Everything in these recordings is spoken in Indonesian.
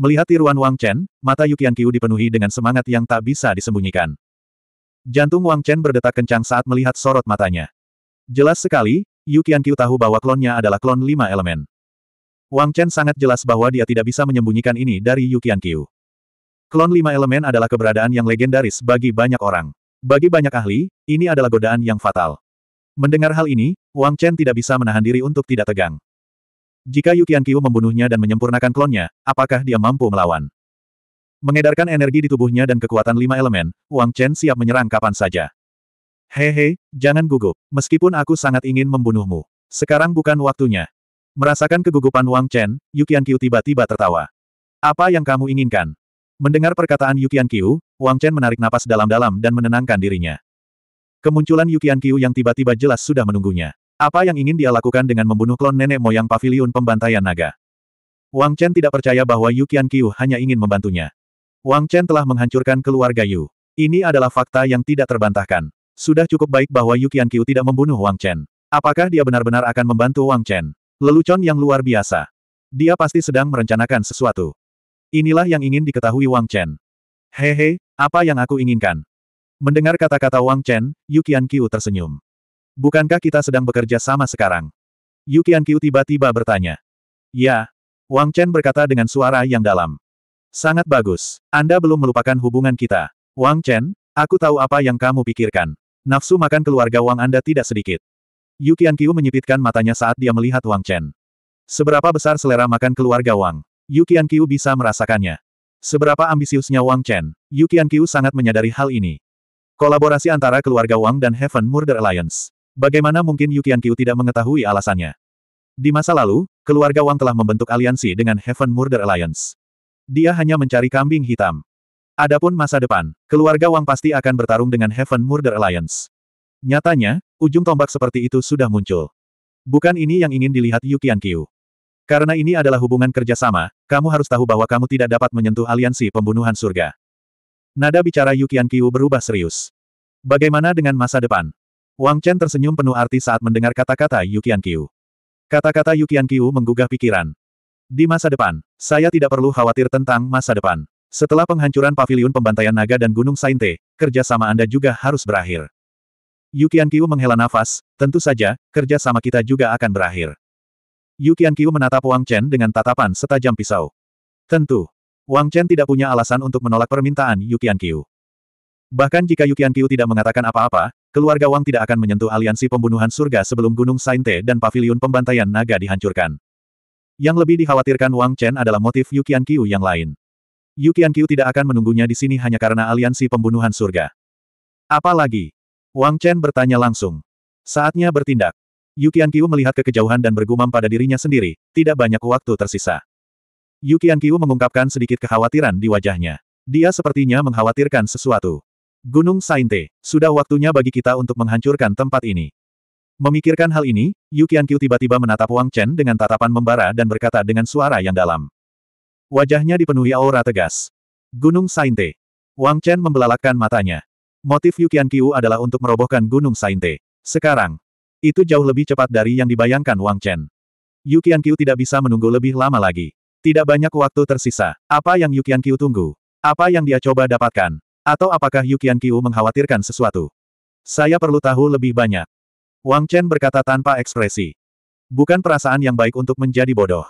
Melihat tiruan Wang Chen, mata Yukian Qiu dipenuhi dengan semangat yang tak bisa disembunyikan. Jantung Wang Chen berdetak kencang saat melihat sorot matanya. Jelas sekali, Yukian Qiu tahu bahwa klonnya adalah klon lima elemen. Wang Chen sangat jelas bahwa dia tidak bisa menyembunyikan ini dari Yukian Qiu. Klon lima elemen adalah keberadaan yang legendaris bagi banyak orang. Bagi banyak ahli, ini adalah godaan yang fatal. Mendengar hal ini, Wang Chen tidak bisa menahan diri untuk tidak tegang. Jika Yukian Qianqiu membunuhnya dan menyempurnakan klonnya, apakah dia mampu melawan? Mengedarkan energi di tubuhnya dan kekuatan lima elemen, Wang Chen siap menyerang kapan saja. Hehe, jangan gugup. Meskipun aku sangat ingin membunuhmu. Sekarang bukan waktunya. Merasakan kegugupan Wang Chen, Yukian Qianqiu tiba-tiba tertawa. Apa yang kamu inginkan? Mendengar perkataan Yukian Qianqiu, Wang Chen menarik napas dalam-dalam dan menenangkan dirinya. Kemunculan Yukian Qianqiu yang tiba-tiba jelas sudah menunggunya. Apa yang ingin dia lakukan dengan membunuh klon nenek moyang Pavilion pembantaian naga? Wang Chen tidak percaya bahwa Yu Qiu hanya ingin membantunya. Wang Chen telah menghancurkan keluarga Yu. Ini adalah fakta yang tidak terbantahkan. Sudah cukup baik bahwa Yu Qiu tidak membunuh Wang Chen. Apakah dia benar-benar akan membantu Wang Chen? Lelucon yang luar biasa. Dia pasti sedang merencanakan sesuatu. Inilah yang ingin diketahui Wang Chen. Hehe, apa yang aku inginkan? Mendengar kata-kata Wang Chen, Yu Qiu tersenyum. Bukankah kita sedang bekerja sama sekarang? Yukian Qiu tiba-tiba bertanya. Ya. Wang Chen berkata dengan suara yang dalam. Sangat bagus. Anda belum melupakan hubungan kita. Wang Chen, aku tahu apa yang kamu pikirkan. Nafsu makan keluarga Wang Anda tidak sedikit. Yukian Qiu menyipitkan matanya saat dia melihat Wang Chen. Seberapa besar selera makan keluarga Wang? Yukian Qiu bisa merasakannya. Seberapa ambisiusnya Wang Chen, Yukian Qiu sangat menyadari hal ini. Kolaborasi antara keluarga Wang dan Heaven Murder Alliance Bagaimana mungkin Yukian Qiu tidak mengetahui alasannya? Di masa lalu, keluarga Wang telah membentuk aliansi dengan Heaven Murder Alliance. Dia hanya mencari kambing hitam. Adapun masa depan, keluarga Wang pasti akan bertarung dengan Heaven Murder Alliance. Nyatanya, ujung tombak seperti itu sudah muncul. Bukan ini yang ingin dilihat Yukian Qiu. Karena ini adalah hubungan kerjasama, kamu harus tahu bahwa kamu tidak dapat menyentuh aliansi pembunuhan surga. Nada bicara Yukian Qiu berubah serius. Bagaimana dengan masa depan? Wang Chen tersenyum penuh arti saat mendengar kata-kata Yukian Qiu. Kata-kata Yukian Qiu menggugah pikiran. Di masa depan, saya tidak perlu khawatir tentang masa depan. Setelah penghancuran pavilion pembantaian naga dan Gunung Sainte, kerjasama Anda juga harus berakhir. Yukian Qiu menghela nafas, tentu saja, kerjasama kita juga akan berakhir. Yukian Qiu menatap Wang Chen dengan tatapan setajam pisau. Tentu. Wang Chen tidak punya alasan untuk menolak permintaan Yukian Qiu. Bahkan jika Yukian Qiu tidak mengatakan apa-apa, keluarga Wang tidak akan menyentuh aliansi pembunuhan surga sebelum Gunung Sainte dan Paviliun Pembantaian Naga dihancurkan. Yang lebih dikhawatirkan Wang Chen adalah motif Yukian Qiu yang lain. Yukian Qiu tidak akan menunggunya di sini hanya karena aliansi pembunuhan surga. Apalagi? Wang Chen bertanya langsung. Saatnya bertindak. Yukian Qiu melihat ke kejauhan dan bergumam pada dirinya sendiri, tidak banyak waktu tersisa. Yukian Qiu mengungkapkan sedikit kekhawatiran di wajahnya. Dia sepertinya mengkhawatirkan sesuatu. Gunung Sainte, sudah waktunya bagi kita untuk menghancurkan tempat ini. Memikirkan hal ini, Yu Qianqiu tiba-tiba menatap Wang Chen dengan tatapan membara dan berkata dengan suara yang dalam. Wajahnya dipenuhi aura tegas. Gunung Sainte. Wang Chen membelalakkan matanya. Motif Yu Qianqiu adalah untuk merobohkan Gunung Sainte. Sekarang. Itu jauh lebih cepat dari yang dibayangkan Wang Chen. Yu Qianqiu tidak bisa menunggu lebih lama lagi. Tidak banyak waktu tersisa. Apa yang Yu Qianqiu tunggu? Apa yang dia coba dapatkan? Atau apakah Yukian Kiu mengkhawatirkan sesuatu? Saya perlu tahu lebih banyak. Wang Chen berkata tanpa ekspresi. Bukan perasaan yang baik untuk menjadi bodoh.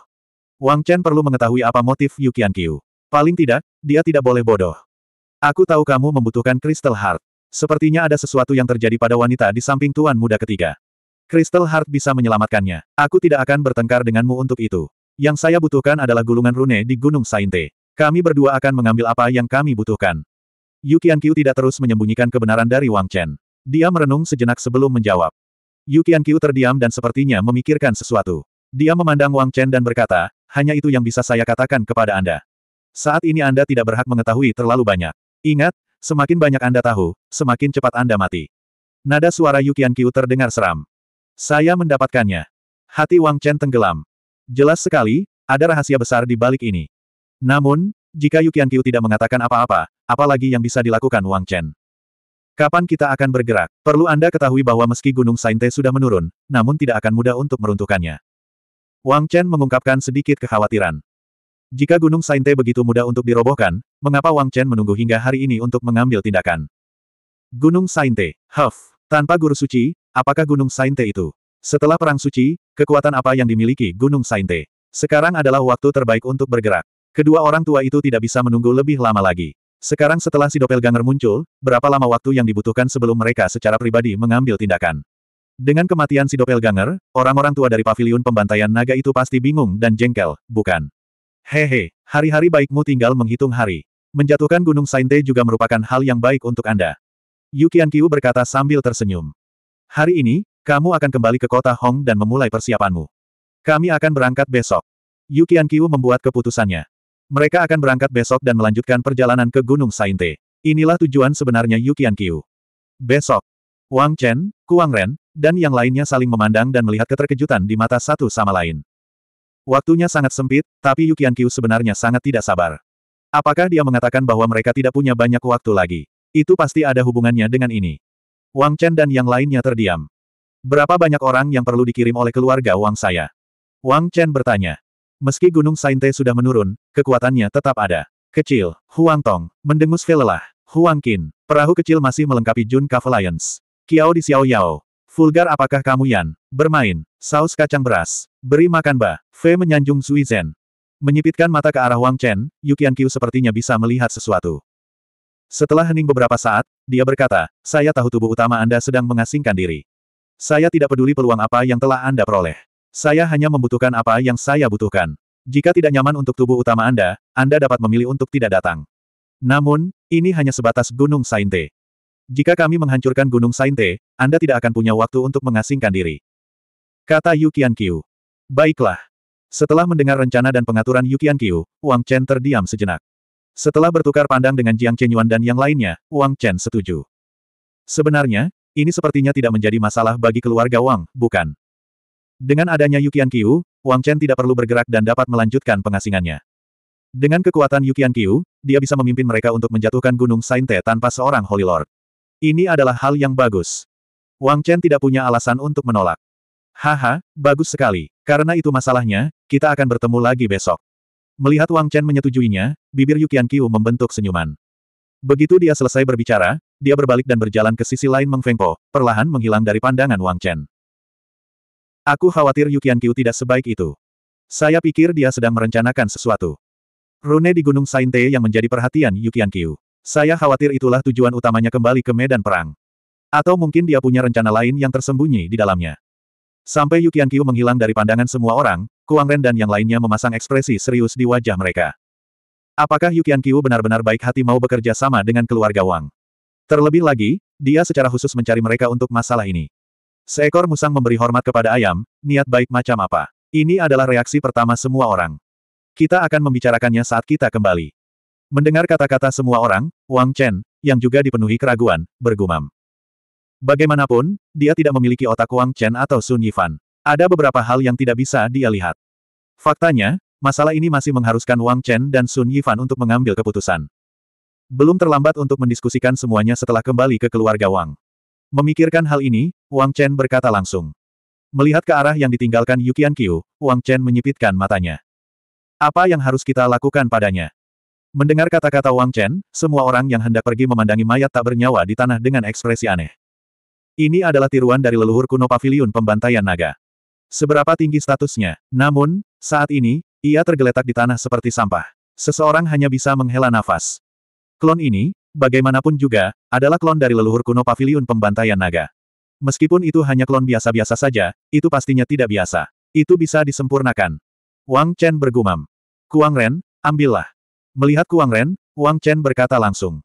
Wang Chen perlu mengetahui apa motif Yukian Kiu. Paling tidak, dia tidak boleh bodoh. Aku tahu kamu membutuhkan Crystal Heart. Sepertinya ada sesuatu yang terjadi pada wanita di samping tuan muda ketiga. Crystal Heart bisa menyelamatkannya. Aku tidak akan bertengkar denganmu untuk itu. Yang saya butuhkan adalah gulungan rune di Gunung Sainte. Kami berdua akan mengambil apa yang kami butuhkan. Yu Qianqiu tidak terus menyembunyikan kebenaran dari Wang Chen. Dia merenung sejenak sebelum menjawab. Yu Qianqiu terdiam dan sepertinya memikirkan sesuatu. Dia memandang Wang Chen dan berkata, hanya itu yang bisa saya katakan kepada Anda. Saat ini Anda tidak berhak mengetahui terlalu banyak. Ingat, semakin banyak Anda tahu, semakin cepat Anda mati. Nada suara Yu Qianqiu terdengar seram. Saya mendapatkannya. Hati Wang Chen tenggelam. Jelas sekali, ada rahasia besar di balik ini. Namun, jika Yukian Qiu tidak mengatakan apa-apa, apalagi yang bisa dilakukan Wang Chen? Kapan kita akan bergerak? Perlu Anda ketahui bahwa meski Gunung Sainte sudah menurun, namun tidak akan mudah untuk meruntuhkannya. Wang Chen mengungkapkan sedikit kekhawatiran. Jika Gunung Sainte begitu mudah untuk dirobohkan, mengapa Wang Chen menunggu hingga hari ini untuk mengambil tindakan? Gunung Sainte, Huff, tanpa guru suci, apakah Gunung Sainte itu? Setelah Perang Suci, kekuatan apa yang dimiliki Gunung Sainte? Sekarang adalah waktu terbaik untuk bergerak. Kedua orang tua itu tidak bisa menunggu lebih lama lagi. Sekarang setelah si doppelganger muncul, berapa lama waktu yang dibutuhkan sebelum mereka secara pribadi mengambil tindakan. Dengan kematian si doppelganger, orang-orang tua dari paviliun pembantaian naga itu pasti bingung dan jengkel, bukan? Hehe, hari-hari baikmu tinggal menghitung hari. Menjatuhkan Gunung Sainte juga merupakan hal yang baik untuk Anda. Yukian Kiu berkata sambil tersenyum. Hari ini, kamu akan kembali ke kota Hong dan memulai persiapanmu. Kami akan berangkat besok. Yukian Kiu membuat keputusannya. Mereka akan berangkat besok dan melanjutkan perjalanan ke Gunung Sainte. Inilah tujuan sebenarnya Yukian Besok, Wang Chen, Kuang Ren, dan yang lainnya saling memandang dan melihat keterkejutan di mata satu sama lain. Waktunya sangat sempit, tapi Yukian sebenarnya sangat tidak sabar. Apakah dia mengatakan bahwa mereka tidak punya banyak waktu lagi? Itu pasti ada hubungannya dengan ini. Wang Chen dan yang lainnya terdiam. Berapa banyak orang yang perlu dikirim oleh keluarga Wang saya? Wang Chen bertanya. Meski Gunung Sainte sudah menurun, kekuatannya tetap ada. Kecil, Huang Tong, mendengus velelah, Huang Qin, perahu kecil masih melengkapi Jun Cavaliers. Kiao di Xiao Yao, vulgar apakah kamu Yan, bermain, saus kacang beras, beri makan ba, Fe menyanjung Sui Zhen. Menyipitkan mata ke arah Wang Chen, Yukian Qiu sepertinya bisa melihat sesuatu. Setelah hening beberapa saat, dia berkata, saya tahu tubuh utama Anda sedang mengasingkan diri. Saya tidak peduli peluang apa yang telah Anda peroleh. Saya hanya membutuhkan apa yang saya butuhkan. Jika tidak nyaman untuk tubuh utama Anda, Anda dapat memilih untuk tidak datang. Namun, ini hanya sebatas Gunung Sainte. Jika kami menghancurkan Gunung Sainte, Anda tidak akan punya waktu untuk mengasingkan diri. Kata Yukian Qiu. Baiklah. Setelah mendengar rencana dan pengaturan Yukian Qiu, Wang Chen terdiam sejenak. Setelah bertukar pandang dengan Jiang Chenyuan dan yang lainnya, Wang Chen setuju. Sebenarnya, ini sepertinya tidak menjadi masalah bagi keluarga Wang, bukan? Dengan adanya Yukian Qiu, Wang Chen tidak perlu bergerak dan dapat melanjutkan pengasingannya. Dengan kekuatan Yukian Qiu, dia bisa memimpin mereka untuk menjatuhkan Gunung Sainte tanpa seorang Holy Lord. Ini adalah hal yang bagus. Wang Chen tidak punya alasan untuk menolak. Haha, bagus sekali. Karena itu masalahnya, kita akan bertemu lagi besok. Melihat Wang Chen menyetujuinya, bibir Yukian Qiu membentuk senyuman. Begitu dia selesai berbicara, dia berbalik dan berjalan ke sisi lain Mengfengpo, perlahan menghilang dari pandangan Wang Chen. Aku khawatir Yukian Qiu tidak sebaik itu. Saya pikir dia sedang merencanakan sesuatu. Rune di Gunung Sainte yang menjadi perhatian Yukian Qiu. Saya khawatir itulah tujuan utamanya kembali ke medan perang. Atau mungkin dia punya rencana lain yang tersembunyi di dalamnya. Sampai Yukian Qiu menghilang dari pandangan semua orang, Kuang Ren dan yang lainnya memasang ekspresi serius di wajah mereka. Apakah Yukian Qiu benar-benar baik hati mau bekerja sama dengan keluarga Wang? Terlebih lagi, dia secara khusus mencari mereka untuk masalah ini. Seekor musang memberi hormat kepada ayam, niat baik macam apa. Ini adalah reaksi pertama semua orang. Kita akan membicarakannya saat kita kembali. Mendengar kata-kata semua orang, Wang Chen, yang juga dipenuhi keraguan, bergumam. Bagaimanapun, dia tidak memiliki otak Wang Chen atau Sun Yifan. Ada beberapa hal yang tidak bisa dia lihat. Faktanya, masalah ini masih mengharuskan Wang Chen dan Sun Yifan untuk mengambil keputusan. Belum terlambat untuk mendiskusikan semuanya setelah kembali ke keluarga Wang. Memikirkan hal ini, Wang Chen berkata langsung. Melihat ke arah yang ditinggalkan Yukian Qiu, Wang Chen menyipitkan matanya. Apa yang harus kita lakukan padanya? Mendengar kata-kata Wang Chen, semua orang yang hendak pergi memandangi mayat tak bernyawa di tanah dengan ekspresi aneh. Ini adalah tiruan dari leluhur kuno Pavilion pembantaian naga. Seberapa tinggi statusnya, namun, saat ini, ia tergeletak di tanah seperti sampah. Seseorang hanya bisa menghela nafas. Klon ini, bagaimanapun juga, adalah klon dari leluhur kuno Pavilion pembantaian naga. Meskipun itu hanya klon biasa-biasa saja, itu pastinya tidak biasa. Itu bisa disempurnakan. Wang Chen bergumam. Kuang Ren, ambillah. Melihat Kuang Ren, Wang Chen berkata langsung.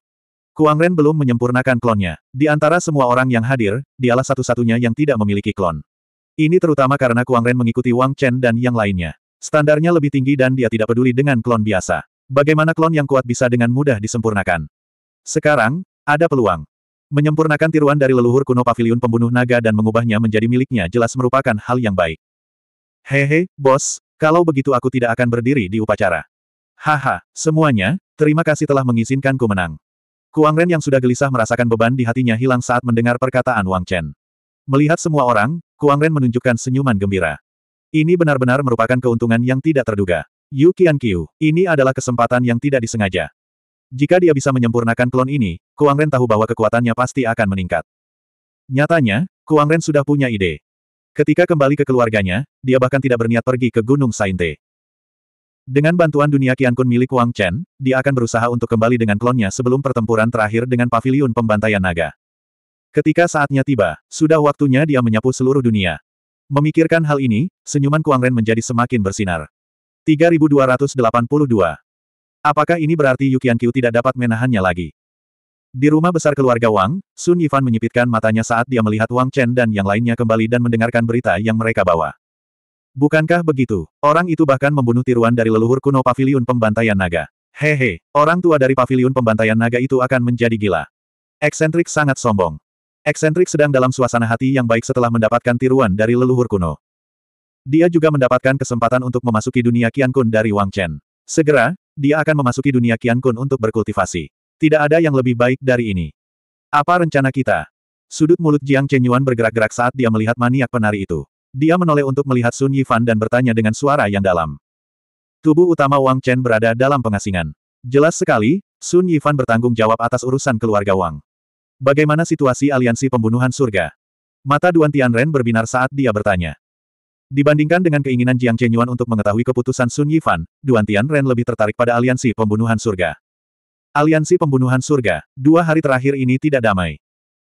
Kuang Ren belum menyempurnakan klonnya. Di antara semua orang yang hadir, dialah satu-satunya yang tidak memiliki klon. Ini terutama karena Kuang Ren mengikuti Wang Chen dan yang lainnya. Standarnya lebih tinggi dan dia tidak peduli dengan klon biasa. Bagaimana klon yang kuat bisa dengan mudah disempurnakan? Sekarang, ada peluang. Menyempurnakan tiruan dari leluhur kuno Pavilion pembunuh naga dan mengubahnya menjadi miliknya jelas merupakan hal yang baik. Hehe, bos, kalau begitu aku tidak akan berdiri di upacara. Haha, semuanya, terima kasih telah mengizinkanku menang. Kuang Ren yang sudah gelisah merasakan beban di hatinya hilang saat mendengar perkataan Wang Chen. Melihat semua orang, Kuang Ren menunjukkan senyuman gembira. Ini benar-benar merupakan keuntungan yang tidak terduga. Yu Qian Qiu, ini adalah kesempatan yang tidak disengaja. Jika dia bisa menyempurnakan klon ini, Kuang Ren tahu bahwa kekuatannya pasti akan meningkat. Nyatanya, Kuang Ren sudah punya ide. Ketika kembali ke keluarganya, dia bahkan tidak berniat pergi ke Gunung Sainte. Dengan bantuan dunia kian kun milik Wang Chen, dia akan berusaha untuk kembali dengan klonnya sebelum pertempuran terakhir dengan pavilion pembantaian naga. Ketika saatnya tiba, sudah waktunya dia menyapu seluruh dunia. Memikirkan hal ini, senyuman Kuang Ren menjadi semakin bersinar. 3282 Apakah ini berarti Yukian Qiu tidak dapat menahannya lagi? Di rumah besar keluarga Wang, Sun Yifan menyipitkan matanya saat dia melihat Wang Chen dan yang lainnya kembali dan mendengarkan berita yang mereka bawa. Bukankah begitu? Orang itu bahkan membunuh tiruan dari leluhur kuno paviliun pembantaian naga. Hehe, orang tua dari paviliun pembantaian naga itu akan menjadi gila. Eksentrik sangat sombong. Eksentrik sedang dalam suasana hati yang baik setelah mendapatkan tiruan dari leluhur kuno. Dia juga mendapatkan kesempatan untuk memasuki dunia Kian Kun dari Wang Chen. Segera, dia akan memasuki dunia Qian Kun untuk berkultivasi. Tidak ada yang lebih baik dari ini. Apa rencana kita? Sudut mulut Jiang Chen Yuan bergerak-gerak saat dia melihat maniak penari itu. Dia menoleh untuk melihat Sun Yifan dan bertanya dengan suara yang dalam. Tubuh utama Wang Chen berada dalam pengasingan. Jelas sekali, Sun Yifan bertanggung jawab atas urusan keluarga Wang. Bagaimana situasi aliansi pembunuhan surga? Mata Duan Tianren berbinar saat dia bertanya. Dibandingkan dengan keinginan Jiang Chenyuan untuk mengetahui keputusan Sun Yifan, Duan Ren lebih tertarik pada aliansi pembunuhan surga. Aliansi pembunuhan surga, dua hari terakhir ini tidak damai.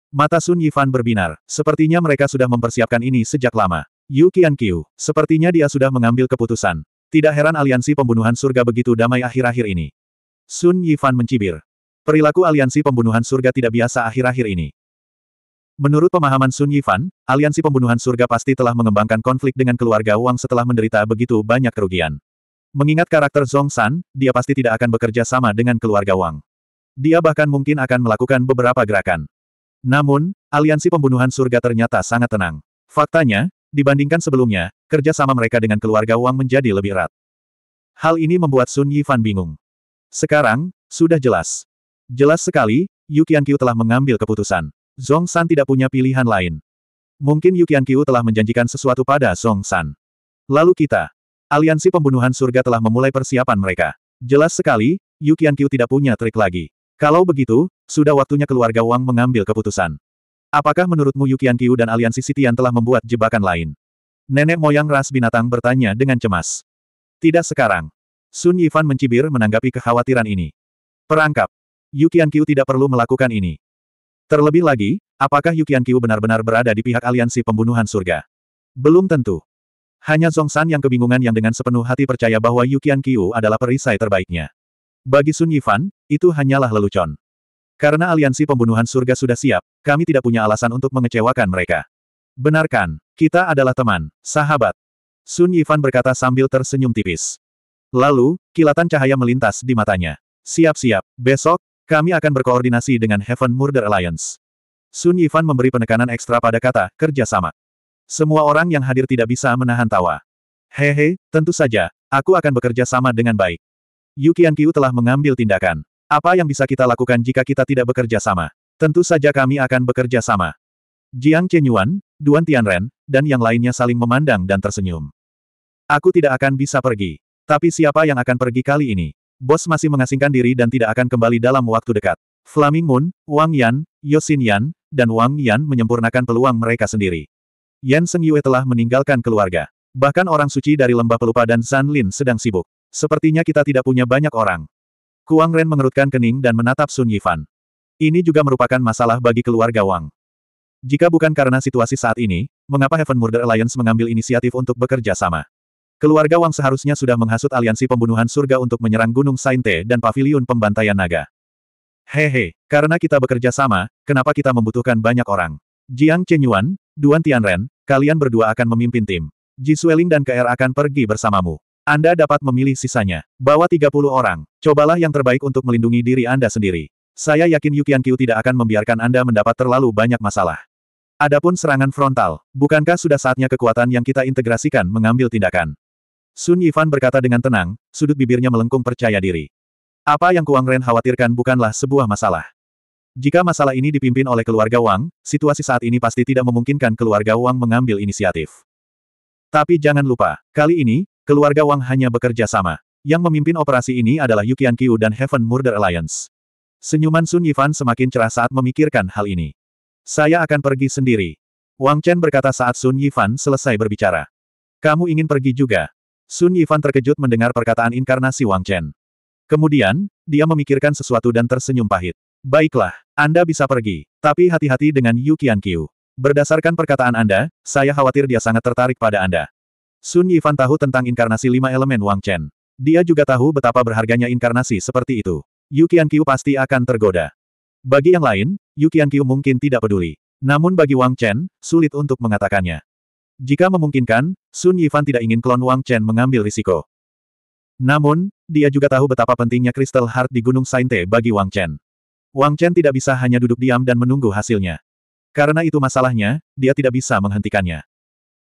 Mata Sun Yifan berbinar, sepertinya mereka sudah mempersiapkan ini sejak lama. Yu Qianqiu, sepertinya dia sudah mengambil keputusan. Tidak heran aliansi pembunuhan surga begitu damai akhir-akhir ini. Sun Yifan mencibir. Perilaku aliansi pembunuhan surga tidak biasa akhir-akhir ini. Menurut pemahaman Sun Yifan, aliansi pembunuhan surga pasti telah mengembangkan konflik dengan keluarga Wang setelah menderita begitu banyak kerugian. Mengingat karakter Zhong San, dia pasti tidak akan bekerja sama dengan keluarga Wang. Dia bahkan mungkin akan melakukan beberapa gerakan. Namun, aliansi pembunuhan surga ternyata sangat tenang. Faktanya, dibandingkan sebelumnya, kerja sama mereka dengan keluarga Wang menjadi lebih erat. Hal ini membuat Sun Yifan bingung. Sekarang, sudah jelas. Jelas sekali, Yu Qianqiu telah mengambil keputusan. Zong San tidak punya pilihan lain. Mungkin Yukian Qiu telah menjanjikan sesuatu pada Zong San. Lalu kita. Aliansi pembunuhan surga telah memulai persiapan mereka. Jelas sekali, Yukian Qiu tidak punya trik lagi. Kalau begitu, sudah waktunya keluarga Wang mengambil keputusan. Apakah menurutmu Yukian Qiu dan aliansi Sitian telah membuat jebakan lain? Nenek moyang ras binatang bertanya dengan cemas. Tidak sekarang. Sun Yifan mencibir menanggapi kekhawatiran ini. Perangkap. Yukian Qiu tidak perlu melakukan ini. Terlebih lagi, apakah Yukian Qiu benar-benar berada di pihak aliansi pembunuhan surga? Belum tentu. Hanya Zong San yang kebingungan yang dengan sepenuh hati percaya bahwa Yukian Qiu adalah perisai terbaiknya. Bagi Sun Yifan, itu hanyalah lelucon. Karena aliansi pembunuhan surga sudah siap, kami tidak punya alasan untuk mengecewakan mereka. Benarkan, kita adalah teman, sahabat. Sun Yifan berkata sambil tersenyum tipis. Lalu, kilatan cahaya melintas di matanya. Siap-siap, besok, kami akan berkoordinasi dengan Heaven Murder Alliance. Sun Yifan memberi penekanan ekstra pada kata, kerjasama. Semua orang yang hadir tidak bisa menahan tawa. Hehe, tentu saja, aku akan bekerja sama dengan baik. Yu Qiu telah mengambil tindakan. Apa yang bisa kita lakukan jika kita tidak bekerja sama? Tentu saja kami akan bekerja sama. Jiang Chenyuan, Duan Tianren, dan yang lainnya saling memandang dan tersenyum. Aku tidak akan bisa pergi. Tapi siapa yang akan pergi kali ini? Bos masih mengasingkan diri dan tidak akan kembali dalam waktu dekat. Flaming Moon, Wang Yan, Yosin Yan, dan Wang Yan menyempurnakan peluang mereka sendiri. Yan Seng Yue telah meninggalkan keluarga. Bahkan orang suci dari lembah pelupa dan San Lin sedang sibuk. Sepertinya kita tidak punya banyak orang. Kuang Ren mengerutkan kening dan menatap Sun Yifan. Ini juga merupakan masalah bagi keluarga Wang. Jika bukan karena situasi saat ini, mengapa Heaven Murder Alliance mengambil inisiatif untuk bekerja sama? Keluarga Wang seharusnya sudah menghasut aliansi pembunuhan surga untuk menyerang Gunung Sainte dan Paviliun Pembantaian Naga. Hehe, karena kita bekerja sama, kenapa kita membutuhkan banyak orang? Jiang Chenyuan, Duan Tianren, kalian berdua akan memimpin tim. Ji Sueling dan KR er akan pergi bersamamu. Anda dapat memilih sisanya. Bawa 30 orang. Cobalah yang terbaik untuk melindungi diri Anda sendiri. Saya yakin Yukian tidak akan membiarkan Anda mendapat terlalu banyak masalah. Adapun serangan frontal, bukankah sudah saatnya kekuatan yang kita integrasikan mengambil tindakan? Sun Yifan berkata dengan tenang, sudut bibirnya melengkung percaya diri. Apa yang Kuang Ren khawatirkan bukanlah sebuah masalah. Jika masalah ini dipimpin oleh keluarga Wang, situasi saat ini pasti tidak memungkinkan keluarga Wang mengambil inisiatif. Tapi jangan lupa, kali ini, keluarga Wang hanya bekerja sama. Yang memimpin operasi ini adalah Yukian Qiu dan Heaven Murder Alliance. Senyuman Sun Yifan semakin cerah saat memikirkan hal ini. Saya akan pergi sendiri. Wang Chen berkata saat Sun Yifan selesai berbicara. Kamu ingin pergi juga? Sun Yifan terkejut mendengar perkataan inkarnasi Wang Chen. Kemudian, dia memikirkan sesuatu dan tersenyum pahit. Baiklah, Anda bisa pergi, tapi hati-hati dengan Yu Qianqiu. Berdasarkan perkataan Anda, saya khawatir dia sangat tertarik pada Anda. Sun Yifan tahu tentang inkarnasi lima elemen Wang Chen. Dia juga tahu betapa berharganya inkarnasi seperti itu. Yu Qianqiu pasti akan tergoda. Bagi yang lain, Yu Qianqiu mungkin tidak peduli. Namun bagi Wang Chen, sulit untuk mengatakannya. Jika memungkinkan, Sun Yifan tidak ingin klon Wang Chen mengambil risiko. Namun, dia juga tahu betapa pentingnya Crystal Heart di Gunung Sainte bagi Wang Chen. Wang Chen tidak bisa hanya duduk diam dan menunggu hasilnya. Karena itu masalahnya, dia tidak bisa menghentikannya.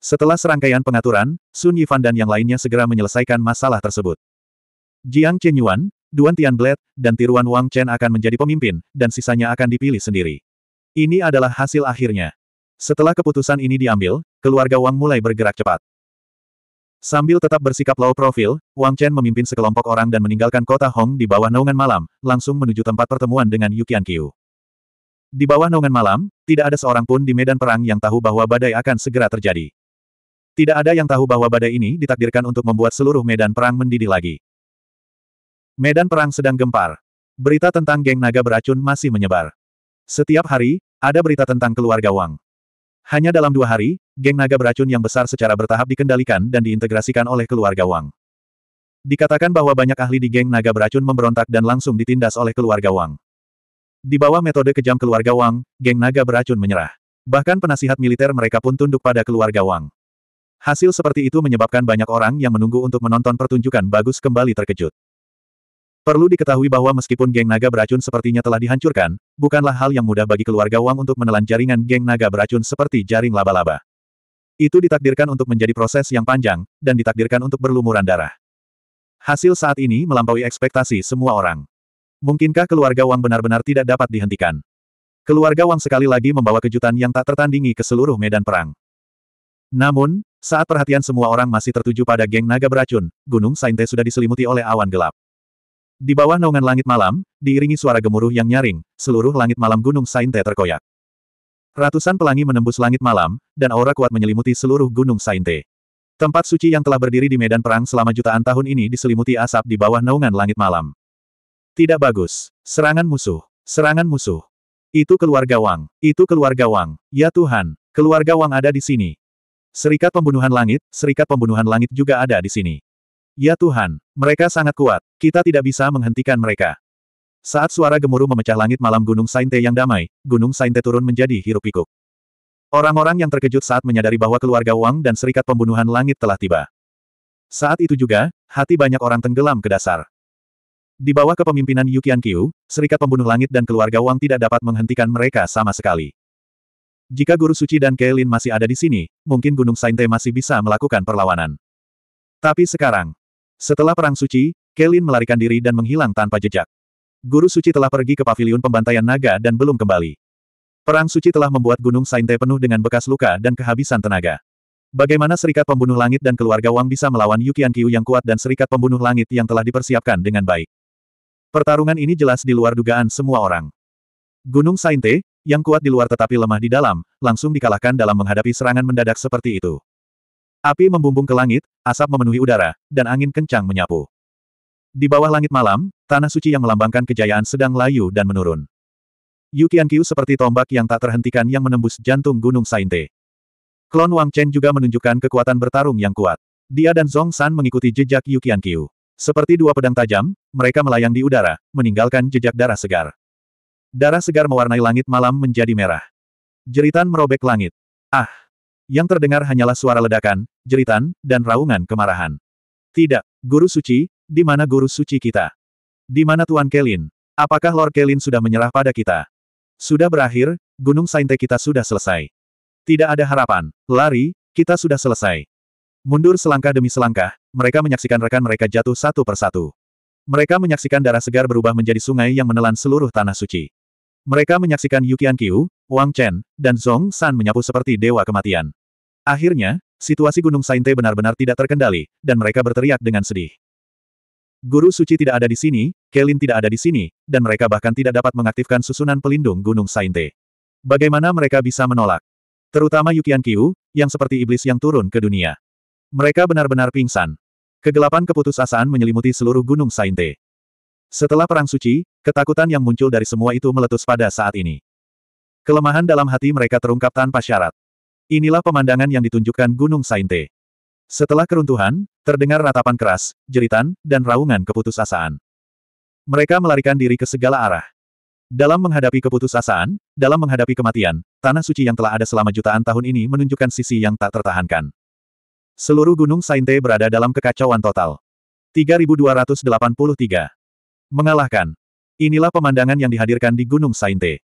Setelah serangkaian pengaturan, Sun Yifan dan yang lainnya segera menyelesaikan masalah tersebut. Jiang Chenyuan, Duan Tianblet, dan tiruan Wang Chen akan menjadi pemimpin, dan sisanya akan dipilih sendiri. Ini adalah hasil akhirnya. Setelah keputusan ini diambil, keluarga Wang mulai bergerak cepat. Sambil tetap bersikap low profile, Wang Chen memimpin sekelompok orang dan meninggalkan kota Hong di bawah naungan malam, langsung menuju tempat pertemuan dengan Yukian Qiu. Di bawah naungan malam, tidak ada seorang pun di medan perang yang tahu bahwa badai akan segera terjadi. Tidak ada yang tahu bahwa badai ini ditakdirkan untuk membuat seluruh medan perang mendidih lagi. Medan perang sedang gempar. Berita tentang geng naga beracun masih menyebar. Setiap hari, ada berita tentang keluarga Wang. Hanya dalam dua hari, geng naga beracun yang besar secara bertahap dikendalikan dan diintegrasikan oleh keluarga Wang. Dikatakan bahwa banyak ahli di geng naga beracun memberontak dan langsung ditindas oleh keluarga Wang. Di bawah metode kejam keluarga Wang, geng naga beracun menyerah. Bahkan penasihat militer mereka pun tunduk pada keluarga Wang. Hasil seperti itu menyebabkan banyak orang yang menunggu untuk menonton pertunjukan bagus kembali terkejut. Perlu diketahui bahwa meskipun geng naga beracun sepertinya telah dihancurkan, bukanlah hal yang mudah bagi keluarga Wang untuk menelan jaringan geng naga beracun seperti jaring laba-laba. Itu ditakdirkan untuk menjadi proses yang panjang, dan ditakdirkan untuk berlumuran darah. Hasil saat ini melampaui ekspektasi semua orang. Mungkinkah keluarga Wang benar-benar tidak dapat dihentikan? Keluarga Wang sekali lagi membawa kejutan yang tak tertandingi ke seluruh medan perang. Namun, saat perhatian semua orang masih tertuju pada geng naga beracun, Gunung Sainte sudah diselimuti oleh awan gelap. Di bawah naungan langit malam, diiringi suara gemuruh yang nyaring, seluruh langit malam Gunung Sainte terkoyak. Ratusan pelangi menembus langit malam, dan aura kuat menyelimuti seluruh Gunung Sainte. Tempat suci yang telah berdiri di medan perang selama jutaan tahun ini diselimuti asap di bawah naungan langit malam. Tidak bagus. Serangan musuh. Serangan musuh. Itu keluarga Wang. Itu keluarga Wang. Ya Tuhan, keluarga Wang ada di sini. Serikat pembunuhan langit, serikat pembunuhan langit juga ada di sini. Ya Tuhan, mereka sangat kuat, kita tidak bisa menghentikan mereka. Saat suara gemuruh memecah langit malam Gunung Sainte yang damai, Gunung Sainte turun menjadi hirup pikuk Orang-orang yang terkejut saat menyadari bahwa keluarga Wang dan serikat pembunuhan langit telah tiba. Saat itu juga, hati banyak orang tenggelam ke dasar. Di bawah kepemimpinan Yu Qiu, serikat pembunuh langit dan keluarga Wang tidak dapat menghentikan mereka sama sekali. Jika Guru Suci dan Kelin masih ada di sini, mungkin Gunung Sainte masih bisa melakukan perlawanan. Tapi sekarang, setelah Perang Suci, Kelin melarikan diri dan menghilang tanpa jejak. Guru Suci telah pergi ke paviliun pembantaian naga dan belum kembali. Perang Suci telah membuat Gunung Sainte penuh dengan bekas luka dan kehabisan tenaga. Bagaimana Serikat Pembunuh Langit dan keluarga Wang bisa melawan Yukian Qiu yang kuat dan Serikat Pembunuh Langit yang telah dipersiapkan dengan baik? Pertarungan ini jelas di luar dugaan semua orang. Gunung Sainte, yang kuat di luar tetapi lemah di dalam, langsung dikalahkan dalam menghadapi serangan mendadak seperti itu. Api membumbung ke langit, asap memenuhi udara, dan angin kencang menyapu. Di bawah langit malam, tanah suci yang melambangkan kejayaan sedang layu dan menurun. Yukian Kyu seperti tombak yang tak terhentikan yang menembus jantung Gunung Sainte. Klon Wang Chen juga menunjukkan kekuatan bertarung yang kuat. Dia dan Zong San mengikuti jejak Yukian Kyu. Seperti dua pedang tajam, mereka melayang di udara, meninggalkan jejak darah segar. Darah segar mewarnai langit malam menjadi merah. Jeritan merobek langit. Ah! Yang terdengar hanyalah suara ledakan, jeritan, dan raungan kemarahan. Tidak, Guru Suci, di mana Guru Suci kita? Di mana Tuan Kelin? Apakah Lord Kelin sudah menyerah pada kita? Sudah berakhir, Gunung Sainte kita sudah selesai. Tidak ada harapan. Lari, kita sudah selesai. Mundur selangkah demi selangkah, mereka menyaksikan rekan mereka jatuh satu persatu. Mereka menyaksikan darah segar berubah menjadi sungai yang menelan seluruh tanah suci. Mereka menyaksikan Yukian Qiu, Wang Chen, dan Zhong San menyapu seperti dewa kematian. Akhirnya, situasi Gunung Sainte benar-benar tidak terkendali, dan mereka berteriak dengan sedih. Guru suci tidak ada di sini, Kelin tidak ada di sini, dan mereka bahkan tidak dapat mengaktifkan susunan pelindung Gunung Sainte. Bagaimana mereka bisa menolak? Terutama Yukian Qiu, yang seperti iblis yang turun ke dunia. Mereka benar-benar pingsan. Kegelapan keputusasaan menyelimuti seluruh Gunung Sainte. Setelah Perang Suci, ketakutan yang muncul dari semua itu meletus pada saat ini. Kelemahan dalam hati mereka terungkap tanpa syarat. Inilah pemandangan yang ditunjukkan Gunung Sainte. Setelah keruntuhan, terdengar ratapan keras, jeritan, dan raungan keputusasaan. Mereka melarikan diri ke segala arah. Dalam menghadapi keputusasaan, dalam menghadapi kematian, tanah suci yang telah ada selama jutaan tahun ini menunjukkan sisi yang tak tertahankan. Seluruh gunung Sainte berada dalam kekacauan total. 3283 Mengalahkan. Inilah pemandangan yang dihadirkan di Gunung Sainte.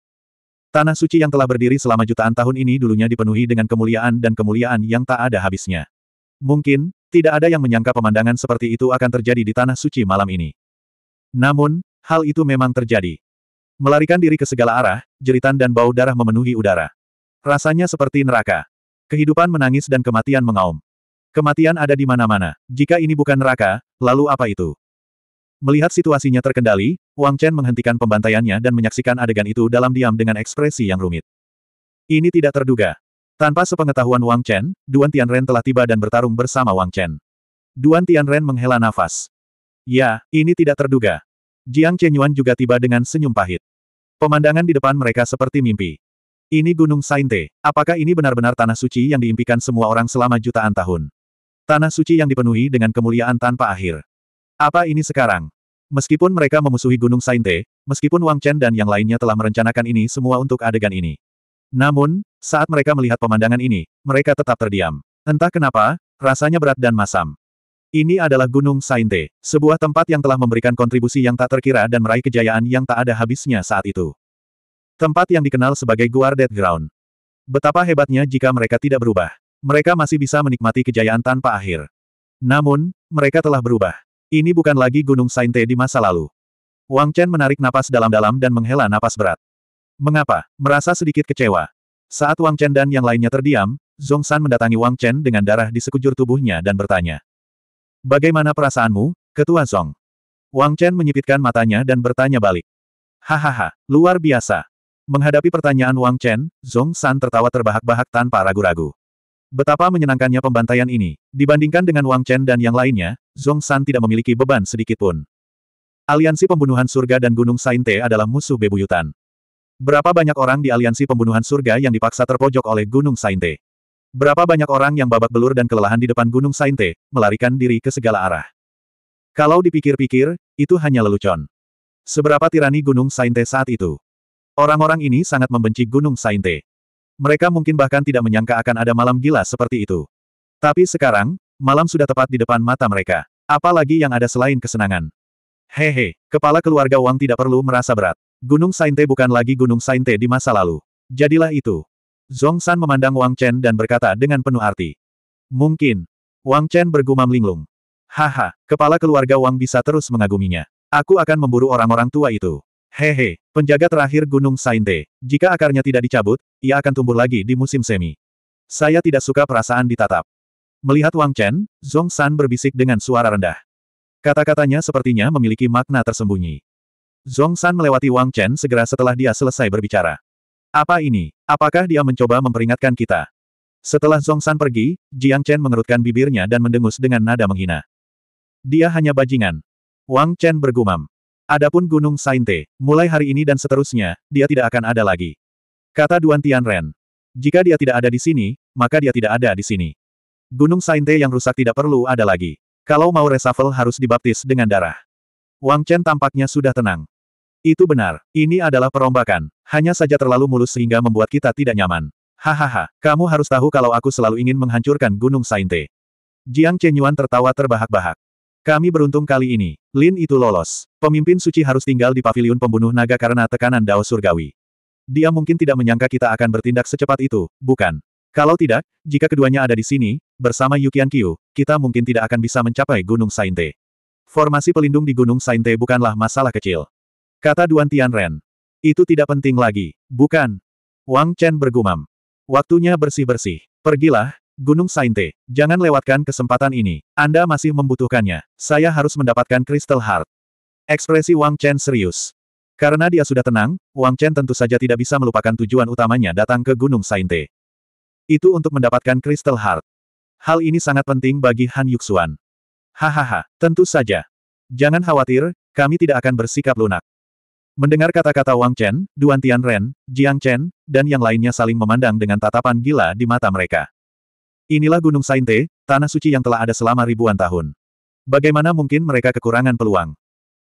Tanah suci yang telah berdiri selama jutaan tahun ini dulunya dipenuhi dengan kemuliaan dan kemuliaan yang tak ada habisnya. Mungkin, tidak ada yang menyangka pemandangan seperti itu akan terjadi di Tanah Suci malam ini. Namun, hal itu memang terjadi. Melarikan diri ke segala arah, jeritan dan bau darah memenuhi udara. Rasanya seperti neraka. Kehidupan menangis dan kematian mengaum. Kematian ada di mana-mana. Jika ini bukan neraka, lalu apa itu? Melihat situasinya terkendali, Wang Chen menghentikan pembantaiannya dan menyaksikan adegan itu dalam diam dengan ekspresi yang rumit. Ini tidak terduga. Tanpa sepengetahuan Wang Chen, Duan Tianren telah tiba dan bertarung bersama Wang Chen. Duan Tianren menghela nafas. Ya, ini tidak terduga. Jiang Chenyuan juga tiba dengan senyum pahit. Pemandangan di depan mereka seperti mimpi. Ini Gunung Sainte. Apakah ini benar-benar tanah suci yang diimpikan semua orang selama jutaan tahun? Tanah suci yang dipenuhi dengan kemuliaan tanpa akhir. Apa ini sekarang? Meskipun mereka memusuhi Gunung Sainte, meskipun Wang Chen dan yang lainnya telah merencanakan ini semua untuk adegan ini. Namun, saat mereka melihat pemandangan ini, mereka tetap terdiam. Entah kenapa, rasanya berat dan masam. Ini adalah Gunung Sainte, sebuah tempat yang telah memberikan kontribusi yang tak terkira dan meraih kejayaan yang tak ada habisnya saat itu. Tempat yang dikenal sebagai Guarded Ground. Betapa hebatnya jika mereka tidak berubah. Mereka masih bisa menikmati kejayaan tanpa akhir. Namun, mereka telah berubah. Ini bukan lagi Gunung Sainte di masa lalu. Wang Chen menarik napas dalam-dalam dan menghela napas berat. Mengapa? Merasa sedikit kecewa. Saat Wang Chen dan yang lainnya terdiam, Zhong San mendatangi Wang Chen dengan darah di sekujur tubuhnya dan bertanya. Bagaimana perasaanmu, Ketua Zhong? Wang Chen menyipitkan matanya dan bertanya balik. Hahaha, luar biasa. Menghadapi pertanyaan Wang Chen, Zhong San tertawa terbahak-bahak tanpa ragu-ragu. Betapa menyenangkannya pembantaian ini, dibandingkan dengan Wang Chen dan yang lainnya, Zhong San tidak memiliki beban sedikit pun. Aliansi Pembunuhan Surga dan Gunung Sainte adalah musuh bebuyutan. Berapa banyak orang di Aliansi Pembunuhan Surga yang dipaksa terpojok oleh Gunung Sainte? Berapa banyak orang yang babak belur dan kelelahan di depan Gunung Sainte, melarikan diri ke segala arah? Kalau dipikir-pikir, itu hanya lelucon. Seberapa tirani Gunung Sainte saat itu? Orang-orang ini sangat membenci Gunung Sainte mereka mungkin bahkan tidak menyangka akan ada malam gila seperti itu. Tapi sekarang, malam sudah tepat di depan mata mereka. Apalagi yang ada selain kesenangan. Hehe, kepala keluarga Wang tidak perlu merasa berat. Gunung Sainte bukan lagi Gunung Sainte di masa lalu. Jadilah itu. Zong San memandang Wang Chen dan berkata dengan penuh arti. Mungkin. Wang Chen bergumam linglung. Haha, kepala keluarga Wang bisa terus mengaguminya. Aku akan memburu orang-orang tua itu. Hehe, penjaga terakhir Gunung Sainte. Jika akarnya tidak dicabut, ia akan tumbuh lagi di musim semi. Saya tidak suka perasaan ditatap. Melihat Wang Chen, Zhong San berbisik dengan suara rendah. Kata-katanya sepertinya memiliki makna tersembunyi. Zhong San melewati Wang Chen segera setelah dia selesai berbicara. Apa ini? Apakah dia mencoba memperingatkan kita? Setelah Zhong San pergi, Jiang Chen mengerutkan bibirnya dan mendengus dengan nada menghina. Dia hanya bajingan. Wang Chen bergumam. Adapun Gunung Sainte, mulai hari ini dan seterusnya, dia tidak akan ada lagi. Kata Duan Tianren. Jika dia tidak ada di sini, maka dia tidak ada di sini. Gunung Sainte yang rusak tidak perlu ada lagi. Kalau mau resafel harus dibaptis dengan darah. Wang Chen tampaknya sudah tenang. Itu benar, ini adalah perombakan, hanya saja terlalu mulus sehingga membuat kita tidak nyaman. Hahaha, kamu harus tahu kalau aku selalu ingin menghancurkan Gunung Sainte. Jiang Chenyuan tertawa terbahak-bahak. Kami beruntung kali ini. Lin itu lolos. Pemimpin suci harus tinggal di paviliun pembunuh naga karena tekanan dao surgawi. Dia mungkin tidak menyangka kita akan bertindak secepat itu, bukan? Kalau tidak, jika keduanya ada di sini, bersama Yukian Kyu, kita mungkin tidak akan bisa mencapai Gunung Sainte. Formasi pelindung di Gunung Sainte bukanlah masalah kecil. Kata Duan Tianren. Itu tidak penting lagi, bukan? Wang Chen bergumam. Waktunya bersih-bersih. Pergilah, Gunung Sainte, jangan lewatkan kesempatan ini. Anda masih membutuhkannya. Saya harus mendapatkan Crystal Heart. Ekspresi Wang Chen serius. Karena dia sudah tenang, Wang Chen tentu saja tidak bisa melupakan tujuan utamanya datang ke Gunung Sainte. Itu untuk mendapatkan Crystal Heart. Hal ini sangat penting bagi Han Yuxuan. Hahaha, tentu saja. Jangan khawatir, kami tidak akan bersikap lunak. Mendengar kata-kata Wang Chen, Duan Tianren, Jiang Chen, dan yang lainnya saling memandang dengan tatapan gila di mata mereka. Inilah Gunung Sainte, tanah suci yang telah ada selama ribuan tahun. Bagaimana mungkin mereka kekurangan peluang?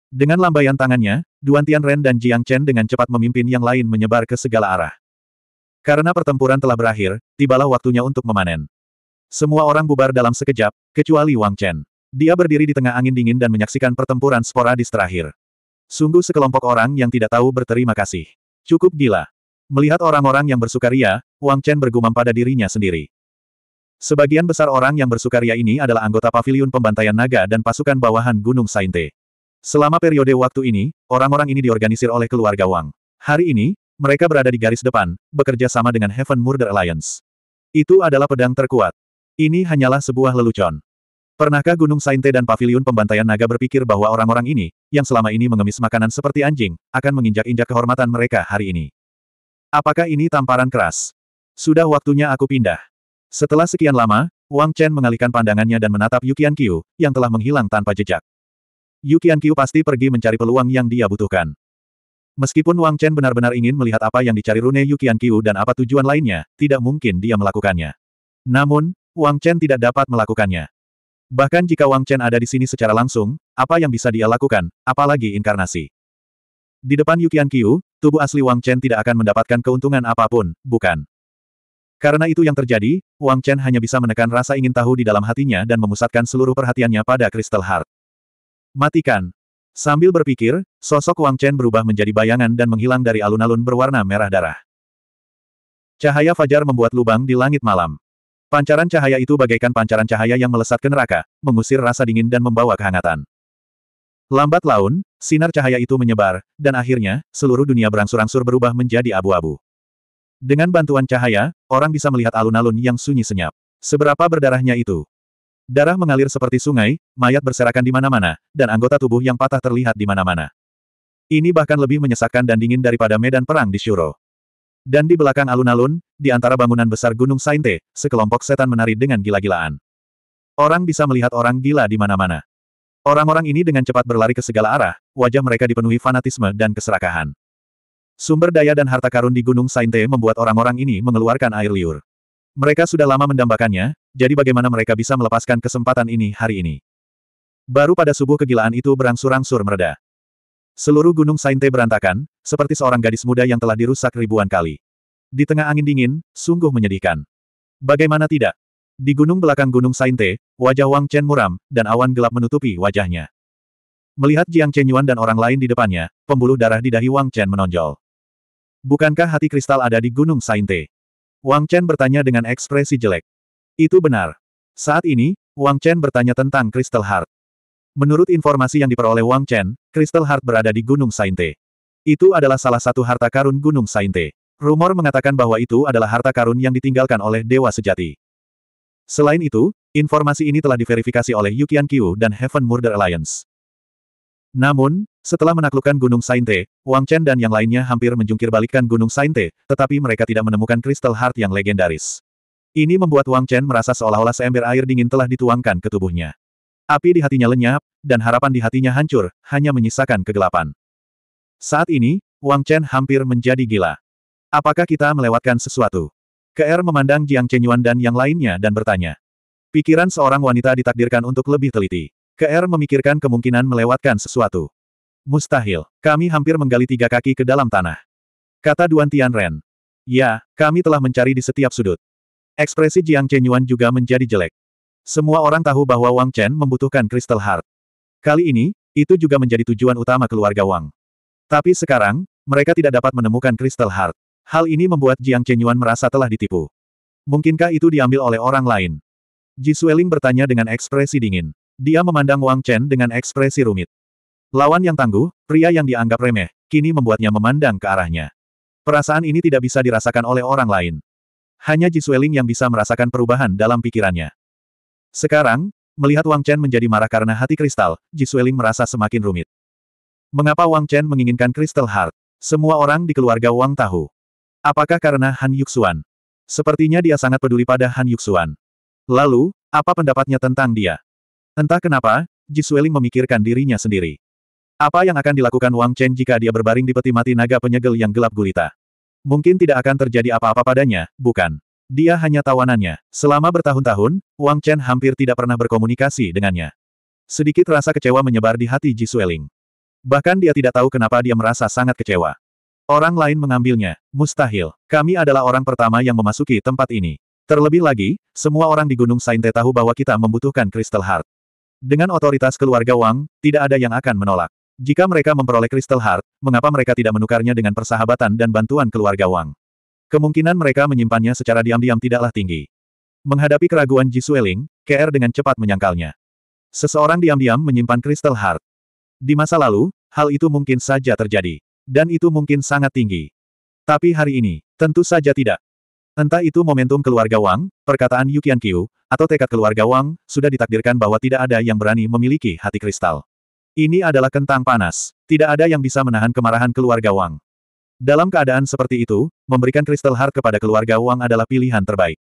Dengan lambaian tangannya, Duan Ren dan Jiang Chen dengan cepat memimpin yang lain menyebar ke segala arah. Karena pertempuran telah berakhir, tibalah waktunya untuk memanen. Semua orang bubar dalam sekejap, kecuali Wang Chen. Dia berdiri di tengah angin dingin dan menyaksikan pertempuran sporadis terakhir. Sungguh sekelompok orang yang tidak tahu berterima kasih. Cukup gila. Melihat orang-orang yang bersukaria, Wang Chen bergumam pada dirinya sendiri. Sebagian besar orang yang bersukaria ini adalah anggota paviliun pembantaian naga dan pasukan bawahan Gunung Sainte. Selama periode waktu ini, orang-orang ini diorganisir oleh keluarga Wang. Hari ini, mereka berada di garis depan, bekerja sama dengan Heaven Murder Alliance. Itu adalah pedang terkuat. Ini hanyalah sebuah lelucon. Pernahkah Gunung Sainte dan Paviliun Pembantaian Naga berpikir bahwa orang-orang ini, yang selama ini mengemis makanan seperti anjing, akan menginjak-injak kehormatan mereka hari ini? Apakah ini tamparan keras? Sudah waktunya aku pindah. Setelah sekian lama, Wang Chen mengalihkan pandangannya dan menatap Yukian Qiu, yang telah menghilang tanpa jejak. Yukian Qiu pasti pergi mencari peluang yang dia butuhkan. Meskipun Wang Chen benar-benar ingin melihat apa yang dicari Rune Yukian Qiu dan apa tujuan lainnya, tidak mungkin dia melakukannya. Namun, Wang Chen tidak dapat melakukannya. Bahkan jika Wang Chen ada di sini secara langsung, apa yang bisa dia lakukan, apalagi inkarnasi. Di depan Yukian Qiu, tubuh asli Wang Chen tidak akan mendapatkan keuntungan apapun, bukan. Karena itu yang terjadi, Wang Chen hanya bisa menekan rasa ingin tahu di dalam hatinya dan memusatkan seluruh perhatiannya pada Crystal Heart. Matikan. Sambil berpikir, sosok Wang Chen berubah menjadi bayangan dan menghilang dari alun-alun berwarna merah darah. Cahaya fajar membuat lubang di langit malam. Pancaran cahaya itu bagaikan pancaran cahaya yang melesat ke neraka, mengusir rasa dingin dan membawa kehangatan. Lambat laun, sinar cahaya itu menyebar, dan akhirnya, seluruh dunia berangsur-angsur berubah menjadi abu-abu. Dengan bantuan cahaya, orang bisa melihat alun-alun yang sunyi senyap. Seberapa berdarahnya itu? Darah mengalir seperti sungai, mayat berserakan di mana-mana, dan anggota tubuh yang patah terlihat di mana-mana. Ini bahkan lebih menyesakkan dan dingin daripada medan perang di Shuro. Dan di belakang alun-alun, di antara bangunan besar Gunung Sainte, sekelompok setan menari dengan gila-gilaan. Orang bisa melihat orang gila di mana-mana. Orang-orang ini dengan cepat berlari ke segala arah, wajah mereka dipenuhi fanatisme dan keserakahan. Sumber daya dan harta karun di Gunung Sainte membuat orang-orang ini mengeluarkan air liur. Mereka sudah lama mendambakannya, jadi bagaimana mereka bisa melepaskan kesempatan ini hari ini? Baru pada subuh kegilaan itu berangsur-angsur mereda. Seluruh gunung Sainte berantakan, seperti seorang gadis muda yang telah dirusak ribuan kali. Di tengah angin dingin, sungguh menyedihkan. Bagaimana tidak? Di gunung belakang gunung Sainte, wajah Wang Chen muram, dan awan gelap menutupi wajahnya. Melihat Jiang Chenyuan dan orang lain di depannya, pembuluh darah di dahi Wang Chen menonjol. Bukankah hati kristal ada di Gunung Sainte? Wang Chen bertanya dengan ekspresi jelek. Itu benar. Saat ini, Wang Chen bertanya tentang Crystal Heart. Menurut informasi yang diperoleh Wang Chen, Crystal Heart berada di Gunung Sainte. Itu adalah salah satu harta karun Gunung Sainte. Rumor mengatakan bahwa itu adalah harta karun yang ditinggalkan oleh Dewa Sejati. Selain itu, informasi ini telah diverifikasi oleh Yukian Qiu dan Heaven Murder Alliance. Namun, setelah menaklukkan Gunung Sainte, Wang Chen dan yang lainnya hampir menjungkir balikkan Gunung Sainte, tetapi mereka tidak menemukan kristal heart yang legendaris. Ini membuat Wang Chen merasa seolah-olah seember air dingin telah dituangkan ke tubuhnya. Api di hatinya lenyap, dan harapan di hatinya hancur, hanya menyisakan kegelapan. Saat ini, Wang Chen hampir menjadi gila. Apakah kita melewatkan sesuatu? KR memandang Jiang Chenyuan dan yang lainnya dan bertanya. Pikiran seorang wanita ditakdirkan untuk lebih teliti. KR memikirkan kemungkinan melewatkan sesuatu. Mustahil. Kami hampir menggali tiga kaki ke dalam tanah. Kata Duan Tianren. Ya, kami telah mencari di setiap sudut. Ekspresi Jiang Chenyuan juga menjadi jelek. Semua orang tahu bahwa Wang Chen membutuhkan Crystal Heart. Kali ini, itu juga menjadi tujuan utama keluarga Wang. Tapi sekarang, mereka tidak dapat menemukan Crystal Heart. Hal ini membuat Jiang Chenyuan merasa telah ditipu. Mungkinkah itu diambil oleh orang lain? Ji Sueling bertanya dengan ekspresi dingin. Dia memandang Wang Chen dengan ekspresi rumit. Lawan yang tangguh, pria yang dianggap remeh, kini membuatnya memandang ke arahnya. Perasaan ini tidak bisa dirasakan oleh orang lain. Hanya Jisueling yang bisa merasakan perubahan dalam pikirannya. Sekarang, melihat Wang Chen menjadi marah karena hati kristal, Jisueling merasa semakin rumit. Mengapa Wang Chen menginginkan kristal heart? Semua orang di keluarga Wang tahu. Apakah karena Han Yuxuan? Sepertinya dia sangat peduli pada Han Yuxuan. Lalu, apa pendapatnya tentang dia? Entah kenapa, Jisueling memikirkan dirinya sendiri. Apa yang akan dilakukan Wang Chen jika dia berbaring di peti mati naga penyegel yang gelap gulita? Mungkin tidak akan terjadi apa-apa padanya, bukan? Dia hanya tawanannya. Selama bertahun-tahun, Wang Chen hampir tidak pernah berkomunikasi dengannya. Sedikit rasa kecewa menyebar di hati Ji Sueling. Bahkan dia tidak tahu kenapa dia merasa sangat kecewa. Orang lain mengambilnya, mustahil. Kami adalah orang pertama yang memasuki tempat ini. Terlebih lagi, semua orang di Gunung Sainte tahu bahwa kita membutuhkan Crystal Heart. Dengan otoritas keluarga Wang, tidak ada yang akan menolak. Jika mereka memperoleh Crystal Heart, mengapa mereka tidak menukarnya dengan persahabatan dan bantuan keluarga Wang? Kemungkinan mereka menyimpannya secara diam-diam tidaklah tinggi. Menghadapi keraguan Ji Sueling, KR dengan cepat menyangkalnya. Seseorang diam-diam menyimpan Crystal Heart. Di masa lalu, hal itu mungkin saja terjadi. Dan itu mungkin sangat tinggi. Tapi hari ini, tentu saja tidak. Entah itu momentum keluarga Wang, perkataan Yukian Qiu, atau tekad keluarga Wang, sudah ditakdirkan bahwa tidak ada yang berani memiliki hati kristal. Ini adalah kentang panas. Tidak ada yang bisa menahan kemarahan keluarga Wang. Dalam keadaan seperti itu, memberikan kristal heart kepada keluarga Wang adalah pilihan terbaik.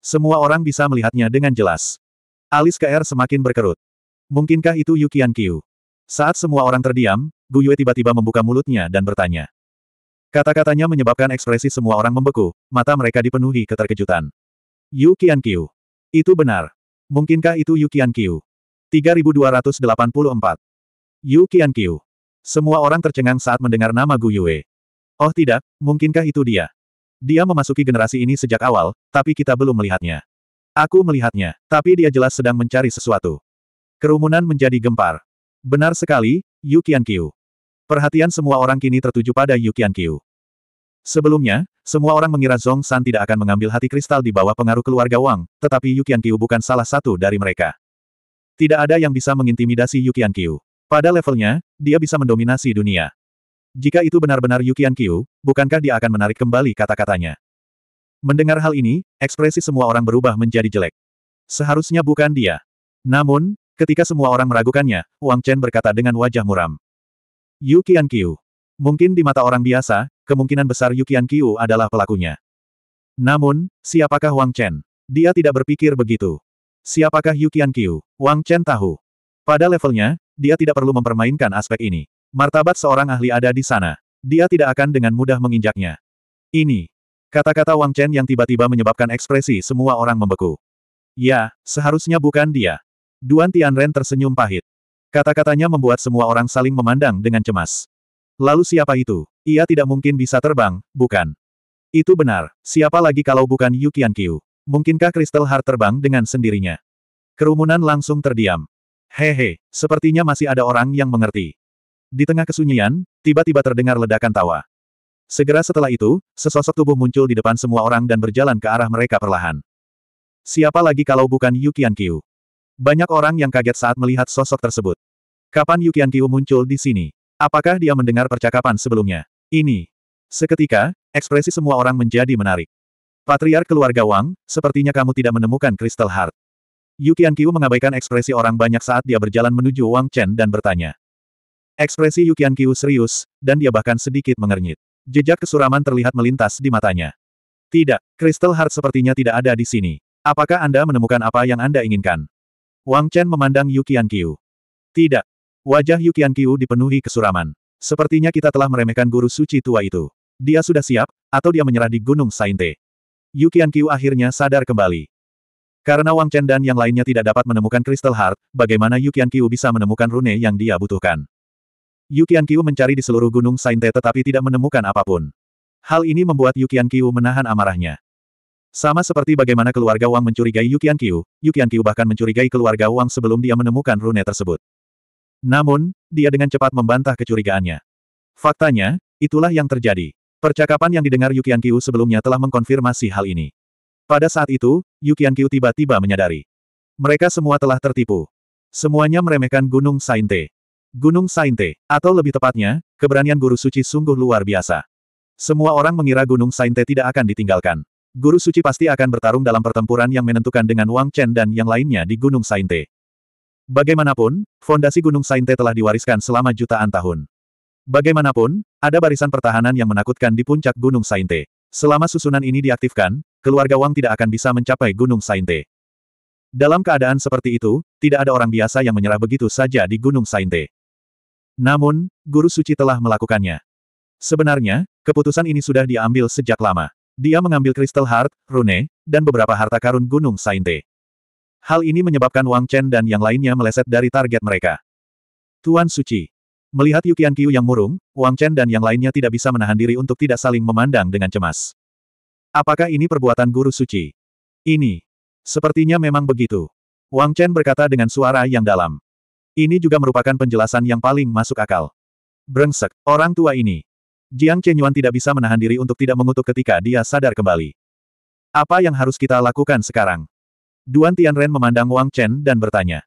Semua orang bisa melihatnya dengan jelas. Alis KR semakin berkerut. Mungkinkah itu Yukian Qiu? Saat semua orang terdiam, Gu Yue tiba-tiba membuka mulutnya dan bertanya. Kata-katanya menyebabkan ekspresi semua orang membeku, mata mereka dipenuhi keterkejutan. Yu Qian Qiu. Itu benar. Mungkinkah itu Yu Qian Qiu? 3284. Yu Qiu. Semua orang tercengang saat mendengar nama Gu Yue. Oh tidak, mungkinkah itu dia? Dia memasuki generasi ini sejak awal, tapi kita belum melihatnya. Aku melihatnya, tapi dia jelas sedang mencari sesuatu. Kerumunan menjadi gempar. Benar sekali, Yu Qiu. Perhatian semua orang kini tertuju pada Yu Qiu. Sebelumnya, semua orang mengira Zong San tidak akan mengambil hati kristal di bawah pengaruh keluarga Wang, tetapi Yukian Qiu bukan salah satu dari mereka. Tidak ada yang bisa mengintimidasi Yukian Qiu. Pada levelnya, dia bisa mendominasi dunia. Jika itu benar-benar Yukian Qiu, bukankah dia akan menarik kembali kata-katanya? Mendengar hal ini, ekspresi semua orang berubah menjadi jelek. Seharusnya bukan dia. Namun, ketika semua orang meragukannya, Wang Chen berkata dengan wajah muram. Yukian Qiu. Mungkin di mata orang biasa, kemungkinan besar Yukian Qiu adalah pelakunya. Namun, siapakah Wang Chen? Dia tidak berpikir begitu. Siapakah Yukian Qiu? Wang Chen tahu. Pada levelnya, dia tidak perlu mempermainkan aspek ini. Martabat seorang ahli ada di sana. Dia tidak akan dengan mudah menginjaknya. Ini. Kata-kata Wang Chen yang tiba-tiba menyebabkan ekspresi semua orang membeku. Ya, seharusnya bukan dia. Duan Tianren tersenyum pahit. Kata-katanya membuat semua orang saling memandang dengan cemas. Lalu siapa itu? Ia tidak mungkin bisa terbang, bukan? Itu benar, siapa lagi kalau bukan Yu Mungkinkah kristal heart terbang dengan sendirinya? Kerumunan langsung terdiam. Hehe, sepertinya masih ada orang yang mengerti. Di tengah kesunyian, tiba-tiba terdengar ledakan tawa. Segera setelah itu, sesosok tubuh muncul di depan semua orang dan berjalan ke arah mereka perlahan. Siapa lagi kalau bukan Yukian Kyu? Banyak orang yang kaget saat melihat sosok tersebut. Kapan Yukian Kyu muncul di sini? Apakah dia mendengar percakapan sebelumnya? Ini. Seketika, ekspresi semua orang menjadi menarik. Patriark keluarga Wang, sepertinya kamu tidak menemukan Crystal Heart. Yu Qianqiu mengabaikan ekspresi orang banyak saat dia berjalan menuju Wang Chen dan bertanya. Ekspresi Yu Qianqiu serius, dan dia bahkan sedikit mengernyit. Jejak kesuraman terlihat melintas di matanya. Tidak, Crystal Heart sepertinya tidak ada di sini. Apakah Anda menemukan apa yang Anda inginkan? Wang Chen memandang Yu Qianqiu. Tidak. Wajah Yu Qianqiu dipenuhi kesuraman. Sepertinya kita telah meremehkan guru suci tua itu. Dia sudah siap, atau dia menyerah di Gunung Sainte. Yu Qianqiu akhirnya sadar kembali. Karena Wang Chen dan yang lainnya tidak dapat menemukan Crystal Heart, bagaimana Yukian Qiu bisa menemukan rune yang dia butuhkan. Yukian Qiu mencari di seluruh gunung Sainte tetapi tidak menemukan apapun. Hal ini membuat Yukian Qiu menahan amarahnya. Sama seperti bagaimana keluarga Wang mencurigai Yukian Qiu, Yukian Qiu bahkan mencurigai keluarga Wang sebelum dia menemukan rune tersebut. Namun, dia dengan cepat membantah kecurigaannya. Faktanya, itulah yang terjadi. Percakapan yang didengar Yukian Qiu sebelumnya telah mengkonfirmasi hal ini. Pada saat itu, Yukian Qiu tiba-tiba menyadari. Mereka semua telah tertipu. Semuanya meremehkan Gunung Sainte. Gunung Sainte, atau lebih tepatnya, keberanian Guru Suci sungguh luar biasa. Semua orang mengira Gunung Sainte tidak akan ditinggalkan. Guru Suci pasti akan bertarung dalam pertempuran yang menentukan dengan Wang Chen dan yang lainnya di Gunung Sainte. Bagaimanapun, fondasi Gunung Sainte telah diwariskan selama jutaan tahun. Bagaimanapun, ada barisan pertahanan yang menakutkan di puncak Gunung Sainte. Selama susunan ini diaktifkan, keluarga Wang tidak akan bisa mencapai Gunung Sainte. Dalam keadaan seperti itu, tidak ada orang biasa yang menyerah begitu saja di Gunung Sainte. Namun, Guru Suci telah melakukannya. Sebenarnya, keputusan ini sudah diambil sejak lama. Dia mengambil Crystal Heart, Rune, dan beberapa harta karun Gunung Sainte. Hal ini menyebabkan Wang Chen dan yang lainnya meleset dari target mereka. Tuan Suci, Melihat Yukian Qiu yang murung, Wang Chen dan yang lainnya tidak bisa menahan diri untuk tidak saling memandang dengan cemas. Apakah ini perbuatan guru suci? Ini. Sepertinya memang begitu. Wang Chen berkata dengan suara yang dalam. Ini juga merupakan penjelasan yang paling masuk akal. Brengsek, orang tua ini. Jiang Chenyuan tidak bisa menahan diri untuk tidak mengutuk ketika dia sadar kembali. Apa yang harus kita lakukan sekarang? Duan Tianren memandang Wang Chen dan bertanya.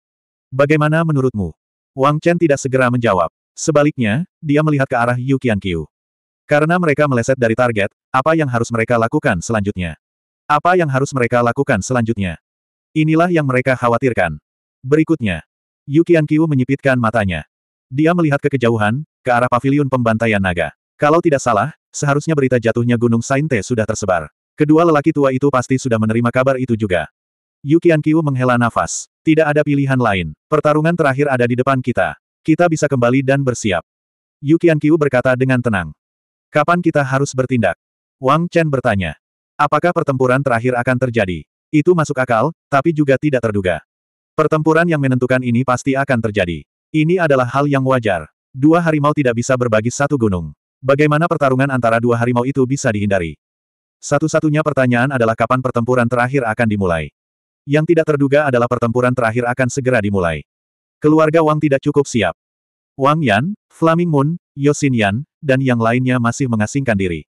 Bagaimana menurutmu? Wang Chen tidak segera menjawab. Sebaliknya, dia melihat ke arah Yu Qiankyu. Karena mereka meleset dari target, apa yang harus mereka lakukan selanjutnya? Apa yang harus mereka lakukan selanjutnya? Inilah yang mereka khawatirkan. Berikutnya, Yu Qiankyu menyipitkan matanya. Dia melihat ke kejauhan, ke arah Pavilion pembantaian naga. Kalau tidak salah, seharusnya berita jatuhnya Gunung Sainte sudah tersebar. Kedua lelaki tua itu pasti sudah menerima kabar itu juga. Yu Qiankyu menghela nafas. Tidak ada pilihan lain. Pertarungan terakhir ada di depan kita. Kita bisa kembali dan bersiap. Yu Qianqiu berkata dengan tenang. Kapan kita harus bertindak? Wang Chen bertanya. Apakah pertempuran terakhir akan terjadi? Itu masuk akal, tapi juga tidak terduga. Pertempuran yang menentukan ini pasti akan terjadi. Ini adalah hal yang wajar. Dua harimau tidak bisa berbagi satu gunung. Bagaimana pertarungan antara dua harimau itu bisa dihindari? Satu-satunya pertanyaan adalah kapan pertempuran terakhir akan dimulai. Yang tidak terduga adalah pertempuran terakhir akan segera dimulai. Keluarga Wang tidak cukup siap. Wang Yan, Flaming Moon, Yosin Yan, dan yang lainnya masih mengasingkan diri.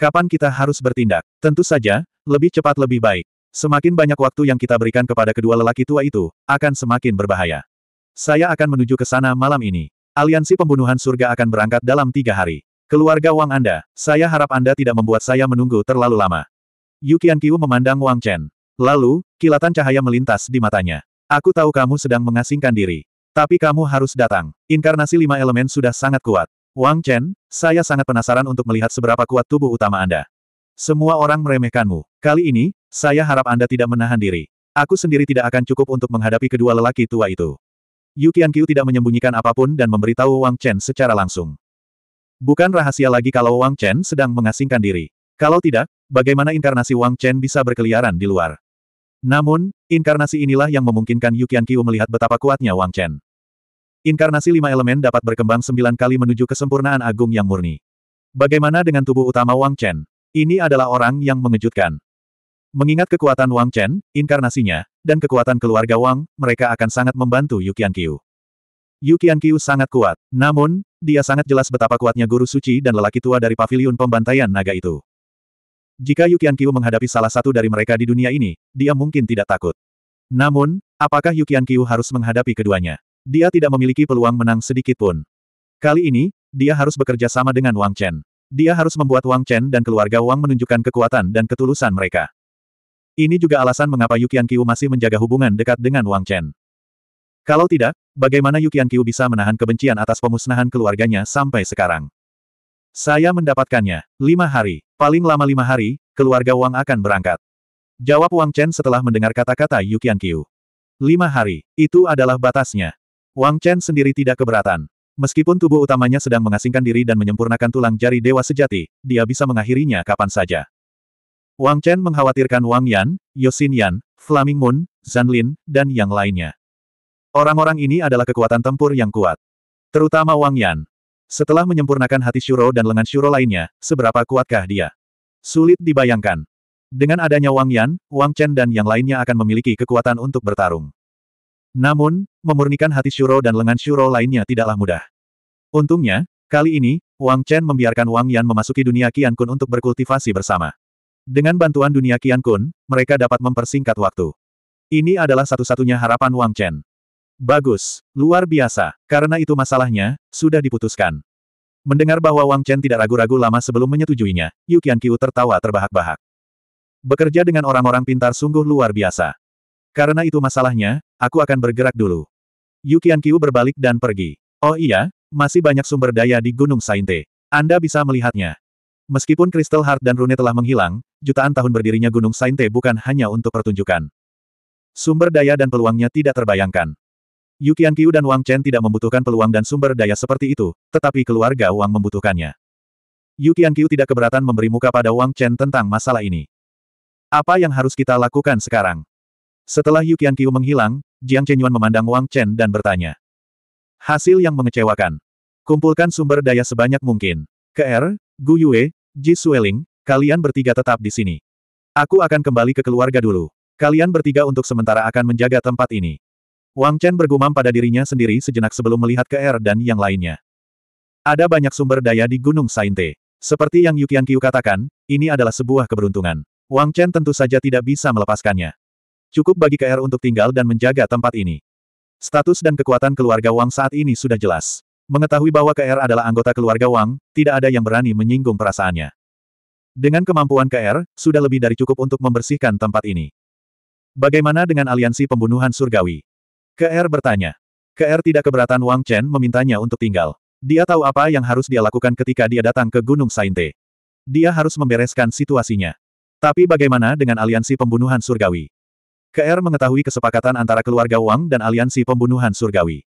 Kapan kita harus bertindak? Tentu saja, lebih cepat lebih baik. Semakin banyak waktu yang kita berikan kepada kedua lelaki tua itu, akan semakin berbahaya. Saya akan menuju ke sana malam ini. Aliansi pembunuhan surga akan berangkat dalam tiga hari. Keluarga Wang Anda, saya harap Anda tidak membuat saya menunggu terlalu lama. Yu Qiankiu memandang Wang Chen. Lalu, kilatan cahaya melintas di matanya. Aku tahu kamu sedang mengasingkan diri. Tapi kamu harus datang. Inkarnasi lima elemen sudah sangat kuat. Wang Chen, saya sangat penasaran untuk melihat seberapa kuat tubuh utama Anda. Semua orang meremehkanmu. Kali ini, saya harap Anda tidak menahan diri. Aku sendiri tidak akan cukup untuk menghadapi kedua lelaki tua itu. Yu Qianqiu tidak menyembunyikan apapun dan memberitahu Wang Chen secara langsung. Bukan rahasia lagi kalau Wang Chen sedang mengasingkan diri. Kalau tidak, bagaimana inkarnasi Wang Chen bisa berkeliaran di luar? Namun, inkarnasi inilah yang memungkinkan Yu Kiu melihat betapa kuatnya Wang Chen. Inkarnasi lima elemen dapat berkembang sembilan kali menuju kesempurnaan agung yang murni. Bagaimana dengan tubuh utama Wang Chen? Ini adalah orang yang mengejutkan. Mengingat kekuatan Wang Chen, inkarnasinya, dan kekuatan keluarga Wang, mereka akan sangat membantu Yu Kiu. Yu Kiu sangat kuat, namun, dia sangat jelas betapa kuatnya guru suci dan lelaki tua dari paviliun pembantaian naga itu. Jika Yukian Qiu menghadapi salah satu dari mereka di dunia ini, dia mungkin tidak takut. Namun, apakah Yukian Qiu harus menghadapi keduanya? Dia tidak memiliki peluang menang sedikit pun. Kali ini, dia harus bekerja sama dengan Wang Chen. Dia harus membuat Wang Chen dan keluarga Wang menunjukkan kekuatan dan ketulusan mereka. Ini juga alasan mengapa Yukian Qiu masih menjaga hubungan dekat dengan Wang Chen. Kalau tidak, bagaimana Yukian Qiu bisa menahan kebencian atas pemusnahan keluarganya sampai sekarang? Saya mendapatkannya. Lima hari. Paling lama lima hari, keluarga Wang akan berangkat. Jawab Wang Chen setelah mendengar kata-kata Yukian Qiu. Lima hari. Itu adalah batasnya. Wang Chen sendiri tidak keberatan. Meskipun tubuh utamanya sedang mengasingkan diri dan menyempurnakan tulang jari dewa sejati, dia bisa mengakhirinya kapan saja. Wang Chen mengkhawatirkan Wang Yan, Yosin Yan, Flaming Moon, Zan Lin, dan yang lainnya. Orang-orang ini adalah kekuatan tempur yang kuat. Terutama Wang Yan. Setelah menyempurnakan hati Shuro dan lengan Shuro lainnya, seberapa kuatkah dia? Sulit dibayangkan. Dengan adanya Wang Yan, Wang Chen dan yang lainnya akan memiliki kekuatan untuk bertarung. Namun, memurnikan hati Shuro dan lengan Shuro lainnya tidaklah mudah. Untungnya, kali ini, Wang Chen membiarkan Wang Yan memasuki dunia Qian Kun untuk berkultivasi bersama. Dengan bantuan dunia Qian Kun, mereka dapat mempersingkat waktu. Ini adalah satu-satunya harapan Wang Chen. Bagus, luar biasa, karena itu masalahnya, sudah diputuskan. Mendengar bahwa Wang Chen tidak ragu-ragu lama sebelum menyetujuinya, Yu Qianqiu tertawa terbahak-bahak. Bekerja dengan orang-orang pintar sungguh luar biasa. Karena itu masalahnya, aku akan bergerak dulu. Yu Qianqiu berbalik dan pergi. Oh iya, masih banyak sumber daya di Gunung Sainte. Anda bisa melihatnya. Meskipun Crystal Heart dan Rune telah menghilang, jutaan tahun berdirinya Gunung Sainte bukan hanya untuk pertunjukan. Sumber daya dan peluangnya tidak terbayangkan. Yu Qianqiu dan Wang Chen tidak membutuhkan peluang dan sumber daya seperti itu, tetapi keluarga Wang membutuhkannya. Yu Qianqiu tidak keberatan memberi muka pada Wang Chen tentang masalah ini. Apa yang harus kita lakukan sekarang? Setelah Yu Qianqiu menghilang, Jiang Chenyuan memandang Wang Chen dan bertanya. Hasil yang mengecewakan. Kumpulkan sumber daya sebanyak mungkin. Ke'er, Gu Yue, Ji Sueling, kalian bertiga tetap di sini. Aku akan kembali ke keluarga dulu. Kalian bertiga untuk sementara akan menjaga tempat ini. Wang Chen bergumam pada dirinya sendiri sejenak sebelum melihat ke Er dan yang lainnya. Ada banyak sumber daya di Gunung Sainte. Seperti yang Yukian Kiu katakan, ini adalah sebuah keberuntungan. Wang Chen tentu saja tidak bisa melepaskannya. Cukup bagi KR er untuk tinggal dan menjaga tempat ini. Status dan kekuatan keluarga Wang saat ini sudah jelas. Mengetahui bahwa KR er adalah anggota keluarga Wang, tidak ada yang berani menyinggung perasaannya. Dengan kemampuan KR, er, sudah lebih dari cukup untuk membersihkan tempat ini. Bagaimana dengan aliansi pembunuhan surgawi? KR bertanya. KR tidak keberatan Wang Chen memintanya untuk tinggal. Dia tahu apa yang harus dia lakukan ketika dia datang ke Gunung Sainte. Dia harus membereskan situasinya. Tapi bagaimana dengan aliansi pembunuhan surgawi? KR mengetahui kesepakatan antara keluarga Wang dan aliansi pembunuhan surgawi.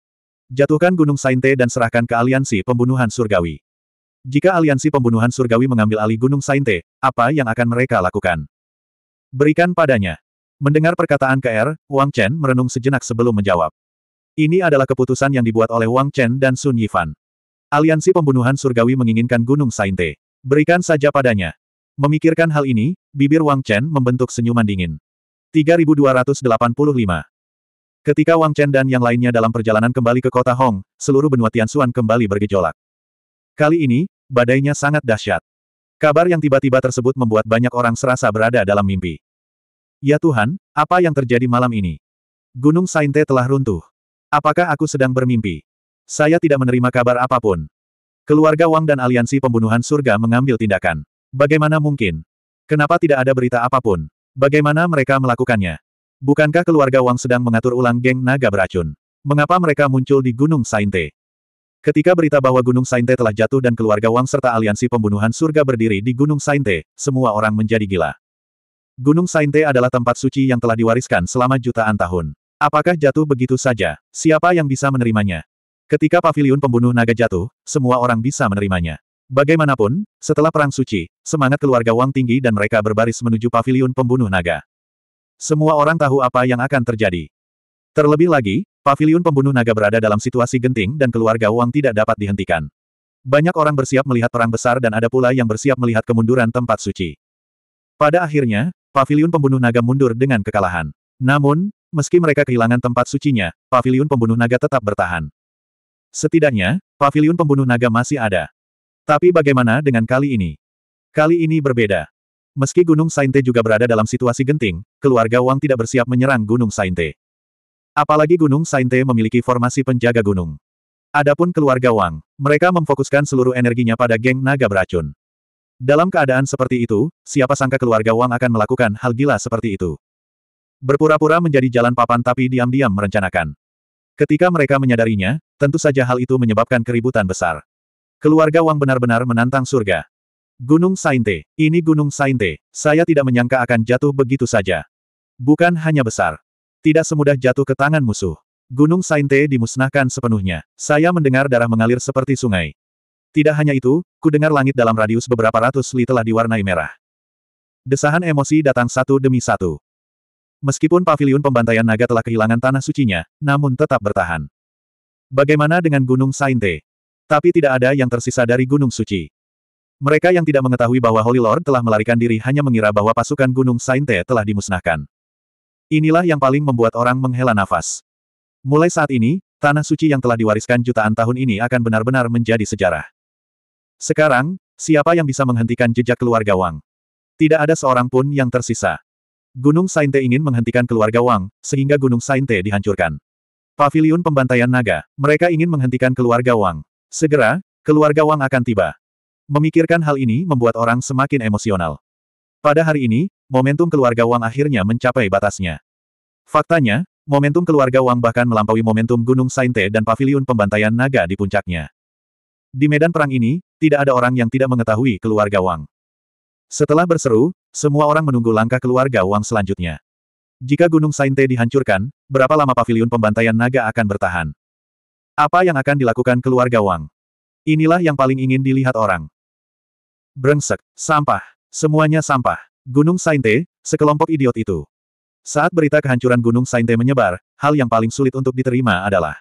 Jatuhkan Gunung Sainte dan serahkan ke aliansi pembunuhan surgawi. Jika aliansi pembunuhan surgawi mengambil alih Gunung Sainte, apa yang akan mereka lakukan? Berikan padanya. Mendengar perkataan KR, Wang Chen merenung sejenak sebelum menjawab. Ini adalah keputusan yang dibuat oleh Wang Chen dan Sun Yifan. Aliansi pembunuhan surgawi menginginkan Gunung Sainte. Berikan saja padanya. Memikirkan hal ini, bibir Wang Chen membentuk senyuman dingin. 3285 Ketika Wang Chen dan yang lainnya dalam perjalanan kembali ke kota Hong, seluruh benua Tianxuan kembali bergejolak. Kali ini, badainya sangat dahsyat. Kabar yang tiba-tiba tersebut membuat banyak orang serasa berada dalam mimpi. Ya Tuhan, apa yang terjadi malam ini? Gunung Sainte telah runtuh. Apakah aku sedang bermimpi? Saya tidak menerima kabar apapun. Keluarga Wang dan aliansi pembunuhan surga mengambil tindakan. Bagaimana mungkin? Kenapa tidak ada berita apapun? Bagaimana mereka melakukannya? Bukankah keluarga Wang sedang mengatur ulang geng naga beracun? Mengapa mereka muncul di Gunung Sainte? Ketika berita bahwa Gunung Sainte telah jatuh dan keluarga Wang serta aliansi pembunuhan surga berdiri di Gunung Sainte, semua orang menjadi gila. Gunung Sainte adalah tempat suci yang telah diwariskan selama jutaan tahun. Apakah jatuh begitu saja? Siapa yang bisa menerimanya? Ketika pavilion pembunuh naga jatuh, semua orang bisa menerimanya. Bagaimanapun, setelah perang suci, semangat keluarga Wang tinggi dan mereka berbaris menuju pavilion pembunuh naga. Semua orang tahu apa yang akan terjadi. Terlebih lagi, pavilion pembunuh naga berada dalam situasi genting dan keluarga Wang tidak dapat dihentikan. Banyak orang bersiap melihat perang besar dan ada pula yang bersiap melihat kemunduran tempat suci. Pada akhirnya, paviliun pembunuh naga mundur dengan kekalahan. Namun, meski mereka kehilangan tempat sucinya, paviliun pembunuh naga tetap bertahan. Setidaknya, paviliun pembunuh naga masih ada. Tapi bagaimana dengan kali ini? Kali ini berbeda. Meski Gunung Sainte juga berada dalam situasi genting, keluarga Wang tidak bersiap menyerang Gunung Sainte. Apalagi Gunung Sainte memiliki formasi penjaga gunung. Adapun keluarga Wang, mereka memfokuskan seluruh energinya pada geng naga beracun. Dalam keadaan seperti itu, siapa sangka keluarga Wang akan melakukan hal gila seperti itu. Berpura-pura menjadi jalan papan tapi diam-diam merencanakan. Ketika mereka menyadarinya, tentu saja hal itu menyebabkan keributan besar. Keluarga Wang benar-benar menantang surga. Gunung Sainte, ini Gunung Sainte, saya tidak menyangka akan jatuh begitu saja. Bukan hanya besar. Tidak semudah jatuh ke tangan musuh. Gunung Sainte dimusnahkan sepenuhnya. Saya mendengar darah mengalir seperti sungai. Tidak hanya itu, ku dengar langit dalam radius beberapa ratus li telah diwarnai merah. Desahan emosi datang satu demi satu. Meskipun pavilion pembantaian naga telah kehilangan tanah sucinya, namun tetap bertahan. Bagaimana dengan Gunung Sainte? Tapi tidak ada yang tersisa dari Gunung Suci. Mereka yang tidak mengetahui bahwa Holy Lord telah melarikan diri hanya mengira bahwa pasukan Gunung Sainte telah dimusnahkan. Inilah yang paling membuat orang menghela nafas. Mulai saat ini, tanah suci yang telah diwariskan jutaan tahun ini akan benar-benar menjadi sejarah. Sekarang, siapa yang bisa menghentikan jejak keluarga Wang? Tidak ada seorang pun yang tersisa. Gunung Sainte ingin menghentikan keluarga Wang, sehingga Gunung Sainte dihancurkan. Paviliun pembantaian naga, mereka ingin menghentikan keluarga Wang. Segera, keluarga Wang akan tiba. Memikirkan hal ini membuat orang semakin emosional. Pada hari ini, momentum keluarga Wang akhirnya mencapai batasnya. Faktanya, momentum keluarga Wang bahkan melampaui momentum Gunung Sainte dan paviliun pembantaian naga di puncaknya. Di medan perang ini, tidak ada orang yang tidak mengetahui keluarga Wang. Setelah berseru, semua orang menunggu langkah keluarga Wang selanjutnya. Jika Gunung Sainte dihancurkan, berapa lama pavilion pembantaian naga akan bertahan? Apa yang akan dilakukan keluarga Wang? Inilah yang paling ingin dilihat orang. Brengsek, sampah. Semuanya sampah. Gunung Sainte, sekelompok idiot itu. Saat berita kehancuran Gunung Sainte menyebar, hal yang paling sulit untuk diterima adalah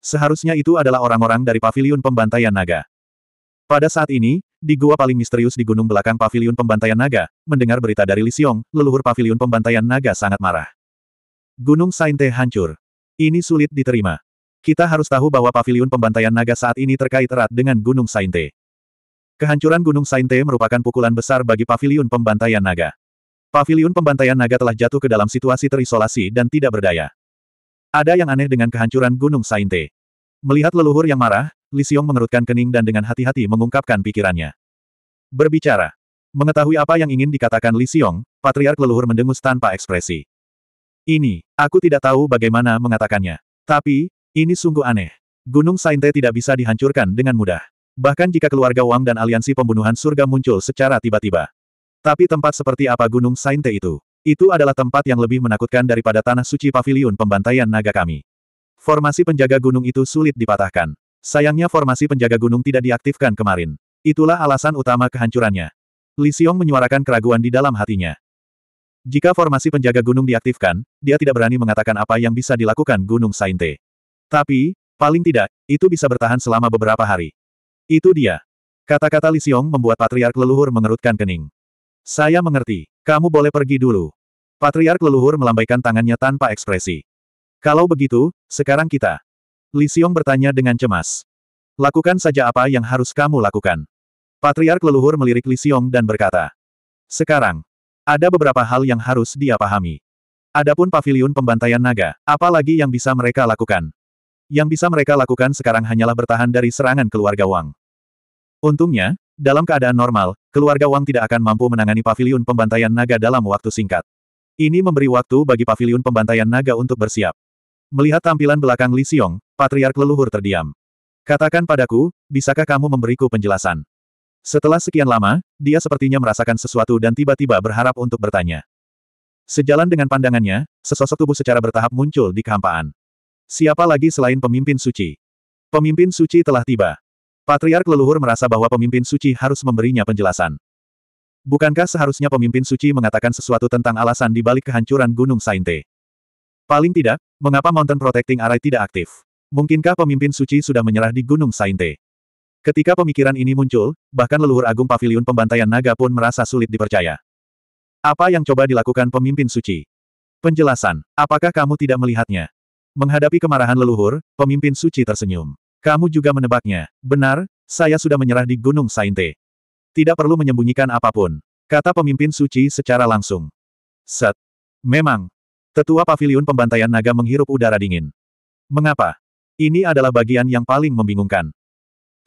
Seharusnya itu adalah orang-orang dari paviliun pembantaian naga. Pada saat ini, di gua paling misterius di gunung belakang paviliun pembantaian naga, mendengar berita dari Li Xiong, leluhur paviliun pembantaian naga sangat marah. Gunung Sainte hancur. Ini sulit diterima. Kita harus tahu bahwa paviliun pembantaian naga saat ini terkait erat dengan Gunung Sainte. Kehancuran Gunung Sainte merupakan pukulan besar bagi paviliun pembantaian naga. Paviliun pembantaian naga telah jatuh ke dalam situasi terisolasi dan tidak berdaya. Ada yang aneh dengan kehancuran Gunung Sainte. Melihat leluhur yang marah, Li Xiong mengerutkan kening dan dengan hati-hati mengungkapkan pikirannya. Berbicara. Mengetahui apa yang ingin dikatakan Li Xiong, Patriark leluhur mendengus tanpa ekspresi. Ini, aku tidak tahu bagaimana mengatakannya. Tapi, ini sungguh aneh. Gunung Sainte tidak bisa dihancurkan dengan mudah. Bahkan jika keluarga Wang dan aliansi pembunuhan surga muncul secara tiba-tiba. Tapi tempat seperti apa Gunung Sainte itu? Itu adalah tempat yang lebih menakutkan daripada tanah suci paviliun pembantaian naga kami. Formasi penjaga gunung itu sulit dipatahkan. Sayangnya formasi penjaga gunung tidak diaktifkan kemarin. Itulah alasan utama kehancurannya. Li Xiong menyuarakan keraguan di dalam hatinya. Jika formasi penjaga gunung diaktifkan, dia tidak berani mengatakan apa yang bisa dilakukan Gunung Sainte. Tapi, paling tidak, itu bisa bertahan selama beberapa hari. Itu dia. Kata-kata Li Xiong membuat Patriark leluhur mengerutkan kening. Saya mengerti. Kamu boleh pergi dulu. Patriark leluhur melambaikan tangannya tanpa ekspresi. Kalau begitu, sekarang kita. Li Xiong bertanya dengan cemas. Lakukan saja apa yang harus kamu lakukan. Patriark leluhur melirik Li Xiong dan berkata. Sekarang, ada beberapa hal yang harus dia pahami. Adapun pavilion pembantaian naga, apalagi yang bisa mereka lakukan? Yang bisa mereka lakukan sekarang hanyalah bertahan dari serangan keluarga Wang. Untungnya, dalam keadaan normal, keluarga Wang tidak akan mampu menangani pavilion pembantaian naga dalam waktu singkat. Ini memberi waktu bagi pavilion pembantaian naga untuk bersiap. Melihat tampilan belakang Li Xiong, patriark leluhur terdiam. Katakan padaku, bisakah kamu memberiku penjelasan? Setelah sekian lama, dia sepertinya merasakan sesuatu dan tiba-tiba berharap untuk bertanya. Sejalan dengan pandangannya, sesosok tubuh secara bertahap muncul di kehampaan. Siapa lagi selain pemimpin suci? Pemimpin suci telah tiba. Patriark leluhur merasa bahwa pemimpin suci harus memberinya penjelasan. Bukankah seharusnya pemimpin suci mengatakan sesuatu tentang alasan di balik kehancuran Gunung Sainte? Paling tidak, mengapa Mountain Protecting Array tidak aktif? Mungkinkah pemimpin suci sudah menyerah di Gunung Sainte? Ketika pemikiran ini muncul, bahkan leluhur agung pavilion pembantaian naga pun merasa sulit dipercaya. Apa yang coba dilakukan pemimpin suci? Penjelasan, apakah kamu tidak melihatnya? Menghadapi kemarahan leluhur, pemimpin suci tersenyum. Kamu juga menebaknya. Benar, saya sudah menyerah di Gunung Sainte. Tidak perlu menyembunyikan apapun. Kata pemimpin suci secara langsung. Set. Memang. Tetua Paviliun pembantaian naga menghirup udara dingin. Mengapa? Ini adalah bagian yang paling membingungkan.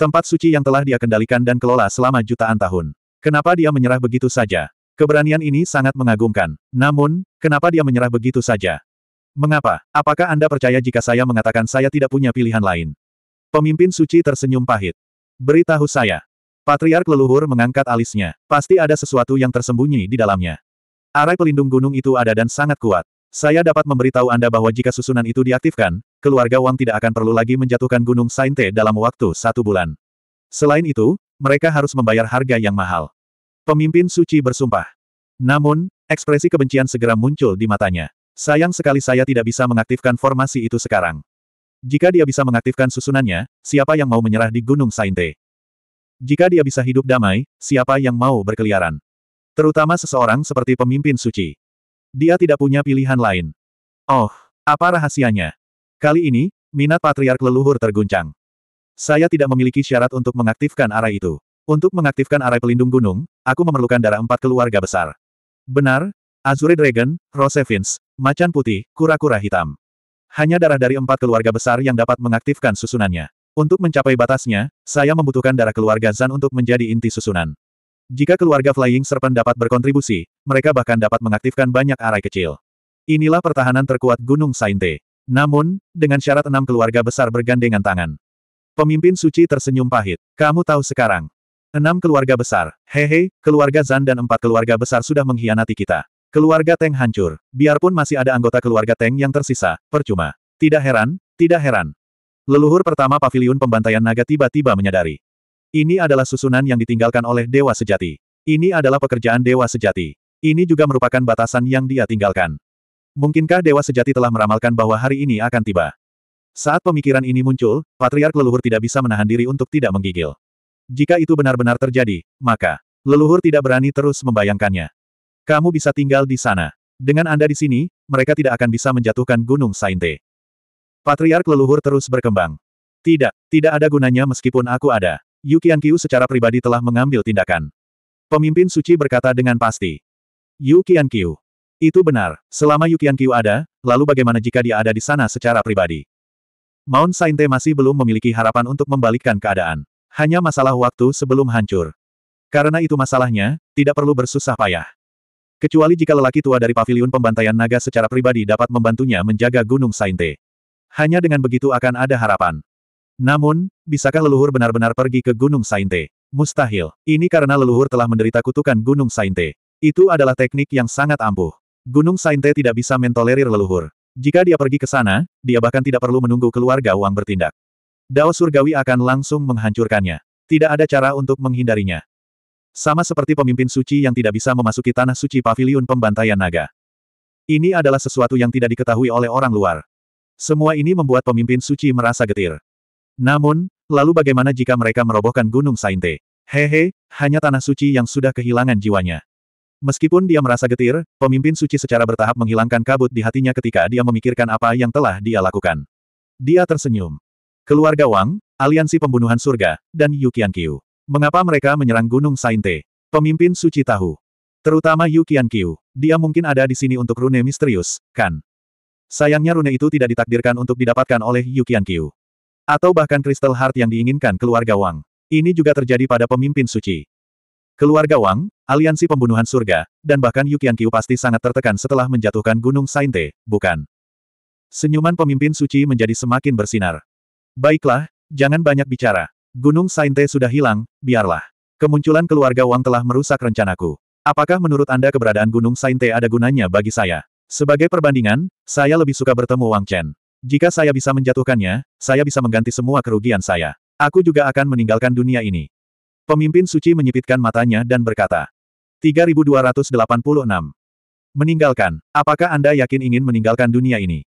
Tempat suci yang telah dia kendalikan dan kelola selama jutaan tahun. Kenapa dia menyerah begitu saja? Keberanian ini sangat mengagumkan. Namun, kenapa dia menyerah begitu saja? Mengapa? Apakah Anda percaya jika saya mengatakan saya tidak punya pilihan lain? Pemimpin suci tersenyum pahit. Beritahu saya. Patriark leluhur mengangkat alisnya. Pasti ada sesuatu yang tersembunyi di dalamnya. Arai pelindung gunung itu ada dan sangat kuat. Saya dapat memberitahu Anda bahwa jika susunan itu diaktifkan, keluarga Wang tidak akan perlu lagi menjatuhkan Gunung Sainte dalam waktu satu bulan. Selain itu, mereka harus membayar harga yang mahal. Pemimpin suci bersumpah. Namun, ekspresi kebencian segera muncul di matanya. Sayang sekali saya tidak bisa mengaktifkan formasi itu sekarang. Jika dia bisa mengaktifkan susunannya, siapa yang mau menyerah di Gunung Sainte? Jika dia bisa hidup damai, siapa yang mau berkeliaran? Terutama seseorang seperti pemimpin suci. Dia tidak punya pilihan lain. Oh, apa rahasianya? Kali ini, minat patriark leluhur terguncang. Saya tidak memiliki syarat untuk mengaktifkan arah itu. Untuk mengaktifkan arai pelindung gunung, aku memerlukan darah empat keluarga besar. Benar, Azure Dragon, Rosevins, Macan Putih, Kura-Kura Hitam. Hanya darah dari empat keluarga besar yang dapat mengaktifkan susunannya. Untuk mencapai batasnya, saya membutuhkan darah keluarga Zan untuk menjadi inti susunan. Jika keluarga Flying Serpent dapat berkontribusi, mereka bahkan dapat mengaktifkan banyak arai kecil. Inilah pertahanan terkuat Gunung Sainte. Namun, dengan syarat enam keluarga besar bergandengan tangan. Pemimpin suci tersenyum pahit. Kamu tahu sekarang. Enam keluarga besar. Hehe, keluarga Zan dan empat keluarga besar sudah mengkhianati kita. Keluarga Teng hancur. Biarpun masih ada anggota keluarga Teng yang tersisa, percuma. Tidak heran, tidak heran. Leluhur pertama paviliun pembantaian naga tiba-tiba menyadari. Ini adalah susunan yang ditinggalkan oleh Dewa Sejati. Ini adalah pekerjaan Dewa Sejati. Ini juga merupakan batasan yang dia tinggalkan. Mungkinkah Dewa Sejati telah meramalkan bahwa hari ini akan tiba? Saat pemikiran ini muncul, Patriark Leluhur tidak bisa menahan diri untuk tidak menggigil. Jika itu benar-benar terjadi, maka leluhur tidak berani terus membayangkannya. Kamu bisa tinggal di sana. Dengan Anda di sini, mereka tidak akan bisa menjatuhkan Gunung Sainte. Patriark leluhur terus berkembang. Tidak, tidak ada gunanya meskipun aku ada. Yu Qianqiu secara pribadi telah mengambil tindakan. Pemimpin suci berkata dengan pasti. Yu Qianqiu, Itu benar, selama Yu Qianqiu ada, lalu bagaimana jika dia ada di sana secara pribadi? Mount Sainte masih belum memiliki harapan untuk membalikkan keadaan. Hanya masalah waktu sebelum hancur. Karena itu masalahnya, tidak perlu bersusah payah. Kecuali jika lelaki tua dari pavilion pembantaian naga secara pribadi dapat membantunya menjaga Gunung Sainte. Hanya dengan begitu akan ada harapan. Namun, bisakah leluhur benar-benar pergi ke Gunung Sainte? Mustahil. Ini karena leluhur telah menderita kutukan Gunung Sainte. Itu adalah teknik yang sangat ampuh. Gunung Sainte tidak bisa mentolerir leluhur. Jika dia pergi ke sana, dia bahkan tidak perlu menunggu keluarga Wang bertindak. Dao surgawi akan langsung menghancurkannya. Tidak ada cara untuk menghindarinya. Sama seperti pemimpin suci yang tidak bisa memasuki tanah suci paviliun pembantaian naga. Ini adalah sesuatu yang tidak diketahui oleh orang luar. Semua ini membuat pemimpin suci merasa getir. Namun, lalu bagaimana jika mereka merobohkan Gunung Sainte? Hehe, hanya tanah suci yang sudah kehilangan jiwanya. Meskipun dia merasa getir, pemimpin suci secara bertahap menghilangkan kabut di hatinya ketika dia memikirkan apa yang telah dia lakukan. Dia tersenyum. Keluarga Wang, aliansi pembunuhan surga, dan Yu Qiu. Mengapa mereka menyerang Gunung Sainte? Pemimpin suci tahu. Terutama Yu Qiu, Dia mungkin ada di sini untuk rune misterius, kan? Sayangnya rune itu tidak ditakdirkan untuk didapatkan oleh Yu Qiu, Atau bahkan kristal heart yang diinginkan keluarga Wang. Ini juga terjadi pada pemimpin suci. Keluarga Wang, aliansi pembunuhan surga, dan bahkan Yu Qiu pasti sangat tertekan setelah menjatuhkan Gunung Sainte, bukan? Senyuman pemimpin suci menjadi semakin bersinar. Baiklah, jangan banyak bicara. Gunung Sainte sudah hilang, biarlah. Kemunculan keluarga Wang telah merusak rencanaku. Apakah menurut Anda keberadaan Gunung Sainte ada gunanya bagi saya? Sebagai perbandingan, saya lebih suka bertemu Wang Chen. Jika saya bisa menjatuhkannya, saya bisa mengganti semua kerugian saya. Aku juga akan meninggalkan dunia ini. Pemimpin suci menyipitkan matanya dan berkata. 3286. Meninggalkan. Apakah Anda yakin ingin meninggalkan dunia ini?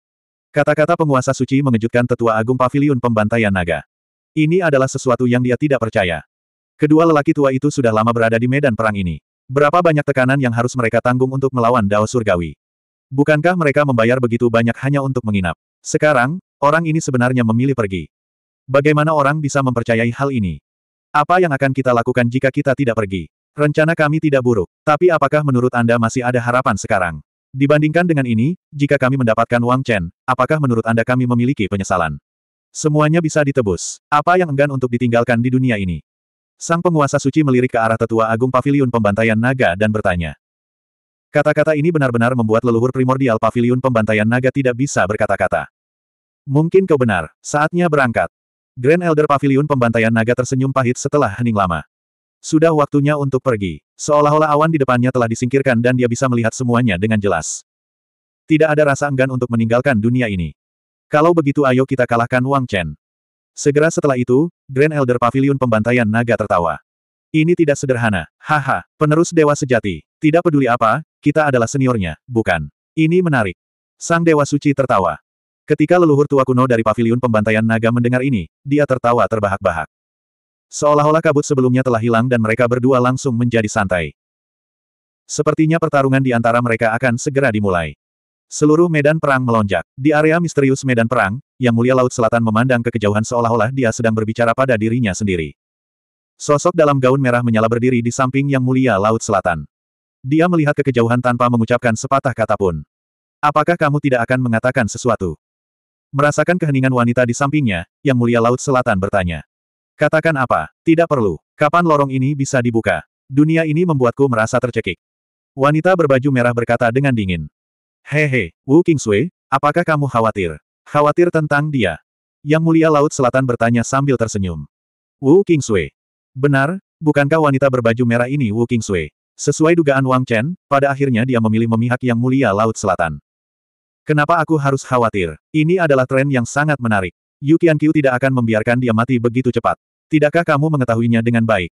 Kata-kata penguasa suci mengejutkan tetua agung pavilion pembantaian naga. Ini adalah sesuatu yang dia tidak percaya. Kedua lelaki tua itu sudah lama berada di medan perang ini. Berapa banyak tekanan yang harus mereka tanggung untuk melawan Dao Surgawi? Bukankah mereka membayar begitu banyak hanya untuk menginap? Sekarang, orang ini sebenarnya memilih pergi. Bagaimana orang bisa mempercayai hal ini? Apa yang akan kita lakukan jika kita tidak pergi? Rencana kami tidak buruk, tapi apakah menurut Anda masih ada harapan sekarang? Dibandingkan dengan ini, jika kami mendapatkan Wang Chen, apakah menurut Anda kami memiliki penyesalan? Semuanya bisa ditebus. Apa yang enggan untuk ditinggalkan di dunia ini? Sang penguasa suci melirik ke arah tetua agung pavilion pembantaian naga dan bertanya. Kata-kata ini benar-benar membuat leluhur primordial pavilion pembantaian naga tidak bisa berkata-kata. Mungkin kau benar, saatnya berangkat. Grand Elder Pavilion pembantaian naga tersenyum pahit setelah hening lama. Sudah waktunya untuk pergi. Seolah-olah awan di depannya telah disingkirkan dan dia bisa melihat semuanya dengan jelas. Tidak ada rasa enggan untuk meninggalkan dunia ini. Kalau begitu ayo kita kalahkan Wang Chen. Segera setelah itu, Grand Elder Pavilion Pembantaian Naga tertawa. Ini tidak sederhana, haha, penerus dewa sejati. Tidak peduli apa, kita adalah seniornya, bukan. Ini menarik. Sang Dewa Suci tertawa. Ketika leluhur tua kuno dari pavilion pembantaian naga mendengar ini, dia tertawa terbahak-bahak. Seolah-olah kabut sebelumnya telah hilang dan mereka berdua langsung menjadi santai. Sepertinya pertarungan di antara mereka akan segera dimulai. Seluruh medan perang melonjak. Di area misterius medan perang, Yang Mulia Laut Selatan memandang ke kejauhan seolah-olah dia sedang berbicara pada dirinya sendiri. Sosok dalam gaun merah menyala berdiri di samping Yang Mulia Laut Selatan. Dia melihat ke kejauhan tanpa mengucapkan sepatah kata pun. Apakah kamu tidak akan mengatakan sesuatu? Merasakan keheningan wanita di sampingnya, Yang Mulia Laut Selatan bertanya. Katakan apa? Tidak perlu. Kapan lorong ini bisa dibuka? Dunia ini membuatku merasa tercekik. Wanita berbaju merah berkata dengan dingin. Hehe, Wu Sui, apakah kamu khawatir? Khawatir tentang dia. Yang Mulia Laut Selatan bertanya sambil tersenyum. Wu Sui. Benar, bukankah wanita berbaju merah ini Wu Sui? Sesuai dugaan Wang Chen, pada akhirnya dia memilih memihak Yang Mulia Laut Selatan. Kenapa aku harus khawatir? Ini adalah tren yang sangat menarik. Yu Qianqiu tidak akan membiarkan dia mati begitu cepat. Tidakkah kamu mengetahuinya dengan baik?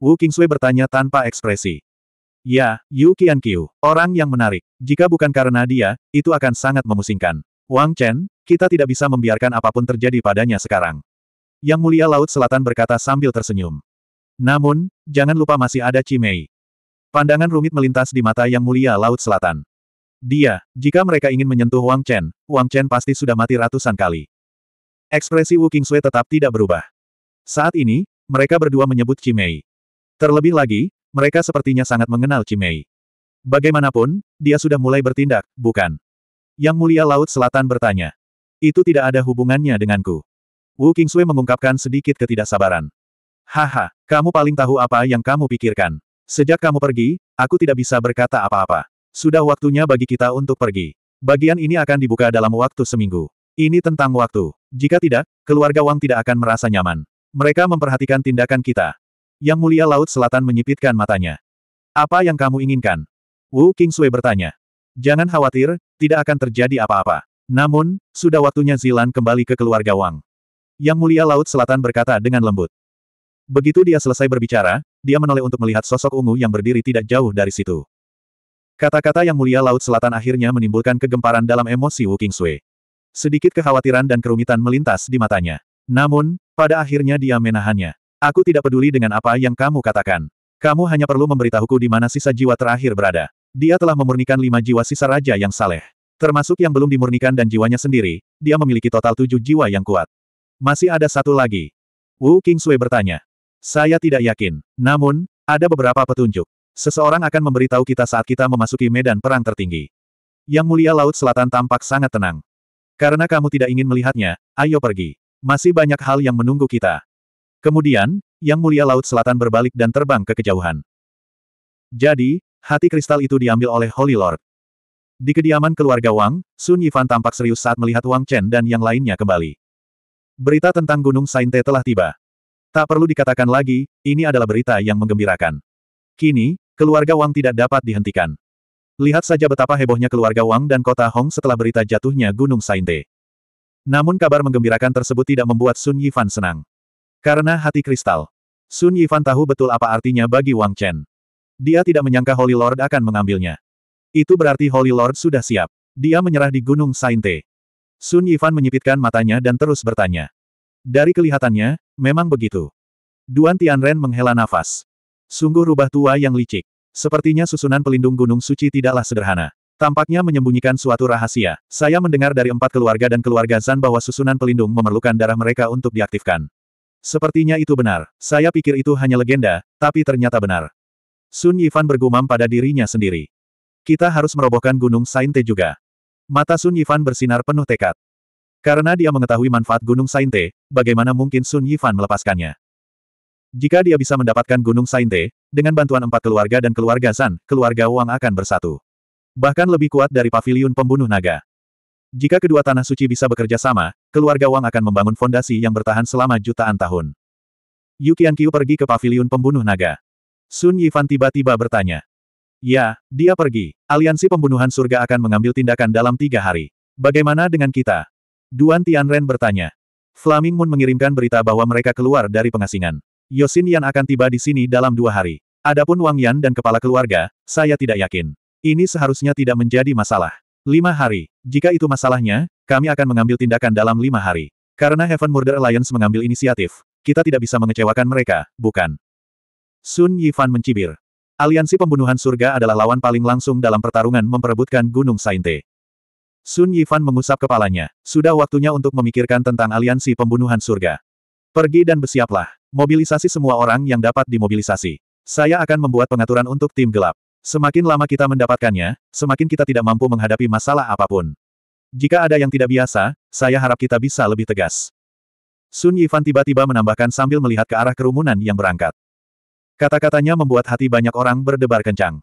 Wu Kingsui bertanya tanpa ekspresi. Ya, Yu Qianqiu, orang yang menarik. Jika bukan karena dia, itu akan sangat memusingkan. Wang Chen, kita tidak bisa membiarkan apapun terjadi padanya sekarang. Yang Mulia Laut Selatan berkata sambil tersenyum. Namun, jangan lupa masih ada Cimei. Pandangan rumit melintas di mata Yang Mulia Laut Selatan. Dia, jika mereka ingin menyentuh Wang Chen, Wang Chen pasti sudah mati ratusan kali. Ekspresi Wu Qingsui tetap tidak berubah. Saat ini, mereka berdua menyebut Cimei. Terlebih lagi, mereka sepertinya sangat mengenal Cimei. Bagaimanapun, dia sudah mulai bertindak, bukan? Yang Mulia Laut Selatan bertanya. Itu tidak ada hubungannya denganku. Wu Kingsui mengungkapkan sedikit ketidaksabaran. Haha, kamu paling tahu apa yang kamu pikirkan. Sejak kamu pergi, aku tidak bisa berkata apa-apa. Sudah waktunya bagi kita untuk pergi. Bagian ini akan dibuka dalam waktu seminggu. Ini tentang waktu. Jika tidak, keluarga Wang tidak akan merasa nyaman. Mereka memperhatikan tindakan kita. Yang mulia Laut Selatan menyipitkan matanya. Apa yang kamu inginkan? Wu King Sui bertanya. Jangan khawatir, tidak akan terjadi apa-apa. Namun, sudah waktunya Zilan kembali ke keluarga Wang. Yang mulia Laut Selatan berkata dengan lembut. Begitu dia selesai berbicara, dia menoleh untuk melihat sosok ungu yang berdiri tidak jauh dari situ. Kata-kata yang mulia Laut Selatan akhirnya menimbulkan kegemparan dalam emosi Wu King Sui. Sedikit kekhawatiran dan kerumitan melintas di matanya. Namun, pada akhirnya dia menahannya. Aku tidak peduli dengan apa yang kamu katakan. Kamu hanya perlu memberitahuku di mana sisa jiwa terakhir berada. Dia telah memurnikan lima jiwa sisa raja yang saleh. Termasuk yang belum dimurnikan dan jiwanya sendiri, dia memiliki total tujuh jiwa yang kuat. Masih ada satu lagi. Wu King Sui bertanya. Saya tidak yakin. Namun, ada beberapa petunjuk. Seseorang akan memberitahu kita saat kita memasuki medan perang tertinggi. Yang mulia Laut Selatan tampak sangat tenang. Karena kamu tidak ingin melihatnya, ayo pergi. Masih banyak hal yang menunggu kita. Kemudian, Yang Mulia Laut Selatan berbalik dan terbang ke kejauhan. Jadi, hati kristal itu diambil oleh Holy Lord. Di kediaman keluarga Wang, Sun Yifan tampak serius saat melihat Wang Chen dan yang lainnya kembali. Berita tentang Gunung Sainte telah tiba. Tak perlu dikatakan lagi, ini adalah berita yang menggembirakan. Kini, keluarga Wang tidak dapat dihentikan. Lihat saja betapa hebohnya keluarga Wang dan kota Hong setelah berita jatuhnya Gunung Sainte. Namun kabar menggembirakan tersebut tidak membuat Sun Yifan senang. Karena hati kristal. Sun Yifan tahu betul apa artinya bagi Wang Chen. Dia tidak menyangka Holy Lord akan mengambilnya. Itu berarti Holy Lord sudah siap. Dia menyerah di Gunung Sainte. Sun Yifan menyipitkan matanya dan terus bertanya. Dari kelihatannya, memang begitu. Duan Tianren menghela nafas. Sungguh rubah tua yang licik. Sepertinya susunan pelindung Gunung Suci tidaklah sederhana. Tampaknya menyembunyikan suatu rahasia. Saya mendengar dari empat keluarga dan keluarga Zan bahwa susunan pelindung memerlukan darah mereka untuk diaktifkan. Sepertinya itu benar, saya pikir itu hanya legenda, tapi ternyata benar. Sun Yifan bergumam pada dirinya sendiri. Kita harus merobohkan Gunung Sainte juga. Mata Sun Yifan bersinar penuh tekad. Karena dia mengetahui manfaat Gunung Sainte, bagaimana mungkin Sun Yifan melepaskannya. Jika dia bisa mendapatkan Gunung Sainte, dengan bantuan empat keluarga dan keluarga Zan, keluarga Wang akan bersatu. Bahkan lebih kuat dari paviliun pembunuh naga. Jika kedua tanah suci bisa bekerja sama, keluarga Wang akan membangun fondasi yang bertahan selama jutaan tahun. Yu Qianqiu pergi ke paviliun pembunuh naga. Sun Yifan tiba-tiba bertanya. Ya, dia pergi. Aliansi pembunuhan surga akan mengambil tindakan dalam tiga hari. Bagaimana dengan kita? Duan Tianren bertanya. Flaming Moon mengirimkan berita bahwa mereka keluar dari pengasingan. Yosin Yan akan tiba di sini dalam dua hari. Adapun Wang Yan dan kepala keluarga, saya tidak yakin. Ini seharusnya tidak menjadi masalah. Lima hari. Jika itu masalahnya, kami akan mengambil tindakan dalam lima hari. Karena Heaven Murder Alliance mengambil inisiatif, kita tidak bisa mengecewakan mereka, bukan? Sun Yifan mencibir. Aliansi pembunuhan surga adalah lawan paling langsung dalam pertarungan memperebutkan Gunung Sainte. Sun Yifan mengusap kepalanya. Sudah waktunya untuk memikirkan tentang aliansi pembunuhan surga. Pergi dan bersiaplah. Mobilisasi semua orang yang dapat dimobilisasi. Saya akan membuat pengaturan untuk tim gelap. Semakin lama kita mendapatkannya, semakin kita tidak mampu menghadapi masalah apapun. Jika ada yang tidak biasa, saya harap kita bisa lebih tegas. Sun Yifan tiba-tiba menambahkan sambil melihat ke arah kerumunan yang berangkat. Kata-katanya membuat hati banyak orang berdebar kencang.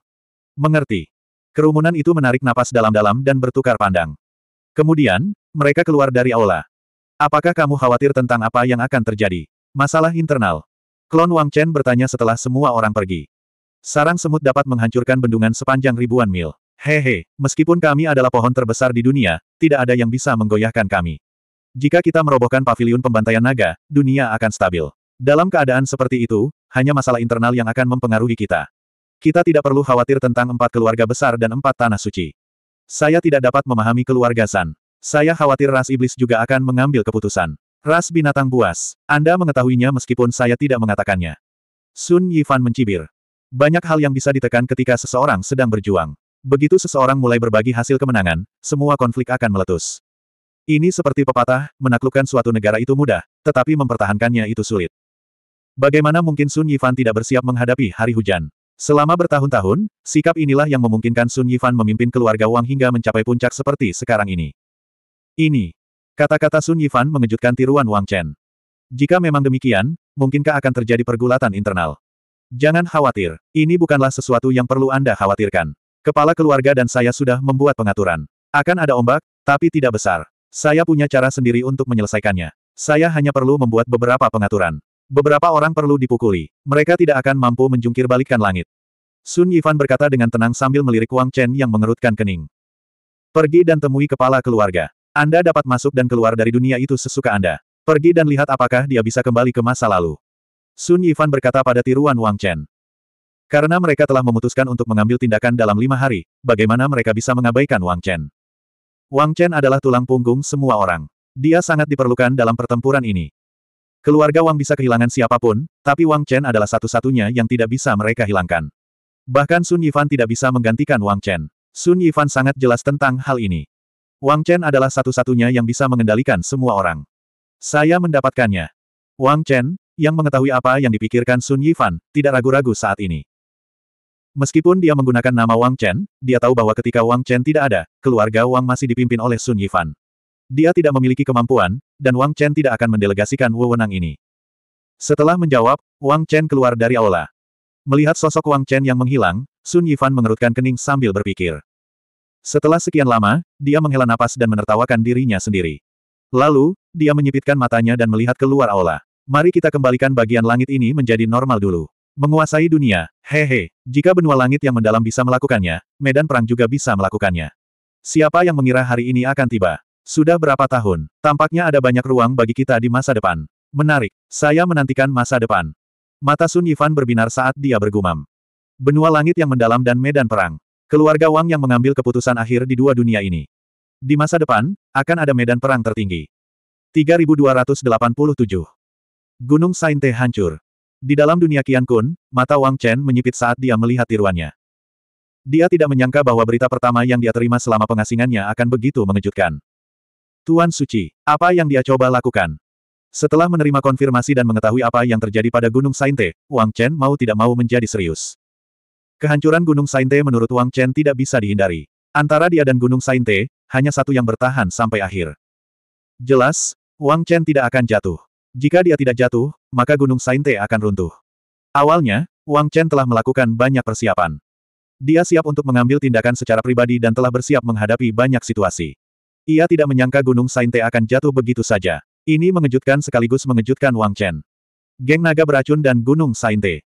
Mengerti. Kerumunan itu menarik napas dalam-dalam dan bertukar pandang. Kemudian, mereka keluar dari aula. Apakah kamu khawatir tentang apa yang akan terjadi? Masalah internal. Klon Wang Chen bertanya setelah semua orang pergi. Sarang semut dapat menghancurkan bendungan sepanjang ribuan mil. Hehe, meskipun kami adalah pohon terbesar di dunia, tidak ada yang bisa menggoyahkan kami. Jika kita merobohkan pavilion pembantaian naga, dunia akan stabil. Dalam keadaan seperti itu, hanya masalah internal yang akan mempengaruhi kita. Kita tidak perlu khawatir tentang empat keluarga besar dan empat tanah suci. Saya tidak dapat memahami keluarga San. Saya khawatir ras iblis juga akan mengambil keputusan. Ras binatang buas. Anda mengetahuinya meskipun saya tidak mengatakannya. Sun Yifan mencibir. Banyak hal yang bisa ditekan ketika seseorang sedang berjuang. Begitu seseorang mulai berbagi hasil kemenangan, semua konflik akan meletus. Ini seperti pepatah, menaklukkan suatu negara itu mudah, tetapi mempertahankannya itu sulit. Bagaimana mungkin Sun Yifan tidak bersiap menghadapi hari hujan? Selama bertahun-tahun, sikap inilah yang memungkinkan Sun Yifan memimpin keluarga Wang hingga mencapai puncak seperti sekarang ini. Ini. Kata-kata Sun Yifan mengejutkan tiruan Wang Chen. Jika memang demikian, mungkinkah akan terjadi pergulatan internal? Jangan khawatir, ini bukanlah sesuatu yang perlu Anda khawatirkan. Kepala keluarga dan saya sudah membuat pengaturan. Akan ada ombak, tapi tidak besar. Saya punya cara sendiri untuk menyelesaikannya. Saya hanya perlu membuat beberapa pengaturan. Beberapa orang perlu dipukuli. Mereka tidak akan mampu menjungkir balikan langit. Sun Yifan berkata dengan tenang sambil melirik Wang Chen yang mengerutkan kening. Pergi dan temui kepala keluarga. Anda dapat masuk dan keluar dari dunia itu sesuka Anda. Pergi dan lihat apakah dia bisa kembali ke masa lalu. Sun Yifan berkata pada tiruan Wang Chen. Karena mereka telah memutuskan untuk mengambil tindakan dalam lima hari, bagaimana mereka bisa mengabaikan Wang Chen? Wang Chen adalah tulang punggung semua orang. Dia sangat diperlukan dalam pertempuran ini. Keluarga Wang bisa kehilangan siapapun, tapi Wang Chen adalah satu-satunya yang tidak bisa mereka hilangkan. Bahkan Sun Yifan tidak bisa menggantikan Wang Chen. Sun Yifan sangat jelas tentang hal ini. Wang Chen adalah satu-satunya yang bisa mengendalikan semua orang. Saya mendapatkannya. Wang Chen, yang mengetahui apa yang dipikirkan Sun Yifan, tidak ragu-ragu saat ini. Meskipun dia menggunakan nama Wang Chen, dia tahu bahwa ketika Wang Chen tidak ada, keluarga Wang masih dipimpin oleh Sun Yifan. Dia tidak memiliki kemampuan, dan Wang Chen tidak akan mendelegasikan wewenang ini. Setelah menjawab, Wang Chen keluar dari aula. Melihat sosok Wang Chen yang menghilang, Sun Yifan mengerutkan kening sambil berpikir. Setelah sekian lama, dia menghela napas dan menertawakan dirinya sendiri. Lalu, dia menyipitkan matanya dan melihat keluar aula. Mari kita kembalikan bagian langit ini menjadi normal dulu. Menguasai dunia, hehe, jika benua langit yang mendalam bisa melakukannya, medan perang juga bisa melakukannya. Siapa yang mengira hari ini akan tiba? Sudah berapa tahun, tampaknya ada banyak ruang bagi kita di masa depan. Menarik, saya menantikan masa depan. Mata Sun Yifan berbinar saat dia bergumam. Benua langit yang mendalam dan medan perang. Keluarga Wang yang mengambil keputusan akhir di dua dunia ini. Di masa depan, akan ada medan perang tertinggi. 3287 Gunung Sainte hancur. Di dalam dunia Qian Kun, mata Wang Chen menyipit saat dia melihat tiruannya. Dia tidak menyangka bahwa berita pertama yang dia terima selama pengasingannya akan begitu mengejutkan. Tuan Suci, apa yang dia coba lakukan? Setelah menerima konfirmasi dan mengetahui apa yang terjadi pada Gunung Sainte, Wang Chen mau tidak mau menjadi serius. Kehancuran Gunung Sainte menurut Wang Chen tidak bisa dihindari. Antara dia dan Gunung Sainte, hanya satu yang bertahan sampai akhir. Jelas, Wang Chen tidak akan jatuh. Jika dia tidak jatuh, maka Gunung Sainte akan runtuh. Awalnya, Wang Chen telah melakukan banyak persiapan. Dia siap untuk mengambil tindakan secara pribadi dan telah bersiap menghadapi banyak situasi. Ia tidak menyangka Gunung Sainte akan jatuh begitu saja. Ini mengejutkan sekaligus mengejutkan Wang Chen. Geng naga beracun dan Gunung Sainte.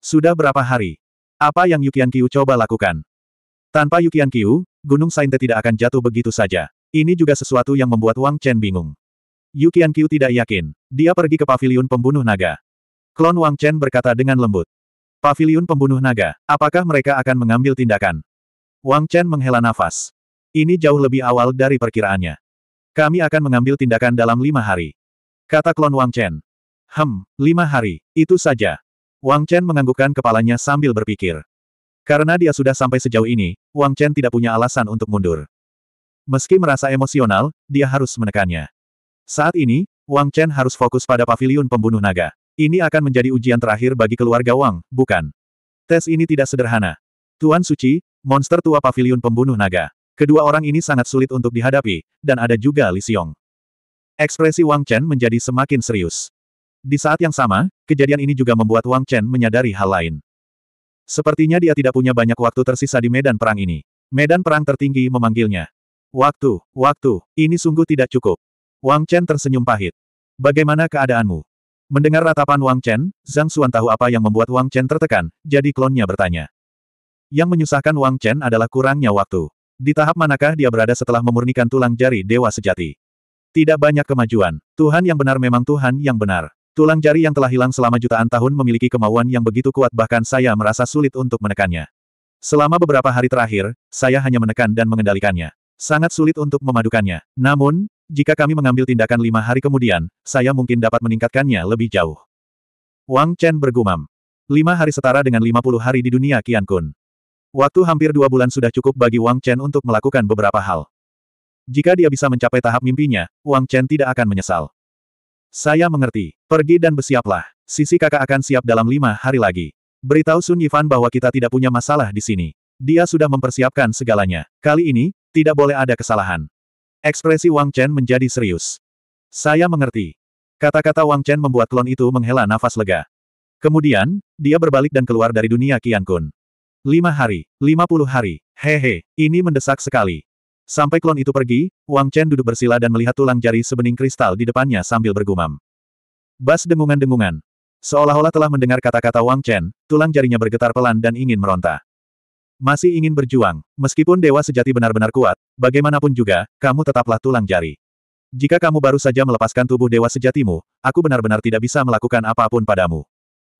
Sudah berapa hari? Apa yang Yukian Kiu coba lakukan? Tanpa Yukian Kiu, Gunung Sainte tidak akan jatuh begitu saja. Ini juga sesuatu yang membuat Wang Chen bingung. Yu Qianqiu tidak yakin. Dia pergi ke pavilion pembunuh naga. Klon Wang Chen berkata dengan lembut. Pavilion pembunuh naga, apakah mereka akan mengambil tindakan? Wang Chen menghela nafas. Ini jauh lebih awal dari perkiraannya. Kami akan mengambil tindakan dalam lima hari. Kata klon Wang Chen. Hem, lima hari, itu saja. Wang Chen menganggukkan kepalanya sambil berpikir. Karena dia sudah sampai sejauh ini, Wang Chen tidak punya alasan untuk mundur. Meski merasa emosional, dia harus menekannya. Saat ini, Wang Chen harus fokus pada pavilion pembunuh naga. Ini akan menjadi ujian terakhir bagi keluarga Wang, bukan? Tes ini tidak sederhana. Tuan Suci, monster tua pavilion pembunuh naga. Kedua orang ini sangat sulit untuk dihadapi, dan ada juga Li Xiong. Ekspresi Wang Chen menjadi semakin serius. Di saat yang sama, kejadian ini juga membuat Wang Chen menyadari hal lain. Sepertinya dia tidak punya banyak waktu tersisa di medan perang ini. Medan perang tertinggi memanggilnya. Waktu, waktu, ini sungguh tidak cukup. Wang Chen tersenyum pahit. Bagaimana keadaanmu? Mendengar ratapan Wang Chen, Zhang Xuan tahu apa yang membuat Wang Chen tertekan, jadi klonnya bertanya. Yang menyusahkan Wang Chen adalah kurangnya waktu. Di tahap manakah dia berada setelah memurnikan tulang jari dewa sejati? Tidak banyak kemajuan. Tuhan yang benar memang Tuhan yang benar. Tulang jari yang telah hilang selama jutaan tahun memiliki kemauan yang begitu kuat bahkan saya merasa sulit untuk menekannya. Selama beberapa hari terakhir, saya hanya menekan dan mengendalikannya. Sangat sulit untuk memadukannya. Namun, jika kami mengambil tindakan lima hari kemudian, saya mungkin dapat meningkatkannya lebih jauh. Wang Chen bergumam. Lima hari setara dengan lima puluh hari di dunia Qian Kun. Waktu hampir dua bulan sudah cukup bagi Wang Chen untuk melakukan beberapa hal. Jika dia bisa mencapai tahap mimpinya, Wang Chen tidak akan menyesal. Saya mengerti. Pergi dan bersiaplah. Sisi kakak akan siap dalam lima hari lagi. Beritahu Sun Yifan bahwa kita tidak punya masalah di sini. Dia sudah mempersiapkan segalanya. Kali ini, tidak boleh ada kesalahan. Ekspresi Wang Chen menjadi serius. Saya mengerti. Kata-kata Wang Chen membuat klon itu menghela nafas lega. Kemudian, dia berbalik dan keluar dari dunia Qian Kun. Lima hari, lima puluh hari, hehe, ini mendesak sekali. Sampai klon itu pergi, Wang Chen duduk bersila dan melihat tulang jari sebening kristal di depannya sambil bergumam. Bas dengungan-dengungan. Seolah-olah telah mendengar kata-kata Wang Chen, tulang jarinya bergetar pelan dan ingin meronta. Masih ingin berjuang, meskipun dewa sejati benar-benar kuat, Bagaimanapun juga, kamu tetaplah tulang jari. Jika kamu baru saja melepaskan tubuh dewa sejatimu, aku benar-benar tidak bisa melakukan apapun padamu.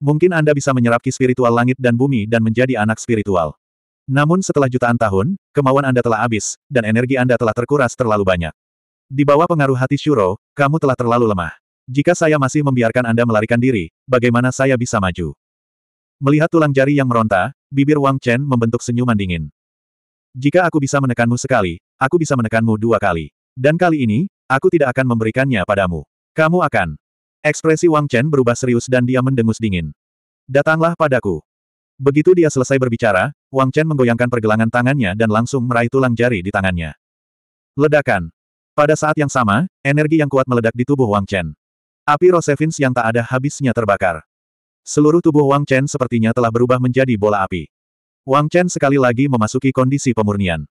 Mungkin Anda bisa menyerap ki spiritual langit dan bumi dan menjadi anak spiritual. Namun setelah jutaan tahun, kemauan Anda telah habis, dan energi Anda telah terkuras terlalu banyak. Di bawah pengaruh hati Shuro, kamu telah terlalu lemah. Jika saya masih membiarkan Anda melarikan diri, bagaimana saya bisa maju? Melihat tulang jari yang meronta, bibir Wang Chen membentuk senyuman dingin. Jika aku bisa menekanmu sekali, aku bisa menekanmu dua kali. Dan kali ini, aku tidak akan memberikannya padamu. Kamu akan. Ekspresi Wang Chen berubah serius dan dia mendengus dingin. Datanglah padaku. Begitu dia selesai berbicara, Wang Chen menggoyangkan pergelangan tangannya dan langsung meraih tulang jari di tangannya. Ledakan. Pada saat yang sama, energi yang kuat meledak di tubuh Wang Chen. Api Rosevins yang tak ada habisnya terbakar. Seluruh tubuh Wang Chen sepertinya telah berubah menjadi bola api. Wang Chen sekali lagi memasuki kondisi pemurnian.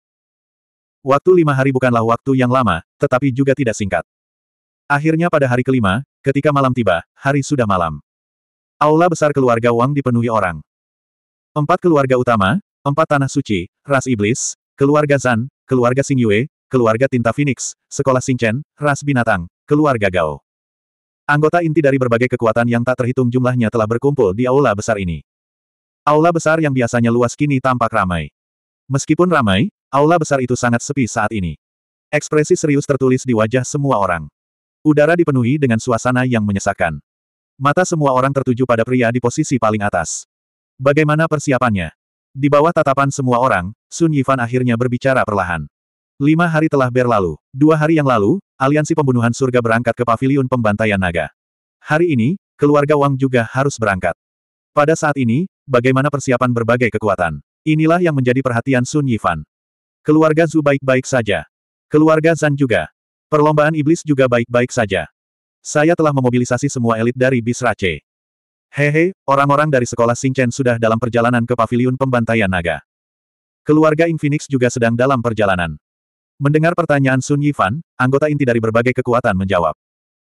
Waktu lima hari bukanlah waktu yang lama, tetapi juga tidak singkat. Akhirnya pada hari kelima, ketika malam tiba, hari sudah malam. Aula besar keluarga Wang dipenuhi orang. Empat keluarga utama, empat tanah suci, ras iblis, keluarga Zan, keluarga Xing Yue, keluarga Tinta Phoenix, sekolah Chen, ras binatang, keluarga Gao. Anggota inti dari berbagai kekuatan yang tak terhitung jumlahnya telah berkumpul di aula besar ini. Aula besar yang biasanya luas kini tampak ramai. Meskipun ramai, aula besar itu sangat sepi saat ini. Ekspresi serius tertulis di wajah semua orang. Udara dipenuhi dengan suasana yang menyesakkan. Mata semua orang tertuju pada pria di posisi paling atas. Bagaimana persiapannya? Di bawah tatapan semua orang, Sun Yifan akhirnya berbicara perlahan. Lima hari telah berlalu. Dua hari yang lalu, aliansi pembunuhan surga berangkat ke paviliun pembantaian naga. Hari ini, keluarga Wang juga harus berangkat. Pada saat ini, bagaimana persiapan berbagai kekuatan? Inilah yang menjadi perhatian Sun Yifan. Keluarga Zhu baik-baik saja. Keluarga Zan juga. Perlombaan iblis juga baik-baik saja. Saya telah memobilisasi semua elit dari Bisrace. Hehe, orang-orang dari sekolah Singchen sudah dalam perjalanan ke paviliun pembantaian naga. Keluarga Infinix juga sedang dalam perjalanan. Mendengar pertanyaan Sun Yifan, anggota inti dari berbagai kekuatan menjawab.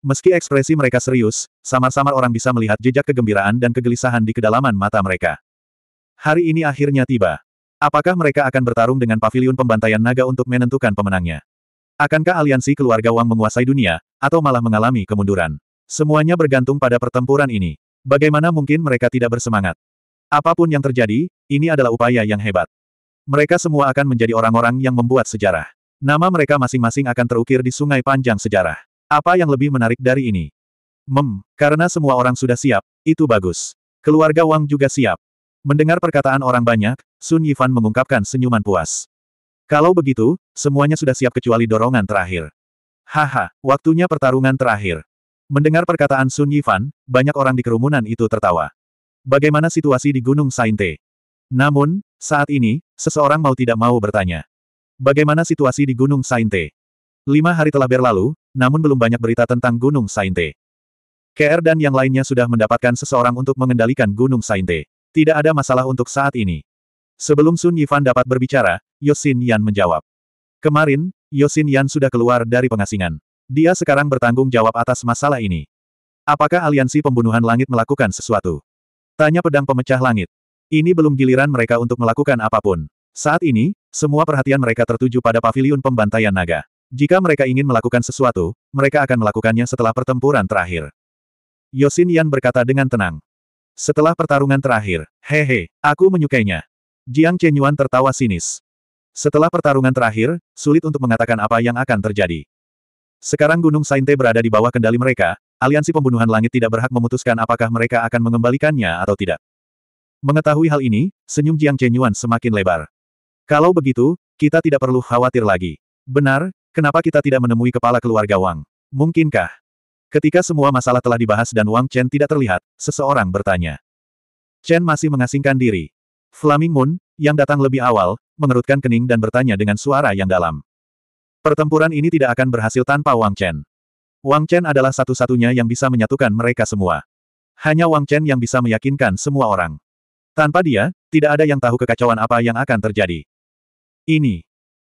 Meski ekspresi mereka serius, samar-samar orang bisa melihat jejak kegembiraan dan kegelisahan di kedalaman mata mereka. Hari ini akhirnya tiba. Apakah mereka akan bertarung dengan pavilion pembantaian naga untuk menentukan pemenangnya? Akankah aliansi keluarga Wang menguasai dunia, atau malah mengalami kemunduran? Semuanya bergantung pada pertempuran ini. Bagaimana mungkin mereka tidak bersemangat? Apapun yang terjadi, ini adalah upaya yang hebat. Mereka semua akan menjadi orang-orang yang membuat sejarah. Nama mereka masing-masing akan terukir di sungai panjang sejarah. Apa yang lebih menarik dari ini? Mem, karena semua orang sudah siap, itu bagus. Keluarga Wang juga siap. Mendengar perkataan orang banyak, Sun Yifan mengungkapkan senyuman puas. Kalau begitu, semuanya sudah siap kecuali dorongan terakhir. Haha, waktunya pertarungan terakhir. Mendengar perkataan Sun Yifan, banyak orang di kerumunan itu tertawa. Bagaimana situasi di Gunung Sainte? Namun, saat ini, seseorang mau tidak mau bertanya. Bagaimana situasi di Gunung Sainte? Lima hari telah berlalu, namun belum banyak berita tentang Gunung Sainte. KR dan yang lainnya sudah mendapatkan seseorang untuk mengendalikan Gunung Sainte. Tidak ada masalah untuk saat ini. Sebelum Sun Yifan dapat berbicara, Yosin Yan menjawab. Kemarin, Yosin Yan sudah keluar dari pengasingan. Dia sekarang bertanggung jawab atas masalah ini. Apakah aliansi pembunuhan langit melakukan sesuatu? Tanya pedang pemecah langit. Ini belum giliran mereka untuk melakukan apapun. Saat ini, semua perhatian mereka tertuju pada Paviliun pembantaian naga. Jika mereka ingin melakukan sesuatu, mereka akan melakukannya setelah pertempuran terakhir. Yosin Yan berkata dengan tenang. Setelah pertarungan terakhir, hehe, aku menyukainya. Jiang Chenyuan tertawa sinis. Setelah pertarungan terakhir, sulit untuk mengatakan apa yang akan terjadi. Sekarang Gunung Sainte berada di bawah kendali mereka, aliansi pembunuhan langit tidak berhak memutuskan apakah mereka akan mengembalikannya atau tidak. Mengetahui hal ini, senyum Jiang Chenyuan semakin lebar. Kalau begitu, kita tidak perlu khawatir lagi. Benar, Kenapa kita tidak menemui kepala keluarga Wang? Mungkinkah? Ketika semua masalah telah dibahas dan Wang Chen tidak terlihat, seseorang bertanya. Chen masih mengasingkan diri. Flaming Moon, yang datang lebih awal, mengerutkan kening dan bertanya dengan suara yang dalam. Pertempuran ini tidak akan berhasil tanpa Wang Chen. Wang Chen adalah satu-satunya yang bisa menyatukan mereka semua. Hanya Wang Chen yang bisa meyakinkan semua orang. Tanpa dia, tidak ada yang tahu kekacauan apa yang akan terjadi. Ini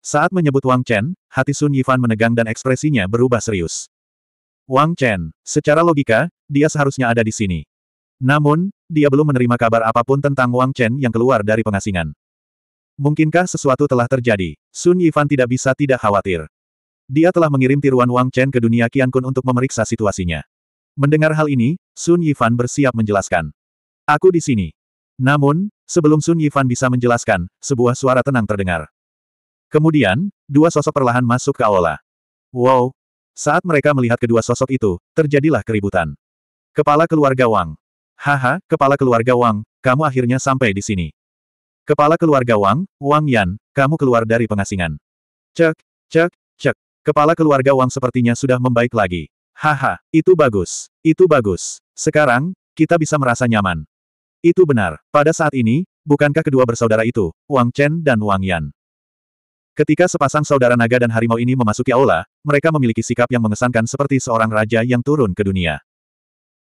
saat menyebut Wang Chen, hati Sun Yifan menegang dan ekspresinya berubah serius. Wang Chen, secara logika, dia seharusnya ada di sini. Namun, dia belum menerima kabar apapun tentang Wang Chen yang keluar dari pengasingan. Mungkinkah sesuatu telah terjadi? Sun Yifan tidak bisa tidak khawatir. Dia telah mengirim tiruan Wang Chen ke dunia Qian Kun untuk memeriksa situasinya. Mendengar hal ini, Sun Yifan bersiap menjelaskan. Aku di sini. Namun, sebelum Sun Yifan bisa menjelaskan, sebuah suara tenang terdengar. Kemudian, dua sosok perlahan masuk ke aula. Wow! Saat mereka melihat kedua sosok itu, terjadilah keributan. Kepala keluarga Wang. Haha, kepala keluarga Wang, kamu akhirnya sampai di sini. Kepala keluarga Wang, Wang Yan, kamu keluar dari pengasingan. Cek, cek, cek. Kepala keluarga Wang sepertinya sudah membaik lagi. Haha, itu bagus, itu bagus. Sekarang, kita bisa merasa nyaman. Itu benar. Pada saat ini, bukankah kedua bersaudara itu, Wang Chen dan Wang Yan? Ketika sepasang saudara naga dan harimau ini memasuki aula, mereka memiliki sikap yang mengesankan seperti seorang raja yang turun ke dunia.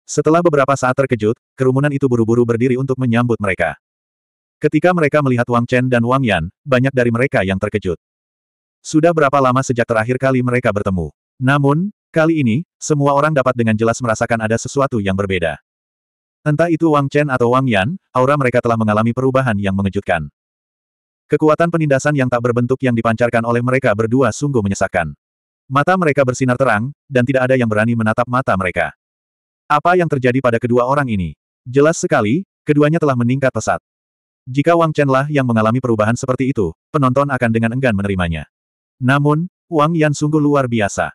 Setelah beberapa saat terkejut, kerumunan itu buru-buru berdiri untuk menyambut mereka. Ketika mereka melihat Wang Chen dan Wang Yan, banyak dari mereka yang terkejut. Sudah berapa lama sejak terakhir kali mereka bertemu. Namun, kali ini, semua orang dapat dengan jelas merasakan ada sesuatu yang berbeda. Entah itu Wang Chen atau Wang Yan, aura mereka telah mengalami perubahan yang mengejutkan. Kekuatan penindasan yang tak berbentuk yang dipancarkan oleh mereka berdua sungguh menyesakkan. Mata mereka bersinar terang, dan tidak ada yang berani menatap mata mereka. Apa yang terjadi pada kedua orang ini? Jelas sekali, keduanya telah meningkat pesat. Jika Wang Chen lah yang mengalami perubahan seperti itu, penonton akan dengan enggan menerimanya. Namun, Wang Yan sungguh luar biasa.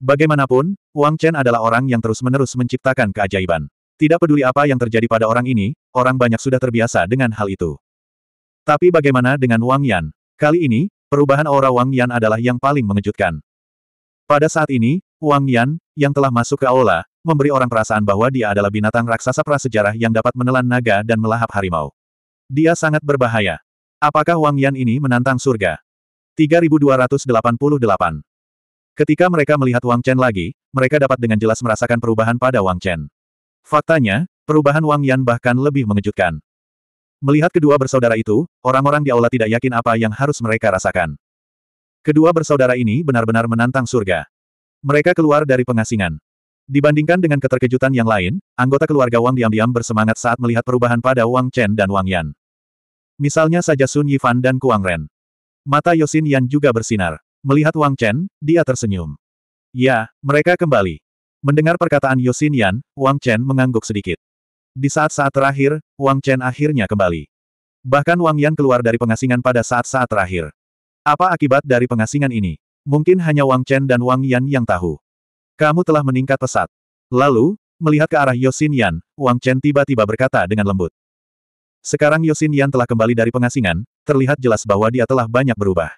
Bagaimanapun, Wang Chen adalah orang yang terus-menerus menciptakan keajaiban. Tidak peduli apa yang terjadi pada orang ini, orang banyak sudah terbiasa dengan hal itu. Tapi bagaimana dengan Wang Yan? Kali ini, perubahan aura Wang Yan adalah yang paling mengejutkan. Pada saat ini, Wang Yan, yang telah masuk ke aula, memberi orang perasaan bahwa dia adalah binatang raksasa prasejarah yang dapat menelan naga dan melahap harimau. Dia sangat berbahaya. Apakah Wang Yan ini menantang surga? 3288 Ketika mereka melihat Wang Chen lagi, mereka dapat dengan jelas merasakan perubahan pada Wang Chen. Faktanya, perubahan Wang Yan bahkan lebih mengejutkan. Melihat kedua bersaudara itu, orang-orang di aula tidak yakin apa yang harus mereka rasakan. Kedua bersaudara ini benar-benar menantang surga. Mereka keluar dari pengasingan. Dibandingkan dengan keterkejutan yang lain, anggota keluarga Wang diam-diam bersemangat saat melihat perubahan pada Wang Chen dan Wang Yan. Misalnya saja Sun Yifan dan Kuang Ren. Mata Yosin Yan juga bersinar. Melihat Wang Chen, dia tersenyum. Ya, mereka kembali. Mendengar perkataan Yosin Yan, Wang Chen mengangguk sedikit. Di saat-saat terakhir, Wang Chen akhirnya kembali. Bahkan Wang Yan keluar dari pengasingan pada saat-saat terakhir. Apa akibat dari pengasingan ini? Mungkin hanya Wang Chen dan Wang Yan yang tahu. Kamu telah meningkat pesat. Lalu, melihat ke arah Yosin Yan, Wang Chen tiba-tiba berkata dengan lembut. Sekarang Yosin Yan telah kembali dari pengasingan, terlihat jelas bahwa dia telah banyak berubah.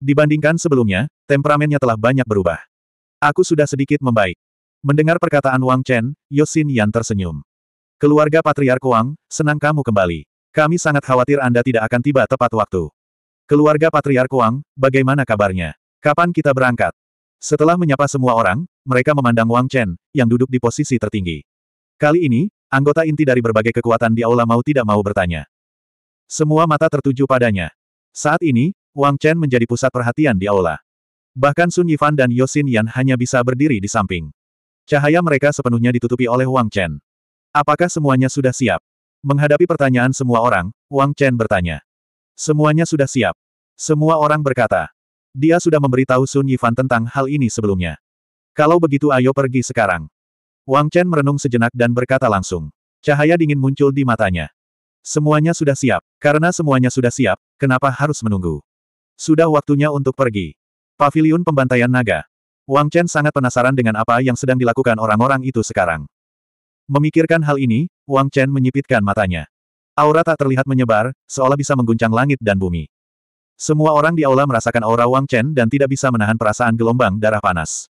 Dibandingkan sebelumnya, temperamennya telah banyak berubah. Aku sudah sedikit membaik. Mendengar perkataan Wang Chen, Yosin Yan tersenyum. Keluarga Patriark Wang, senang kamu kembali. Kami sangat khawatir Anda tidak akan tiba tepat waktu. Keluarga Patriark Wang, bagaimana kabarnya? Kapan kita berangkat? Setelah menyapa semua orang, mereka memandang Wang Chen, yang duduk di posisi tertinggi. Kali ini, anggota inti dari berbagai kekuatan di aula mau tidak mau bertanya. Semua mata tertuju padanya. Saat ini, Wang Chen menjadi pusat perhatian di aula. Bahkan Sun Yifan dan Yosin Yan hanya bisa berdiri di samping. Cahaya mereka sepenuhnya ditutupi oleh Wang Chen. Apakah semuanya sudah siap? Menghadapi pertanyaan semua orang, Wang Chen bertanya. Semuanya sudah siap. Semua orang berkata. Dia sudah memberitahu Sun Yifan tentang hal ini sebelumnya. Kalau begitu ayo pergi sekarang. Wang Chen merenung sejenak dan berkata langsung. Cahaya dingin muncul di matanya. Semuanya sudah siap. Karena semuanya sudah siap, kenapa harus menunggu? Sudah waktunya untuk pergi. Paviliun Pembantaian Naga. Wang Chen sangat penasaran dengan apa yang sedang dilakukan orang-orang itu sekarang. Memikirkan hal ini, Wang Chen menyipitkan matanya. Aura tak terlihat menyebar, seolah bisa mengguncang langit dan bumi. Semua orang di aula merasakan aura Wang Chen dan tidak bisa menahan perasaan gelombang darah panas.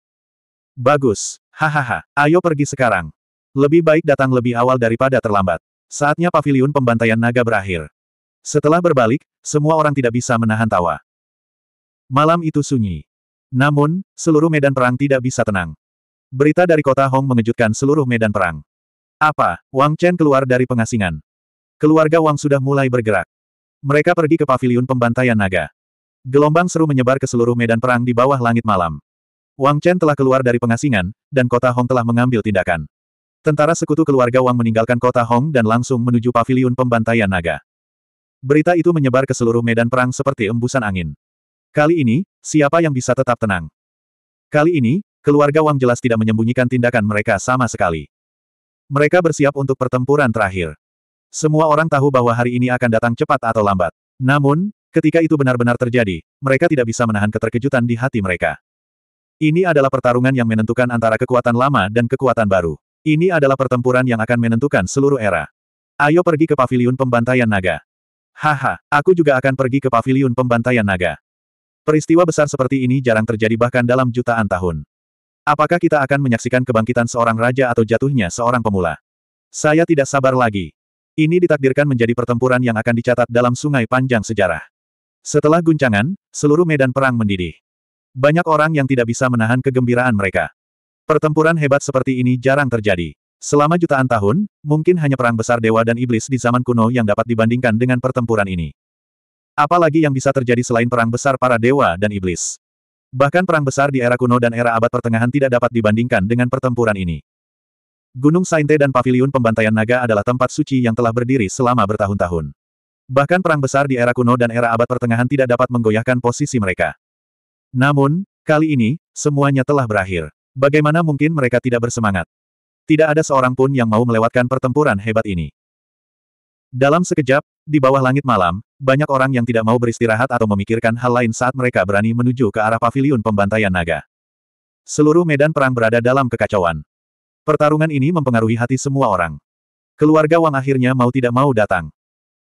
Bagus. Hahaha, ayo pergi sekarang. Lebih baik datang lebih awal daripada terlambat. Saatnya pavilion pembantaian naga berakhir. Setelah berbalik, semua orang tidak bisa menahan tawa. Malam itu sunyi. Namun, seluruh medan perang tidak bisa tenang. Berita dari kota Hong mengejutkan seluruh medan perang. Apa? Wang Chen keluar dari pengasingan. Keluarga Wang sudah mulai bergerak. Mereka pergi ke pavilion pembantaian naga. Gelombang seru menyebar ke seluruh medan perang di bawah langit malam. Wang Chen telah keluar dari pengasingan, dan kota Hong telah mengambil tindakan. Tentara sekutu keluarga Wang meninggalkan kota Hong dan langsung menuju pavilion pembantaian naga. Berita itu menyebar ke seluruh medan perang seperti embusan angin. Kali ini, siapa yang bisa tetap tenang? Kali ini, keluarga Wang jelas tidak menyembunyikan tindakan mereka sama sekali. Mereka bersiap untuk pertempuran terakhir. Semua orang tahu bahwa hari ini akan datang cepat atau lambat. Namun, ketika itu benar-benar terjadi, mereka tidak bisa menahan keterkejutan di hati mereka. Ini adalah pertarungan yang menentukan antara kekuatan lama dan kekuatan baru. Ini adalah pertempuran yang akan menentukan seluruh era. Ayo pergi ke paviliun pembantaian naga. Haha, aku juga akan pergi ke paviliun pembantaian naga. Peristiwa besar seperti ini jarang terjadi bahkan dalam jutaan tahun. Apakah kita akan menyaksikan kebangkitan seorang raja atau jatuhnya seorang pemula? Saya tidak sabar lagi. Ini ditakdirkan menjadi pertempuran yang akan dicatat dalam sungai panjang sejarah. Setelah guncangan, seluruh medan perang mendidih. Banyak orang yang tidak bisa menahan kegembiraan mereka. Pertempuran hebat seperti ini jarang terjadi. Selama jutaan tahun, mungkin hanya perang besar dewa dan iblis di zaman kuno yang dapat dibandingkan dengan pertempuran ini. Apalagi yang bisa terjadi selain perang besar para dewa dan iblis. Bahkan perang besar di era kuno dan era abad pertengahan tidak dapat dibandingkan dengan pertempuran ini. Gunung Sainte dan Paviliun Pembantaian Naga adalah tempat suci yang telah berdiri selama bertahun-tahun. Bahkan perang besar di era kuno dan era abad pertengahan tidak dapat menggoyahkan posisi mereka. Namun, kali ini, semuanya telah berakhir. Bagaimana mungkin mereka tidak bersemangat? Tidak ada seorang pun yang mau melewatkan pertempuran hebat ini. Dalam sekejap, di bawah langit malam, banyak orang yang tidak mau beristirahat atau memikirkan hal lain saat mereka berani menuju ke arah pavilion pembantaian naga. Seluruh medan perang berada dalam kekacauan. Pertarungan ini mempengaruhi hati semua orang. Keluarga Wang akhirnya mau tidak mau datang.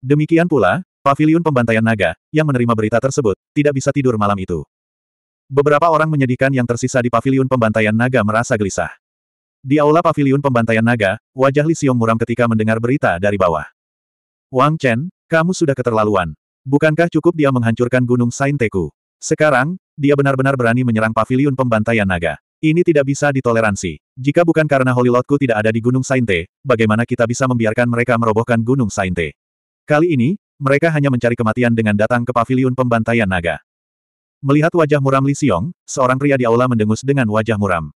Demikian pula, pavilion pembantaian naga, yang menerima berita tersebut, tidak bisa tidur malam itu. Beberapa orang menyedihkan yang tersisa di pavilion pembantaian naga merasa gelisah. Di aula pavilion pembantaian naga, wajah Li Xiong muram ketika mendengar berita dari bawah. Wang Chen, kamu sudah keterlaluan. Bukankah cukup dia menghancurkan Gunung Sainteku? Sekarang, dia benar-benar berani menyerang pavilion pembantaian naga. Ini tidak bisa ditoleransi. Jika bukan karena Holy Lordku tidak ada di Gunung Sainte, bagaimana kita bisa membiarkan mereka merobohkan Gunung Sainte? Kali ini, mereka hanya mencari kematian dengan datang ke pavilion pembantaian naga. Melihat wajah muram Li Xiong, seorang pria di aula mendengus dengan wajah muram.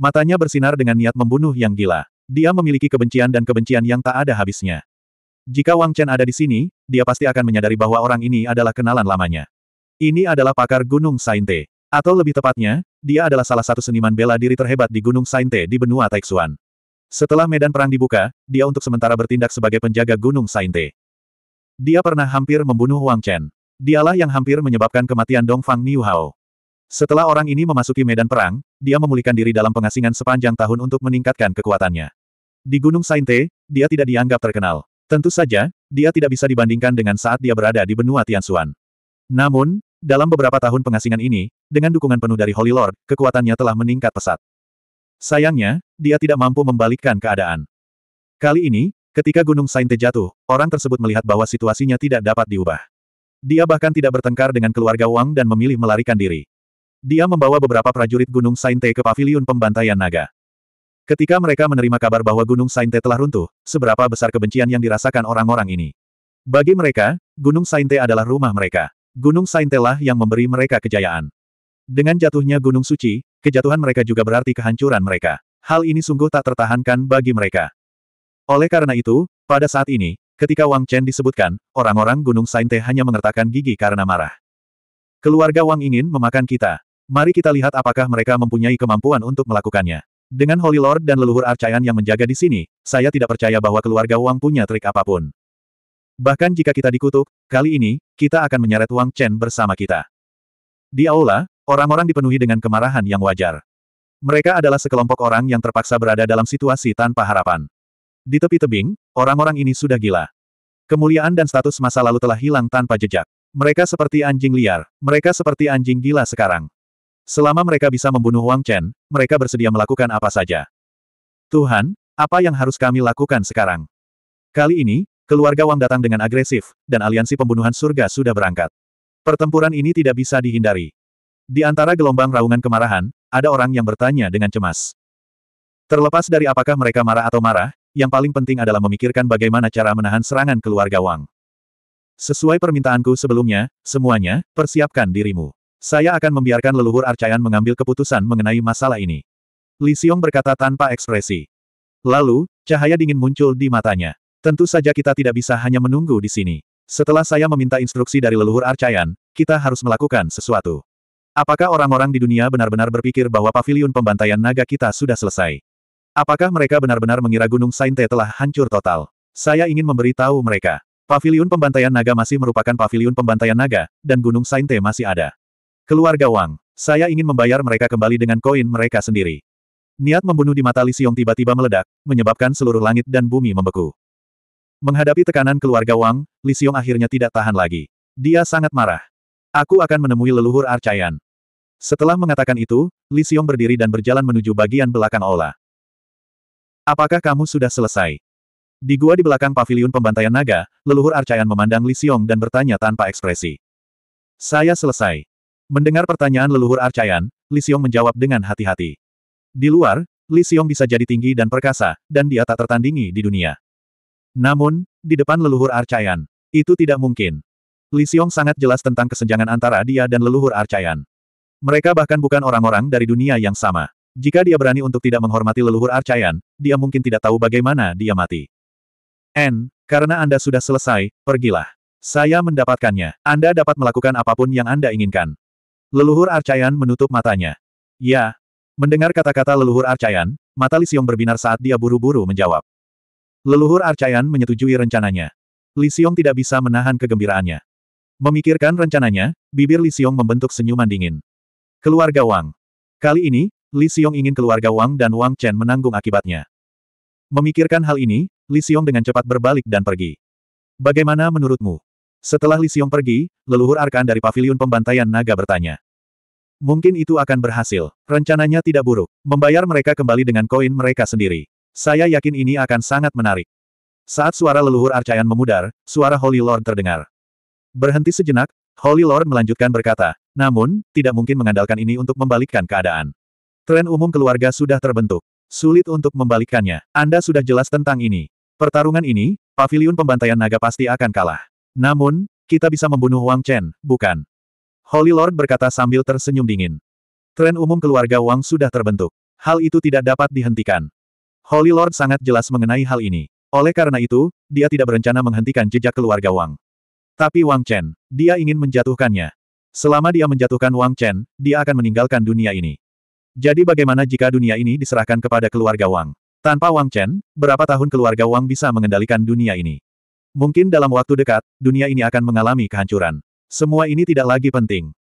Matanya bersinar dengan niat membunuh yang gila. Dia memiliki kebencian dan kebencian yang tak ada habisnya. Jika Wang Chen ada di sini, dia pasti akan menyadari bahwa orang ini adalah kenalan lamanya. Ini adalah pakar Gunung Sainte. Atau lebih tepatnya, dia adalah salah satu seniman bela diri terhebat di Gunung Sainte di benua Taixuan. Setelah medan perang dibuka, dia untuk sementara bertindak sebagai penjaga Gunung Sainte. Dia pernah hampir membunuh Wang Chen. Dialah yang hampir menyebabkan kematian Dongfang Niu Hao. Setelah orang ini memasuki medan perang, dia memulihkan diri dalam pengasingan sepanjang tahun untuk meningkatkan kekuatannya. Di Gunung Sainte, dia tidak dianggap terkenal. Tentu saja, dia tidak bisa dibandingkan dengan saat dia berada di benua Tianxuan. Namun, dalam beberapa tahun pengasingan ini, dengan dukungan penuh dari Holy Lord, kekuatannya telah meningkat pesat. Sayangnya, dia tidak mampu membalikkan keadaan. Kali ini, ketika Gunung Sainte jatuh, orang tersebut melihat bahwa situasinya tidak dapat diubah. Dia bahkan tidak bertengkar dengan keluarga Wang dan memilih melarikan diri. Dia membawa beberapa prajurit Gunung Sainte ke paviliun pembantaian naga. Ketika mereka menerima kabar bahwa Gunung Sainte telah runtuh, seberapa besar kebencian yang dirasakan orang-orang ini. Bagi mereka, Gunung Sainte adalah rumah mereka. Gunung Sainte lah yang memberi mereka kejayaan. Dengan jatuhnya Gunung Suci, kejatuhan mereka juga berarti kehancuran mereka. Hal ini sungguh tak tertahankan bagi mereka. Oleh karena itu, pada saat ini, ketika Wang Chen disebutkan, orang-orang Gunung Sainte hanya mengertakkan gigi karena marah. Keluarga Wang ingin memakan kita. Mari kita lihat apakah mereka mempunyai kemampuan untuk melakukannya. Dengan Holy Lord dan leluhur arcayan yang menjaga di sini, saya tidak percaya bahwa keluarga Wang punya trik apapun. Bahkan jika kita dikutuk, kali ini, kita akan menyeret Wang Chen bersama kita. Di aula, orang-orang dipenuhi dengan kemarahan yang wajar. Mereka adalah sekelompok orang yang terpaksa berada dalam situasi tanpa harapan. Di tepi tebing, orang-orang ini sudah gila. Kemuliaan dan status masa lalu telah hilang tanpa jejak. Mereka seperti anjing liar, mereka seperti anjing gila sekarang. Selama mereka bisa membunuh Wang Chen, mereka bersedia melakukan apa saja. Tuhan, apa yang harus kami lakukan sekarang? Kali ini, keluarga Wang datang dengan agresif, dan aliansi pembunuhan surga sudah berangkat. Pertempuran ini tidak bisa dihindari. Di antara gelombang raungan kemarahan, ada orang yang bertanya dengan cemas. Terlepas dari apakah mereka marah atau marah, yang paling penting adalah memikirkan bagaimana cara menahan serangan keluarga Wang. Sesuai permintaanku sebelumnya, semuanya, persiapkan dirimu. Saya akan membiarkan leluhur Arcayan mengambil keputusan mengenai masalah ini. Li Xiong berkata tanpa ekspresi. Lalu, cahaya dingin muncul di matanya. Tentu saja kita tidak bisa hanya menunggu di sini. Setelah saya meminta instruksi dari leluhur Arcayan, kita harus melakukan sesuatu. Apakah orang-orang di dunia benar-benar berpikir bahwa pavilion pembantaian naga kita sudah selesai? Apakah mereka benar-benar mengira Gunung Sainte telah hancur total? Saya ingin memberitahu mereka. pavilion pembantaian naga masih merupakan pavilion pembantaian naga, dan Gunung Sainte masih ada. Keluarga Wang, saya ingin membayar mereka kembali dengan koin mereka sendiri. Niat membunuh di mata Li Xiong tiba-tiba meledak, menyebabkan seluruh langit dan bumi membeku. Menghadapi tekanan keluarga Wang, Li Xiong akhirnya tidak tahan lagi. Dia sangat marah. Aku akan menemui leluhur Arcayan. Setelah mengatakan itu, Li Xiong berdiri dan berjalan menuju bagian belakang Ola. Apakah kamu sudah selesai? Di gua di belakang pavilion pembantaian naga, leluhur Arcayan memandang Li Xiong dan bertanya tanpa ekspresi. Saya selesai. Mendengar pertanyaan leluhur Arcayan, Li Xiong menjawab dengan hati-hati. Di luar, Li Xiong bisa jadi tinggi dan perkasa, dan dia tak tertandingi di dunia. Namun, di depan leluhur Arcayan, itu tidak mungkin. Li Xiong sangat jelas tentang kesenjangan antara dia dan leluhur Arcayan. Mereka bahkan bukan orang-orang dari dunia yang sama. Jika dia berani untuk tidak menghormati leluhur Arcayan, dia mungkin tidak tahu bagaimana dia mati. N, karena Anda sudah selesai, pergilah. Saya mendapatkannya. Anda dapat melakukan apapun yang Anda inginkan. Leluhur Arcayan menutup matanya. Ya. Mendengar kata-kata leluhur Arcayan, mata Lisiong berbinar saat dia buru-buru menjawab. Leluhur Arcayan menyetujui rencananya. Lisiong tidak bisa menahan kegembiraannya. Memikirkan rencananya, bibir Lisiong membentuk senyuman dingin. Keluarga Wang. Kali ini, Lisiong ingin keluarga Wang dan Wang Chen menanggung akibatnya. Memikirkan hal ini, Lisiong dengan cepat berbalik dan pergi. Bagaimana menurutmu? Setelah Li Xiong pergi, leluhur arkan dari paviliun pembantaian naga bertanya. Mungkin itu akan berhasil. Rencananya tidak buruk. Membayar mereka kembali dengan koin mereka sendiri. Saya yakin ini akan sangat menarik. Saat suara leluhur arcayan memudar, suara Holy Lord terdengar. Berhenti sejenak, Holy Lord melanjutkan berkata, namun, tidak mungkin mengandalkan ini untuk membalikkan keadaan. Tren umum keluarga sudah terbentuk. Sulit untuk membalikkannya. Anda sudah jelas tentang ini. Pertarungan ini, paviliun pembantaian naga pasti akan kalah. Namun, kita bisa membunuh Wang Chen, bukan? Holy Lord berkata sambil tersenyum dingin. Tren umum keluarga Wang sudah terbentuk. Hal itu tidak dapat dihentikan. Holy Lord sangat jelas mengenai hal ini. Oleh karena itu, dia tidak berencana menghentikan jejak keluarga Wang. Tapi Wang Chen, dia ingin menjatuhkannya. Selama dia menjatuhkan Wang Chen, dia akan meninggalkan dunia ini. Jadi bagaimana jika dunia ini diserahkan kepada keluarga Wang? Tanpa Wang Chen, berapa tahun keluarga Wang bisa mengendalikan dunia ini? Mungkin dalam waktu dekat, dunia ini akan mengalami kehancuran. Semua ini tidak lagi penting.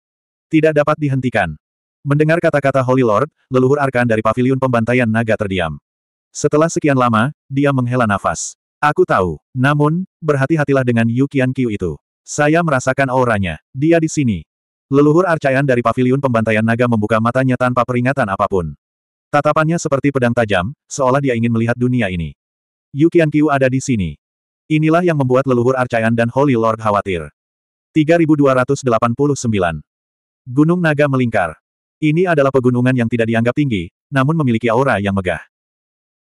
Tidak dapat dihentikan. Mendengar kata-kata Holy Lord, leluhur arkan dari Paviliun pembantaian naga terdiam. Setelah sekian lama, dia menghela nafas. Aku tahu, namun, berhati-hatilah dengan Yu Qian Qiu itu. Saya merasakan auranya. Dia di sini. Leluhur arcaian dari Paviliun pembantaian naga membuka matanya tanpa peringatan apapun. Tatapannya seperti pedang tajam, seolah dia ingin melihat dunia ini. Yu Qian Qiu ada di sini. Inilah yang membuat leluhur Arcayan dan Holy Lord khawatir. 3289. Gunung Naga Melingkar. Ini adalah pegunungan yang tidak dianggap tinggi, namun memiliki aura yang megah.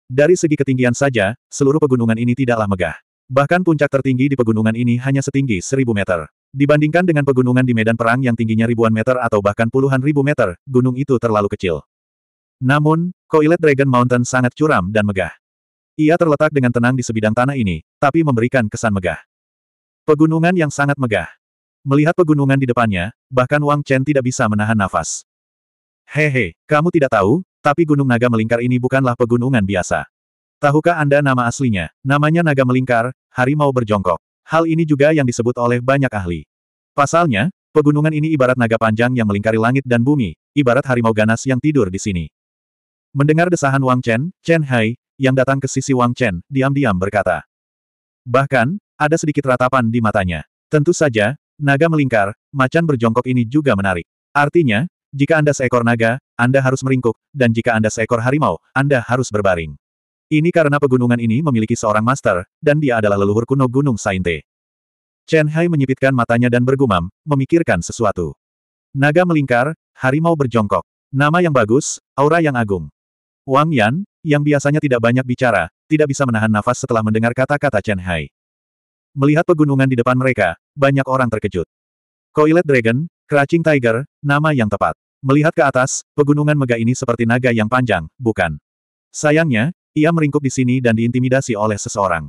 Dari segi ketinggian saja, seluruh pegunungan ini tidaklah megah. Bahkan puncak tertinggi di pegunungan ini hanya setinggi seribu meter. Dibandingkan dengan pegunungan di medan perang yang tingginya ribuan meter atau bahkan puluhan ribu meter, gunung itu terlalu kecil. Namun, Koilet Dragon Mountain sangat curam dan megah. Ia terletak dengan tenang di sebidang tanah ini, tapi memberikan kesan megah. Pegunungan yang sangat megah. Melihat pegunungan di depannya, bahkan Wang Chen tidak bisa menahan nafas. Hehe, kamu tidak tahu, tapi Gunung Naga Melingkar ini bukanlah pegunungan biasa. Tahukah Anda nama aslinya? Namanya Naga Melingkar, harimau berjongkok. Hal ini juga yang disebut oleh banyak ahli. Pasalnya, pegunungan ini ibarat naga panjang yang melingkari langit dan bumi, ibarat harimau ganas yang tidur di sini. Mendengar desahan Wang Chen, Chen Hai, yang datang ke sisi Wang Chen, diam-diam berkata. Bahkan, ada sedikit ratapan di matanya. Tentu saja, naga melingkar, macan berjongkok ini juga menarik. Artinya, jika Anda seekor naga, Anda harus meringkuk, dan jika Anda seekor harimau, Anda harus berbaring. Ini karena pegunungan ini memiliki seorang master, dan dia adalah leluhur kuno Gunung Sainte. Chen Hai menyipitkan matanya dan bergumam, memikirkan sesuatu. Naga melingkar, harimau berjongkok. Nama yang bagus, aura yang agung. Wang Yan, yang biasanya tidak banyak bicara, tidak bisa menahan nafas setelah mendengar kata-kata Chen Hai. Melihat pegunungan di depan mereka, banyak orang terkejut. Koilet Dragon, Cracing Tiger, nama yang tepat. Melihat ke atas, pegunungan megah ini seperti naga yang panjang, bukan? Sayangnya, ia meringkuk di sini dan diintimidasi oleh seseorang.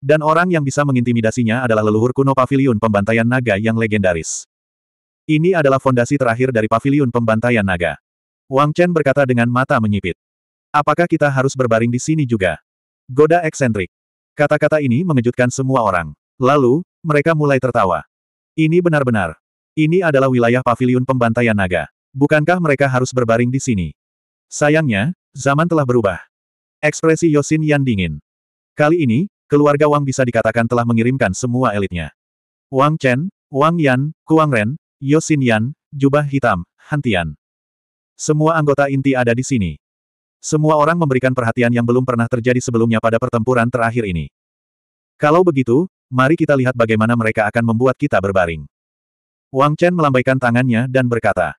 Dan orang yang bisa mengintimidasinya adalah leluhur kuno paviliun pembantaian naga yang legendaris. Ini adalah fondasi terakhir dari paviliun pembantaian naga. Wang Chen berkata dengan mata menyipit. Apakah kita harus berbaring di sini juga? Goda eksentrik. Kata-kata ini mengejutkan semua orang. Lalu, mereka mulai tertawa. Ini benar-benar. Ini adalah wilayah pavilion pembantaian naga. Bukankah mereka harus berbaring di sini? Sayangnya, zaman telah berubah. Ekspresi Yosin Yan dingin. Kali ini, keluarga Wang bisa dikatakan telah mengirimkan semua elitnya. Wang Chen, Wang Yan, Kuang Ren, Yosin Yan, Jubah Hitam, Hantian. Semua anggota inti ada di sini. Semua orang memberikan perhatian yang belum pernah terjadi sebelumnya pada pertempuran terakhir ini. Kalau begitu, mari kita lihat bagaimana mereka akan membuat kita berbaring. Wang Chen melambaikan tangannya dan berkata.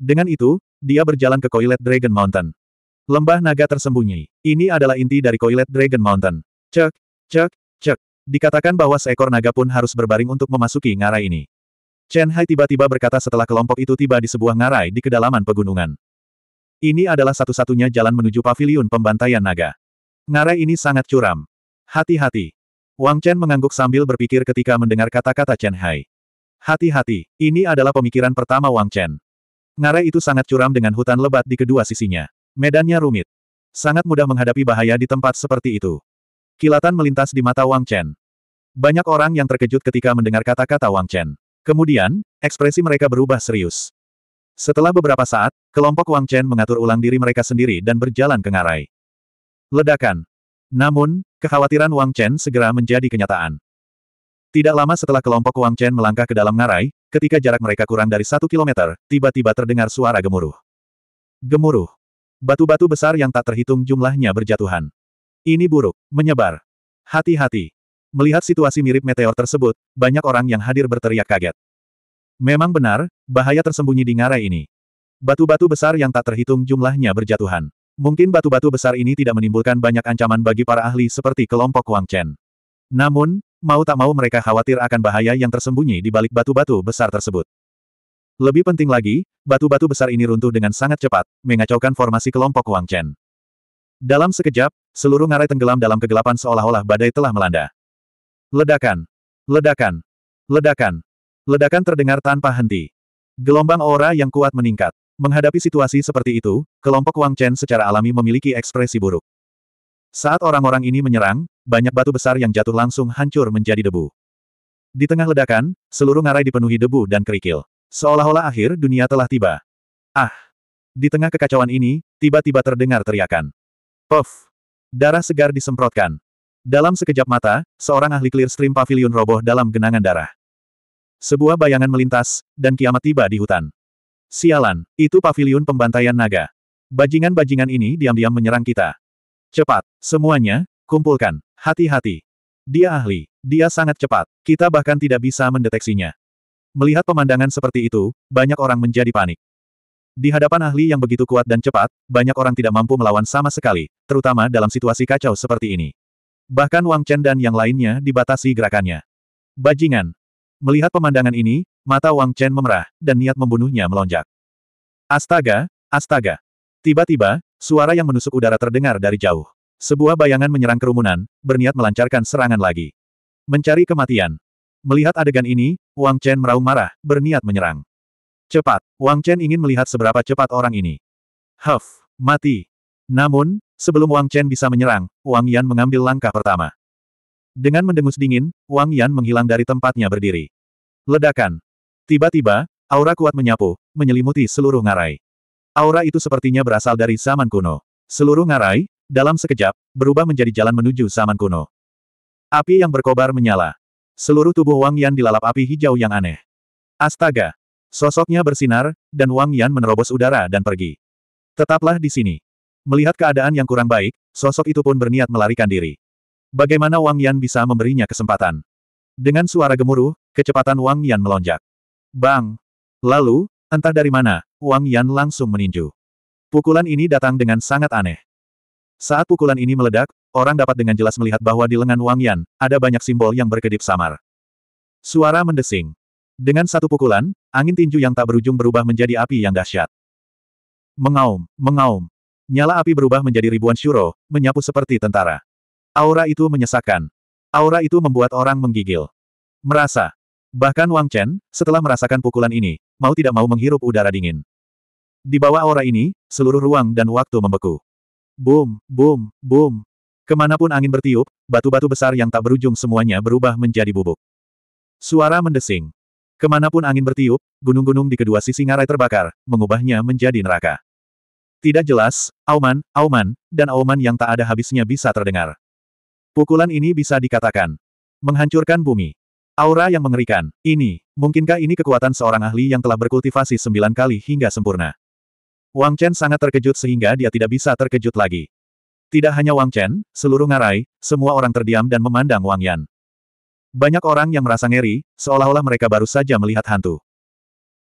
Dengan itu, dia berjalan ke Koilet Dragon Mountain. Lembah naga tersembunyi. Ini adalah inti dari Koilet Dragon Mountain. Cek, cek, cek. Dikatakan bahwa seekor naga pun harus berbaring untuk memasuki ngarai ini. Chen Hai tiba-tiba berkata setelah kelompok itu tiba di sebuah ngarai di kedalaman pegunungan. Ini adalah satu-satunya jalan menuju paviliun pembantaian naga. Ngare ini sangat curam. Hati-hati. Wang Chen mengangguk sambil berpikir ketika mendengar kata-kata Chen Hai. Hati-hati, ini adalah pemikiran pertama Wang Chen. Ngare itu sangat curam dengan hutan lebat di kedua sisinya. Medannya rumit. Sangat mudah menghadapi bahaya di tempat seperti itu. Kilatan melintas di mata Wang Chen. Banyak orang yang terkejut ketika mendengar kata-kata Wang Chen. Kemudian, ekspresi mereka berubah serius. Setelah beberapa saat, kelompok Wang Chen mengatur ulang diri mereka sendiri dan berjalan ke ngarai. Ledakan. Namun, kekhawatiran Wang Chen segera menjadi kenyataan. Tidak lama setelah kelompok Wang Chen melangkah ke dalam ngarai, ketika jarak mereka kurang dari satu kilometer, tiba-tiba terdengar suara gemuruh. Gemuruh. Batu-batu besar yang tak terhitung jumlahnya berjatuhan. Ini buruk, menyebar. Hati-hati. Melihat situasi mirip meteor tersebut, banyak orang yang hadir berteriak kaget. Memang benar, bahaya tersembunyi di ngarai ini. Batu-batu besar yang tak terhitung jumlahnya berjatuhan. Mungkin batu-batu besar ini tidak menimbulkan banyak ancaman bagi para ahli seperti kelompok Wang Chen. Namun, mau tak mau mereka khawatir akan bahaya yang tersembunyi di balik batu-batu besar tersebut. Lebih penting lagi, batu-batu besar ini runtuh dengan sangat cepat, mengacaukan formasi kelompok Wang Chen. Dalam sekejap, seluruh ngarai tenggelam dalam kegelapan seolah-olah badai telah melanda. Ledakan! Ledakan! Ledakan! Ledakan terdengar tanpa henti. Gelombang aura yang kuat meningkat. Menghadapi situasi seperti itu, kelompok Wang Chen secara alami memiliki ekspresi buruk. Saat orang-orang ini menyerang, banyak batu besar yang jatuh langsung hancur menjadi debu. Di tengah ledakan, seluruh ngarai dipenuhi debu dan kerikil. Seolah-olah akhir dunia telah tiba. Ah! Di tengah kekacauan ini, tiba-tiba terdengar teriakan. Puff! Darah segar disemprotkan. Dalam sekejap mata, seorang ahli clear stream pavilion roboh dalam genangan darah. Sebuah bayangan melintas, dan kiamat tiba di hutan. Sialan, itu paviliun pembantaian naga. Bajingan-bajingan ini diam-diam menyerang kita. Cepat, semuanya, kumpulkan. Hati-hati. Dia ahli, dia sangat cepat, kita bahkan tidak bisa mendeteksinya. Melihat pemandangan seperti itu, banyak orang menjadi panik. Di hadapan ahli yang begitu kuat dan cepat, banyak orang tidak mampu melawan sama sekali, terutama dalam situasi kacau seperti ini. Bahkan Wang Chen dan yang lainnya dibatasi gerakannya. Bajingan, Melihat pemandangan ini, mata Wang Chen memerah, dan niat membunuhnya melonjak. Astaga, astaga. Tiba-tiba, suara yang menusuk udara terdengar dari jauh. Sebuah bayangan menyerang kerumunan, berniat melancarkan serangan lagi. Mencari kematian. Melihat adegan ini, Wang Chen meraung marah, berniat menyerang. Cepat, Wang Chen ingin melihat seberapa cepat orang ini. Huff, mati. Namun, sebelum Wang Chen bisa menyerang, Wang Yan mengambil langkah pertama. Dengan mendengus dingin, Wang Yan menghilang dari tempatnya berdiri. Ledakan. Tiba-tiba, aura kuat menyapu, menyelimuti seluruh ngarai. Aura itu sepertinya berasal dari zaman kuno. Seluruh ngarai, dalam sekejap, berubah menjadi jalan menuju zaman kuno. Api yang berkobar menyala. Seluruh tubuh Wang Yan dilalap api hijau yang aneh. Astaga! Sosoknya bersinar, dan Wang Yan menerobos udara dan pergi. Tetaplah di sini. Melihat keadaan yang kurang baik, sosok itu pun berniat melarikan diri. Bagaimana Wang Yan bisa memberinya kesempatan? Dengan suara gemuruh, Kecepatan Wang Yan melonjak. Bang! Lalu, entah dari mana, Wang Yan langsung meninju. Pukulan ini datang dengan sangat aneh. Saat pukulan ini meledak, orang dapat dengan jelas melihat bahwa di lengan Wang Yan, ada banyak simbol yang berkedip samar. Suara mendesing. Dengan satu pukulan, angin tinju yang tak berujung berubah menjadi api yang dahsyat. Mengaum, mengaum. Nyala api berubah menjadi ribuan syuro, menyapu seperti tentara. Aura itu menyesakkan. Aura itu membuat orang menggigil. Merasa, Bahkan Wang Chen, setelah merasakan pukulan ini, mau tidak mau menghirup udara dingin. Di bawah aura ini, seluruh ruang dan waktu membeku. Boom, boom, boom. Kemanapun angin bertiup, batu-batu besar yang tak berujung semuanya berubah menjadi bubuk. Suara mendesing. Kemanapun angin bertiup, gunung-gunung di kedua sisi ngarai terbakar, mengubahnya menjadi neraka. Tidak jelas, auman, auman, dan auman yang tak ada habisnya bisa terdengar. Pukulan ini bisa dikatakan menghancurkan bumi. Aura yang mengerikan. Ini, mungkinkah ini kekuatan seorang ahli yang telah berkultivasi sembilan kali hingga sempurna? Wang Chen sangat terkejut sehingga dia tidak bisa terkejut lagi. Tidak hanya Wang Chen, seluruh ngarai, semua orang terdiam dan memandang Wang Yan. Banyak orang yang merasa ngeri, seolah-olah mereka baru saja melihat hantu.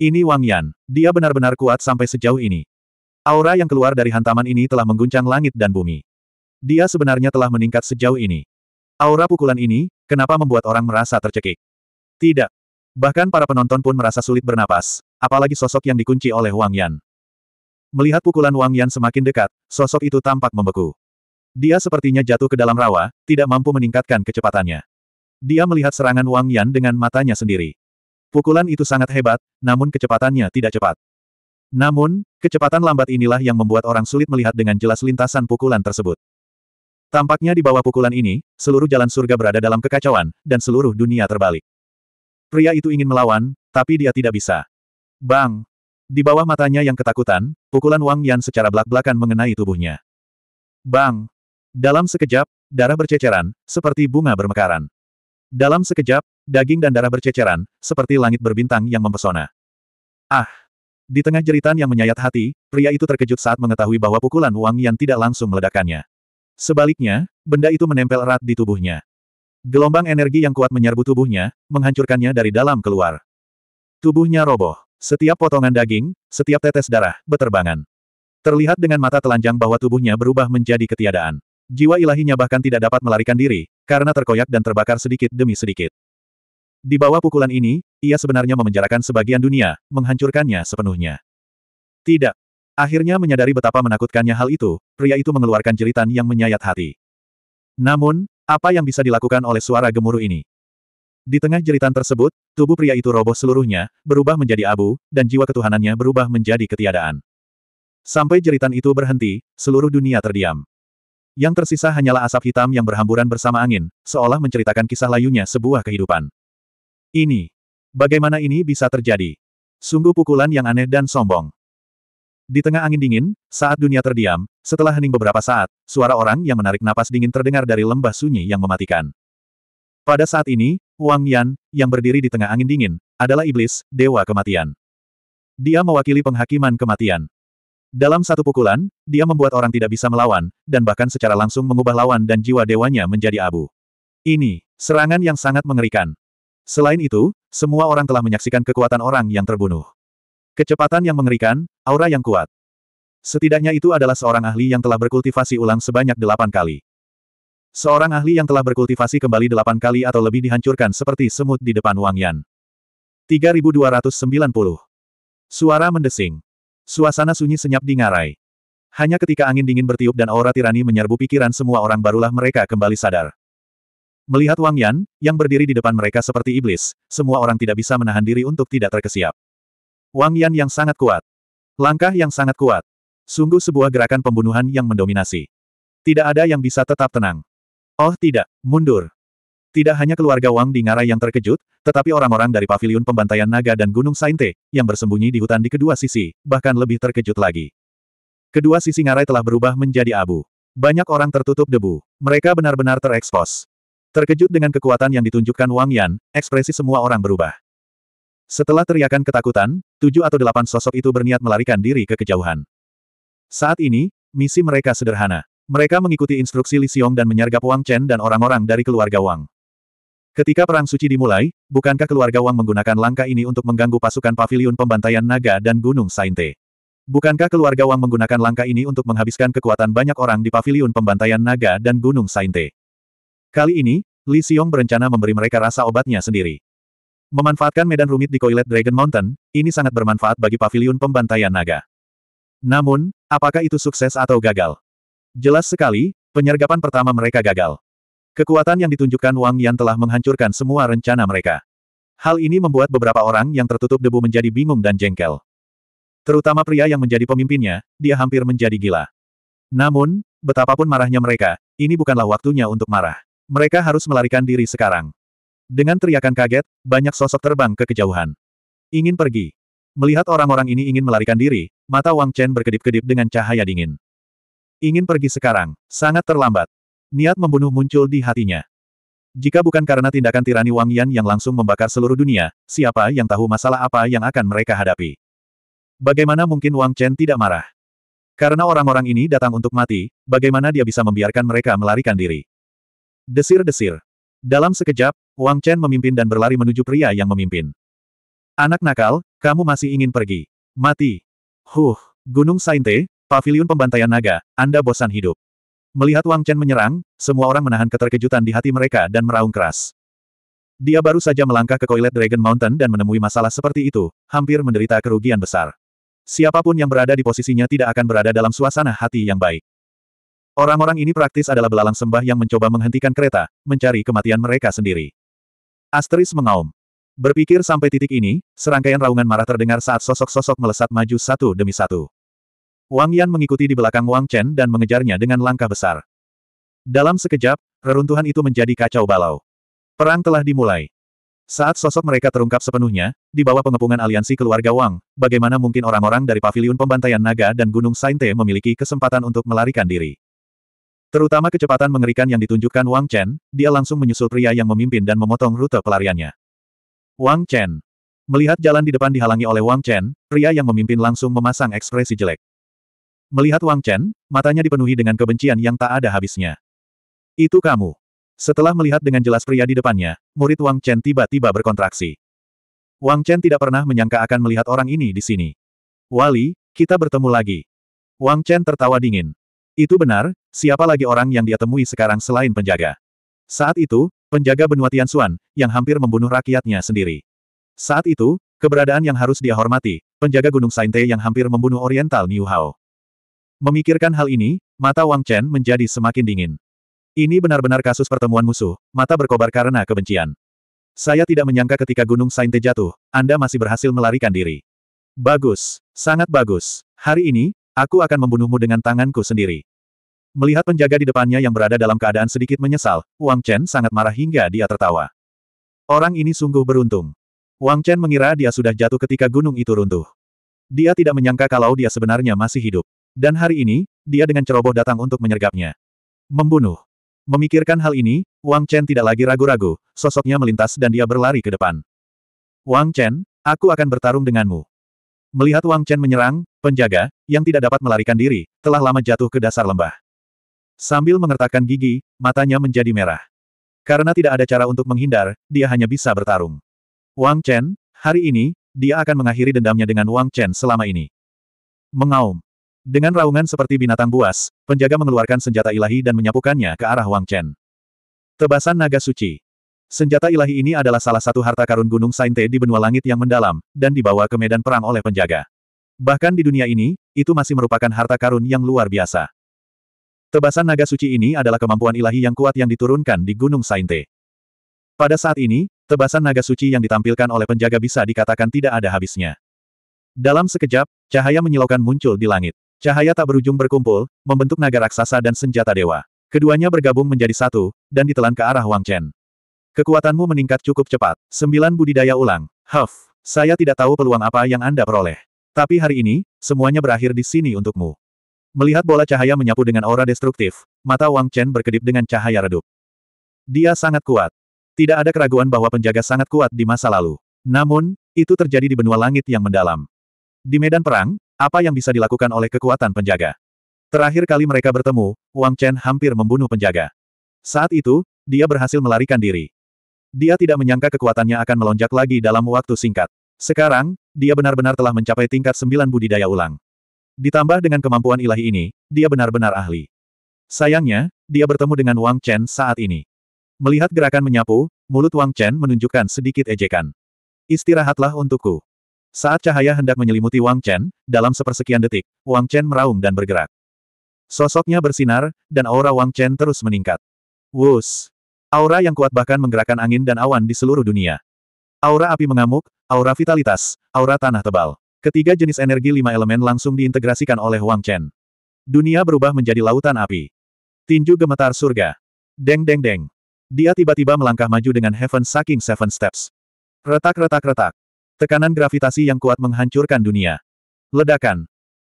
Ini Wang Yan. Dia benar-benar kuat sampai sejauh ini. Aura yang keluar dari hantaman ini telah mengguncang langit dan bumi. Dia sebenarnya telah meningkat sejauh ini. Aura pukulan ini, kenapa membuat orang merasa tercekik? Tidak. Bahkan para penonton pun merasa sulit bernapas, apalagi sosok yang dikunci oleh Wang Yan. Melihat pukulan Wang Yan semakin dekat, sosok itu tampak membeku. Dia sepertinya jatuh ke dalam rawa, tidak mampu meningkatkan kecepatannya. Dia melihat serangan Wang Yan dengan matanya sendiri. Pukulan itu sangat hebat, namun kecepatannya tidak cepat. Namun, kecepatan lambat inilah yang membuat orang sulit melihat dengan jelas lintasan pukulan tersebut. Tampaknya di bawah pukulan ini, seluruh jalan surga berada dalam kekacauan, dan seluruh dunia terbalik. Pria itu ingin melawan, tapi dia tidak bisa. Bang! Di bawah matanya yang ketakutan, pukulan Wang Yan secara belak-belakan mengenai tubuhnya. Bang! Dalam sekejap, darah berceceran, seperti bunga bermekaran. Dalam sekejap, daging dan darah berceceran, seperti langit berbintang yang mempesona. Ah! Di tengah jeritan yang menyayat hati, pria itu terkejut saat mengetahui bahwa pukulan Wang Yan tidak langsung meledakannya. Sebaliknya, benda itu menempel erat di tubuhnya. Gelombang energi yang kuat menyerbu tubuhnya, menghancurkannya dari dalam keluar. Tubuhnya roboh. Setiap potongan daging, setiap tetes darah, beterbangan. Terlihat dengan mata telanjang bahwa tubuhnya berubah menjadi ketiadaan. Jiwa ilahinya bahkan tidak dapat melarikan diri, karena terkoyak dan terbakar sedikit demi sedikit. Di bawah pukulan ini, ia sebenarnya memenjarakan sebagian dunia, menghancurkannya sepenuhnya. Tidak, Akhirnya menyadari betapa menakutkannya hal itu, pria itu mengeluarkan jeritan yang menyayat hati. Namun, apa yang bisa dilakukan oleh suara gemuruh ini? Di tengah jeritan tersebut, tubuh pria itu roboh seluruhnya, berubah menjadi abu, dan jiwa ketuhanannya berubah menjadi ketiadaan. Sampai jeritan itu berhenti, seluruh dunia terdiam. Yang tersisa hanyalah asap hitam yang berhamburan bersama angin, seolah menceritakan kisah layunya sebuah kehidupan. Ini. Bagaimana ini bisa terjadi? Sungguh pukulan yang aneh dan sombong. Di tengah angin dingin, saat dunia terdiam, setelah hening beberapa saat, suara orang yang menarik napas dingin terdengar dari lembah sunyi yang mematikan. Pada saat ini, Wang Yan, yang berdiri di tengah angin dingin, adalah iblis, dewa kematian. Dia mewakili penghakiman kematian. Dalam satu pukulan, dia membuat orang tidak bisa melawan, dan bahkan secara langsung mengubah lawan dan jiwa dewanya menjadi abu. Ini, serangan yang sangat mengerikan. Selain itu, semua orang telah menyaksikan kekuatan orang yang terbunuh. Kecepatan yang mengerikan, Aura yang kuat. Setidaknya itu adalah seorang ahli yang telah berkultivasi ulang sebanyak delapan kali. Seorang ahli yang telah berkultivasi kembali delapan kali atau lebih dihancurkan seperti semut di depan Wang Yan. 3290. Suara mendesing. Suasana sunyi senyap di ngarai. Hanya ketika angin dingin bertiup dan aura tirani menyerbu pikiran semua orang barulah mereka kembali sadar. Melihat Wang Yan, yang berdiri di depan mereka seperti iblis, semua orang tidak bisa menahan diri untuk tidak terkesiap. Wang Yan yang sangat kuat, Langkah yang sangat kuat. Sungguh sebuah gerakan pembunuhan yang mendominasi. Tidak ada yang bisa tetap tenang. Oh tidak, mundur. Tidak hanya keluarga Wang di Ngara yang terkejut, tetapi orang-orang dari paviliun pembantaian naga dan Gunung Sainte, yang bersembunyi di hutan di kedua sisi, bahkan lebih terkejut lagi. Kedua sisi ngarai telah berubah menjadi abu. Banyak orang tertutup debu. Mereka benar-benar terekspos. Terkejut dengan kekuatan yang ditunjukkan Wang Yan, ekspresi semua orang berubah. Setelah teriakan ketakutan, tujuh atau delapan sosok itu berniat melarikan diri ke kejauhan. Saat ini, misi mereka sederhana. Mereka mengikuti instruksi Li Xiong dan menyergap Wang Chen dan orang-orang dari keluarga Wang. Ketika Perang Suci dimulai, bukankah keluarga Wang menggunakan langkah ini untuk mengganggu pasukan pavilion pembantaian naga dan Gunung Sainte? Bukankah keluarga Wang menggunakan langkah ini untuk menghabiskan kekuatan banyak orang di pavilion pembantaian naga dan Gunung Sainte? Kali ini, Li Xiong berencana memberi mereka rasa obatnya sendiri. Memanfaatkan medan rumit di Koilet Dragon Mountain, ini sangat bermanfaat bagi paviliun pembantaian naga. Namun, apakah itu sukses atau gagal? Jelas sekali, penyergapan pertama mereka gagal. Kekuatan yang ditunjukkan Wang Yan telah menghancurkan semua rencana mereka. Hal ini membuat beberapa orang yang tertutup debu menjadi bingung dan jengkel. Terutama pria yang menjadi pemimpinnya, dia hampir menjadi gila. Namun, betapapun marahnya mereka, ini bukanlah waktunya untuk marah. Mereka harus melarikan diri sekarang. Dengan teriakan kaget, banyak sosok terbang ke kejauhan. Ingin pergi. Melihat orang-orang ini ingin melarikan diri, mata Wang Chen berkedip-kedip dengan cahaya dingin. Ingin pergi sekarang, sangat terlambat. Niat membunuh muncul di hatinya. Jika bukan karena tindakan tirani Wang Yan yang langsung membakar seluruh dunia, siapa yang tahu masalah apa yang akan mereka hadapi. Bagaimana mungkin Wang Chen tidak marah? Karena orang-orang ini datang untuk mati, bagaimana dia bisa membiarkan mereka melarikan diri? Desir-desir. Dalam sekejap, Wang Chen memimpin dan berlari menuju pria yang memimpin. Anak nakal, kamu masih ingin pergi. Mati. Huh, Gunung Sainte, Paviliun Pembantaian Naga, Anda bosan hidup. Melihat Wang Chen menyerang, semua orang menahan keterkejutan di hati mereka dan meraung keras. Dia baru saja melangkah ke Koilet Dragon Mountain dan menemui masalah seperti itu, hampir menderita kerugian besar. Siapapun yang berada di posisinya tidak akan berada dalam suasana hati yang baik. Orang-orang ini praktis adalah belalang sembah yang mencoba menghentikan kereta, mencari kematian mereka sendiri. Asteris mengaum. Berpikir sampai titik ini, serangkaian raungan marah terdengar saat sosok-sosok melesat maju satu demi satu. Wang Yan mengikuti di belakang Wang Chen dan mengejarnya dengan langkah besar. Dalam sekejap, reruntuhan itu menjadi kacau balau. Perang telah dimulai. Saat sosok mereka terungkap sepenuhnya, di bawah pengepungan aliansi keluarga Wang, bagaimana mungkin orang-orang dari paviliun pembantaian naga dan Gunung Sainte memiliki kesempatan untuk melarikan diri. Terutama kecepatan mengerikan yang ditunjukkan Wang Chen, dia langsung menyusul pria yang memimpin dan memotong rute pelariannya. Wang Chen. Melihat jalan di depan dihalangi oleh Wang Chen, pria yang memimpin langsung memasang ekspresi jelek. Melihat Wang Chen, matanya dipenuhi dengan kebencian yang tak ada habisnya. Itu kamu. Setelah melihat dengan jelas pria di depannya, murid Wang Chen tiba-tiba berkontraksi. Wang Chen tidak pernah menyangka akan melihat orang ini di sini. Wali, kita bertemu lagi. Wang Chen tertawa dingin. Itu benar, siapa lagi orang yang dia temui sekarang selain penjaga? Saat itu, penjaga benua Tianxuan, yang hampir membunuh rakyatnya sendiri. Saat itu, keberadaan yang harus dia hormati, penjaga Gunung Sainte yang hampir membunuh Oriental Niu Hao. Memikirkan hal ini, mata Wang Chen menjadi semakin dingin. Ini benar-benar kasus pertemuan musuh, mata berkobar karena kebencian. Saya tidak menyangka ketika Gunung Sainte jatuh, Anda masih berhasil melarikan diri. Bagus, sangat bagus. Hari ini, aku akan membunuhmu dengan tanganku sendiri. Melihat penjaga di depannya yang berada dalam keadaan sedikit menyesal, Wang Chen sangat marah hingga dia tertawa. Orang ini sungguh beruntung. Wang Chen mengira dia sudah jatuh ketika gunung itu runtuh. Dia tidak menyangka kalau dia sebenarnya masih hidup. Dan hari ini, dia dengan ceroboh datang untuk menyergapnya. Membunuh. Memikirkan hal ini, Wang Chen tidak lagi ragu-ragu, sosoknya melintas dan dia berlari ke depan. Wang Chen, aku akan bertarung denganmu. Melihat Wang Chen menyerang, penjaga, yang tidak dapat melarikan diri, telah lama jatuh ke dasar lembah. Sambil mengertakkan gigi, matanya menjadi merah. Karena tidak ada cara untuk menghindar, dia hanya bisa bertarung. Wang Chen, hari ini, dia akan mengakhiri dendamnya dengan Wang Chen selama ini. Mengaum. Dengan raungan seperti binatang buas, penjaga mengeluarkan senjata ilahi dan menyapukannya ke arah Wang Chen. Tebasan naga suci. Senjata ilahi ini adalah salah satu harta karun Gunung Sainte di benua langit yang mendalam, dan dibawa ke medan perang oleh penjaga. Bahkan di dunia ini, itu masih merupakan harta karun yang luar biasa. Tebasan naga suci ini adalah kemampuan ilahi yang kuat yang diturunkan di Gunung Sainte. Pada saat ini, tebasan naga suci yang ditampilkan oleh penjaga bisa dikatakan tidak ada habisnya. Dalam sekejap, cahaya menyilaukan muncul di langit. Cahaya tak berujung berkumpul, membentuk naga raksasa dan senjata dewa. Keduanya bergabung menjadi satu, dan ditelan ke arah Wang Chen. Kekuatanmu meningkat cukup cepat. Sembilan budidaya ulang. Huff, saya tidak tahu peluang apa yang Anda peroleh. Tapi hari ini, semuanya berakhir di sini untukmu. Melihat bola cahaya menyapu dengan aura destruktif, mata Wang Chen berkedip dengan cahaya redup. Dia sangat kuat. Tidak ada keraguan bahwa penjaga sangat kuat di masa lalu. Namun, itu terjadi di benua langit yang mendalam. Di medan perang, apa yang bisa dilakukan oleh kekuatan penjaga? Terakhir kali mereka bertemu, Wang Chen hampir membunuh penjaga. Saat itu, dia berhasil melarikan diri. Dia tidak menyangka kekuatannya akan melonjak lagi dalam waktu singkat. Sekarang, dia benar-benar telah mencapai tingkat sembilan budidaya ulang. Ditambah dengan kemampuan ilahi ini, dia benar-benar ahli. Sayangnya, dia bertemu dengan Wang Chen saat ini. Melihat gerakan menyapu, mulut Wang Chen menunjukkan sedikit ejekan. Istirahatlah untukku. Saat cahaya hendak menyelimuti Wang Chen, dalam sepersekian detik, Wang Chen meraung dan bergerak. Sosoknya bersinar, dan aura Wang Chen terus meningkat. Wus! Aura yang kuat bahkan menggerakkan angin dan awan di seluruh dunia. Aura api mengamuk, aura vitalitas, aura tanah tebal. Ketiga jenis energi lima elemen langsung diintegrasikan oleh Wang Chen. Dunia berubah menjadi lautan api. Tinju gemetar surga. Deng deng deng. Dia tiba-tiba melangkah maju dengan Heaven Sucking Seven Steps. Retak-retak-retak. Tekanan gravitasi yang kuat menghancurkan dunia. Ledakan.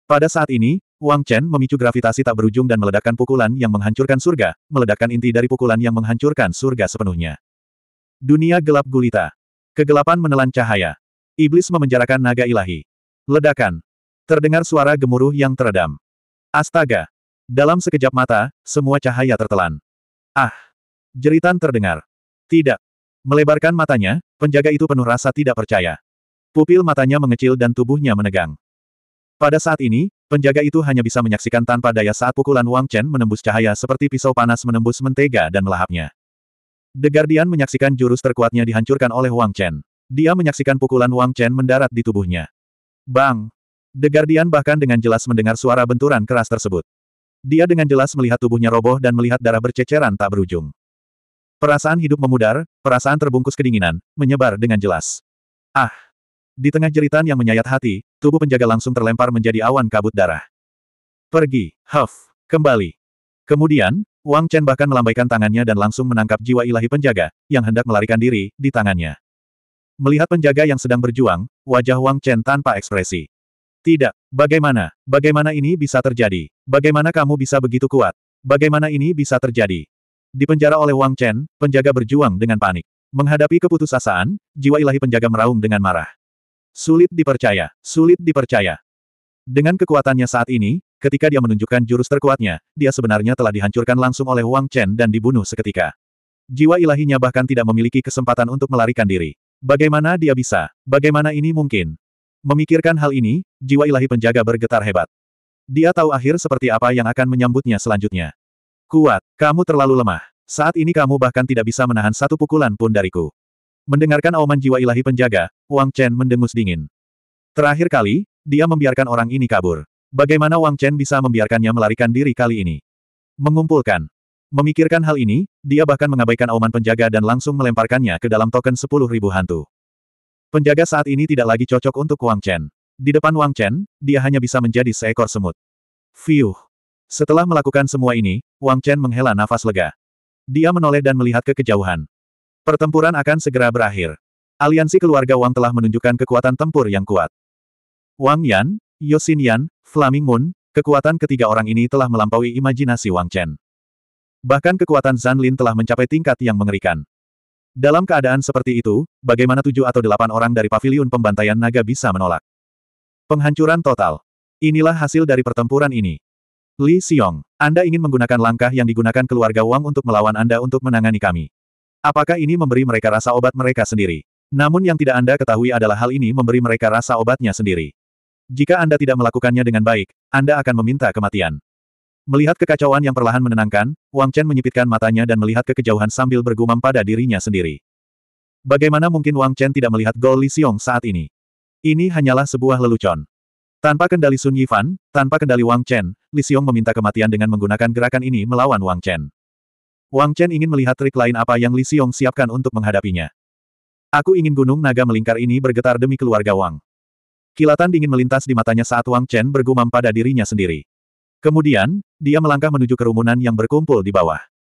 Pada saat ini, Wang Chen memicu gravitasi tak berujung dan meledakkan pukulan yang menghancurkan surga, meledakkan inti dari pukulan yang menghancurkan surga sepenuhnya. Dunia gelap gulita. Kegelapan menelan cahaya. Iblis memenjarakan naga ilahi. Ledakan. Terdengar suara gemuruh yang teredam. Astaga! Dalam sekejap mata, semua cahaya tertelan. Ah! Jeritan terdengar. Tidak. Melebarkan matanya, penjaga itu penuh rasa tidak percaya. Pupil matanya mengecil dan tubuhnya menegang. Pada saat ini, penjaga itu hanya bisa menyaksikan tanpa daya saat pukulan Wang Chen menembus cahaya seperti pisau panas menembus mentega dan melahapnya. The Guardian menyaksikan jurus terkuatnya dihancurkan oleh Wang Chen. Dia menyaksikan pukulan Wang Chen mendarat di tubuhnya. Bang! The Guardian bahkan dengan jelas mendengar suara benturan keras tersebut. Dia dengan jelas melihat tubuhnya roboh dan melihat darah berceceran tak berujung. Perasaan hidup memudar, perasaan terbungkus kedinginan, menyebar dengan jelas. Ah! Di tengah jeritan yang menyayat hati, tubuh penjaga langsung terlempar menjadi awan kabut darah. Pergi, Huff! Kembali! Kemudian, Wang Chen bahkan melambaikan tangannya dan langsung menangkap jiwa ilahi penjaga, yang hendak melarikan diri, di tangannya. Melihat penjaga yang sedang berjuang, Wajah Wang Chen tanpa ekspresi. Tidak, bagaimana, bagaimana ini bisa terjadi? Bagaimana kamu bisa begitu kuat? Bagaimana ini bisa terjadi? Dipenjara oleh Wang Chen, penjaga berjuang dengan panik. Menghadapi keputusasaan, jiwa ilahi penjaga meraung dengan marah. Sulit dipercaya, sulit dipercaya. Dengan kekuatannya saat ini, ketika dia menunjukkan jurus terkuatnya, dia sebenarnya telah dihancurkan langsung oleh Wang Chen dan dibunuh seketika. Jiwa ilahinya bahkan tidak memiliki kesempatan untuk melarikan diri. Bagaimana dia bisa? Bagaimana ini mungkin? Memikirkan hal ini, jiwa ilahi penjaga bergetar hebat. Dia tahu akhir seperti apa yang akan menyambutnya selanjutnya. Kuat, kamu terlalu lemah. Saat ini kamu bahkan tidak bisa menahan satu pukulan pun dariku. Mendengarkan auman jiwa ilahi penjaga, Wang Chen mendengus dingin. Terakhir kali, dia membiarkan orang ini kabur. Bagaimana Wang Chen bisa membiarkannya melarikan diri kali ini? Mengumpulkan, Memikirkan hal ini, dia bahkan mengabaikan auman penjaga dan langsung melemparkannya ke dalam token sepuluh ribu hantu. Penjaga saat ini tidak lagi cocok untuk Wang Chen. Di depan Wang Chen, dia hanya bisa menjadi seekor semut. Fiuh. Setelah melakukan semua ini, Wang Chen menghela nafas lega. Dia menoleh dan melihat ke kejauhan. Pertempuran akan segera berakhir. Aliansi keluarga Wang telah menunjukkan kekuatan tempur yang kuat. Wang Yan, Yosin Yan, Flaming Moon, kekuatan ketiga orang ini telah melampaui imajinasi Wang Chen. Bahkan kekuatan Zan Lin telah mencapai tingkat yang mengerikan. Dalam keadaan seperti itu, bagaimana tujuh atau delapan orang dari paviliun pembantaian naga bisa menolak? Penghancuran total. Inilah hasil dari pertempuran ini. Li Xiong, Anda ingin menggunakan langkah yang digunakan keluarga Wang untuk melawan Anda untuk menangani kami. Apakah ini memberi mereka rasa obat mereka sendiri? Namun yang tidak Anda ketahui adalah hal ini memberi mereka rasa obatnya sendiri. Jika Anda tidak melakukannya dengan baik, Anda akan meminta kematian. Melihat kekacauan yang perlahan menenangkan, Wang Chen menyipitkan matanya dan melihat ke kejauhan sambil bergumam pada dirinya sendiri. Bagaimana mungkin Wang Chen tidak melihat gol Li Xiong saat ini? Ini hanyalah sebuah lelucon. Tanpa kendali Sun Yifan, tanpa kendali Wang Chen, Li Xiong meminta kematian dengan menggunakan gerakan ini melawan Wang Chen. Wang Chen ingin melihat trik lain apa yang Li Xiong siapkan untuk menghadapinya. Aku ingin gunung naga melingkar ini bergetar demi keluarga Wang. Kilatan dingin melintas di matanya saat Wang Chen bergumam pada dirinya sendiri. Kemudian, dia melangkah menuju kerumunan yang berkumpul di bawah.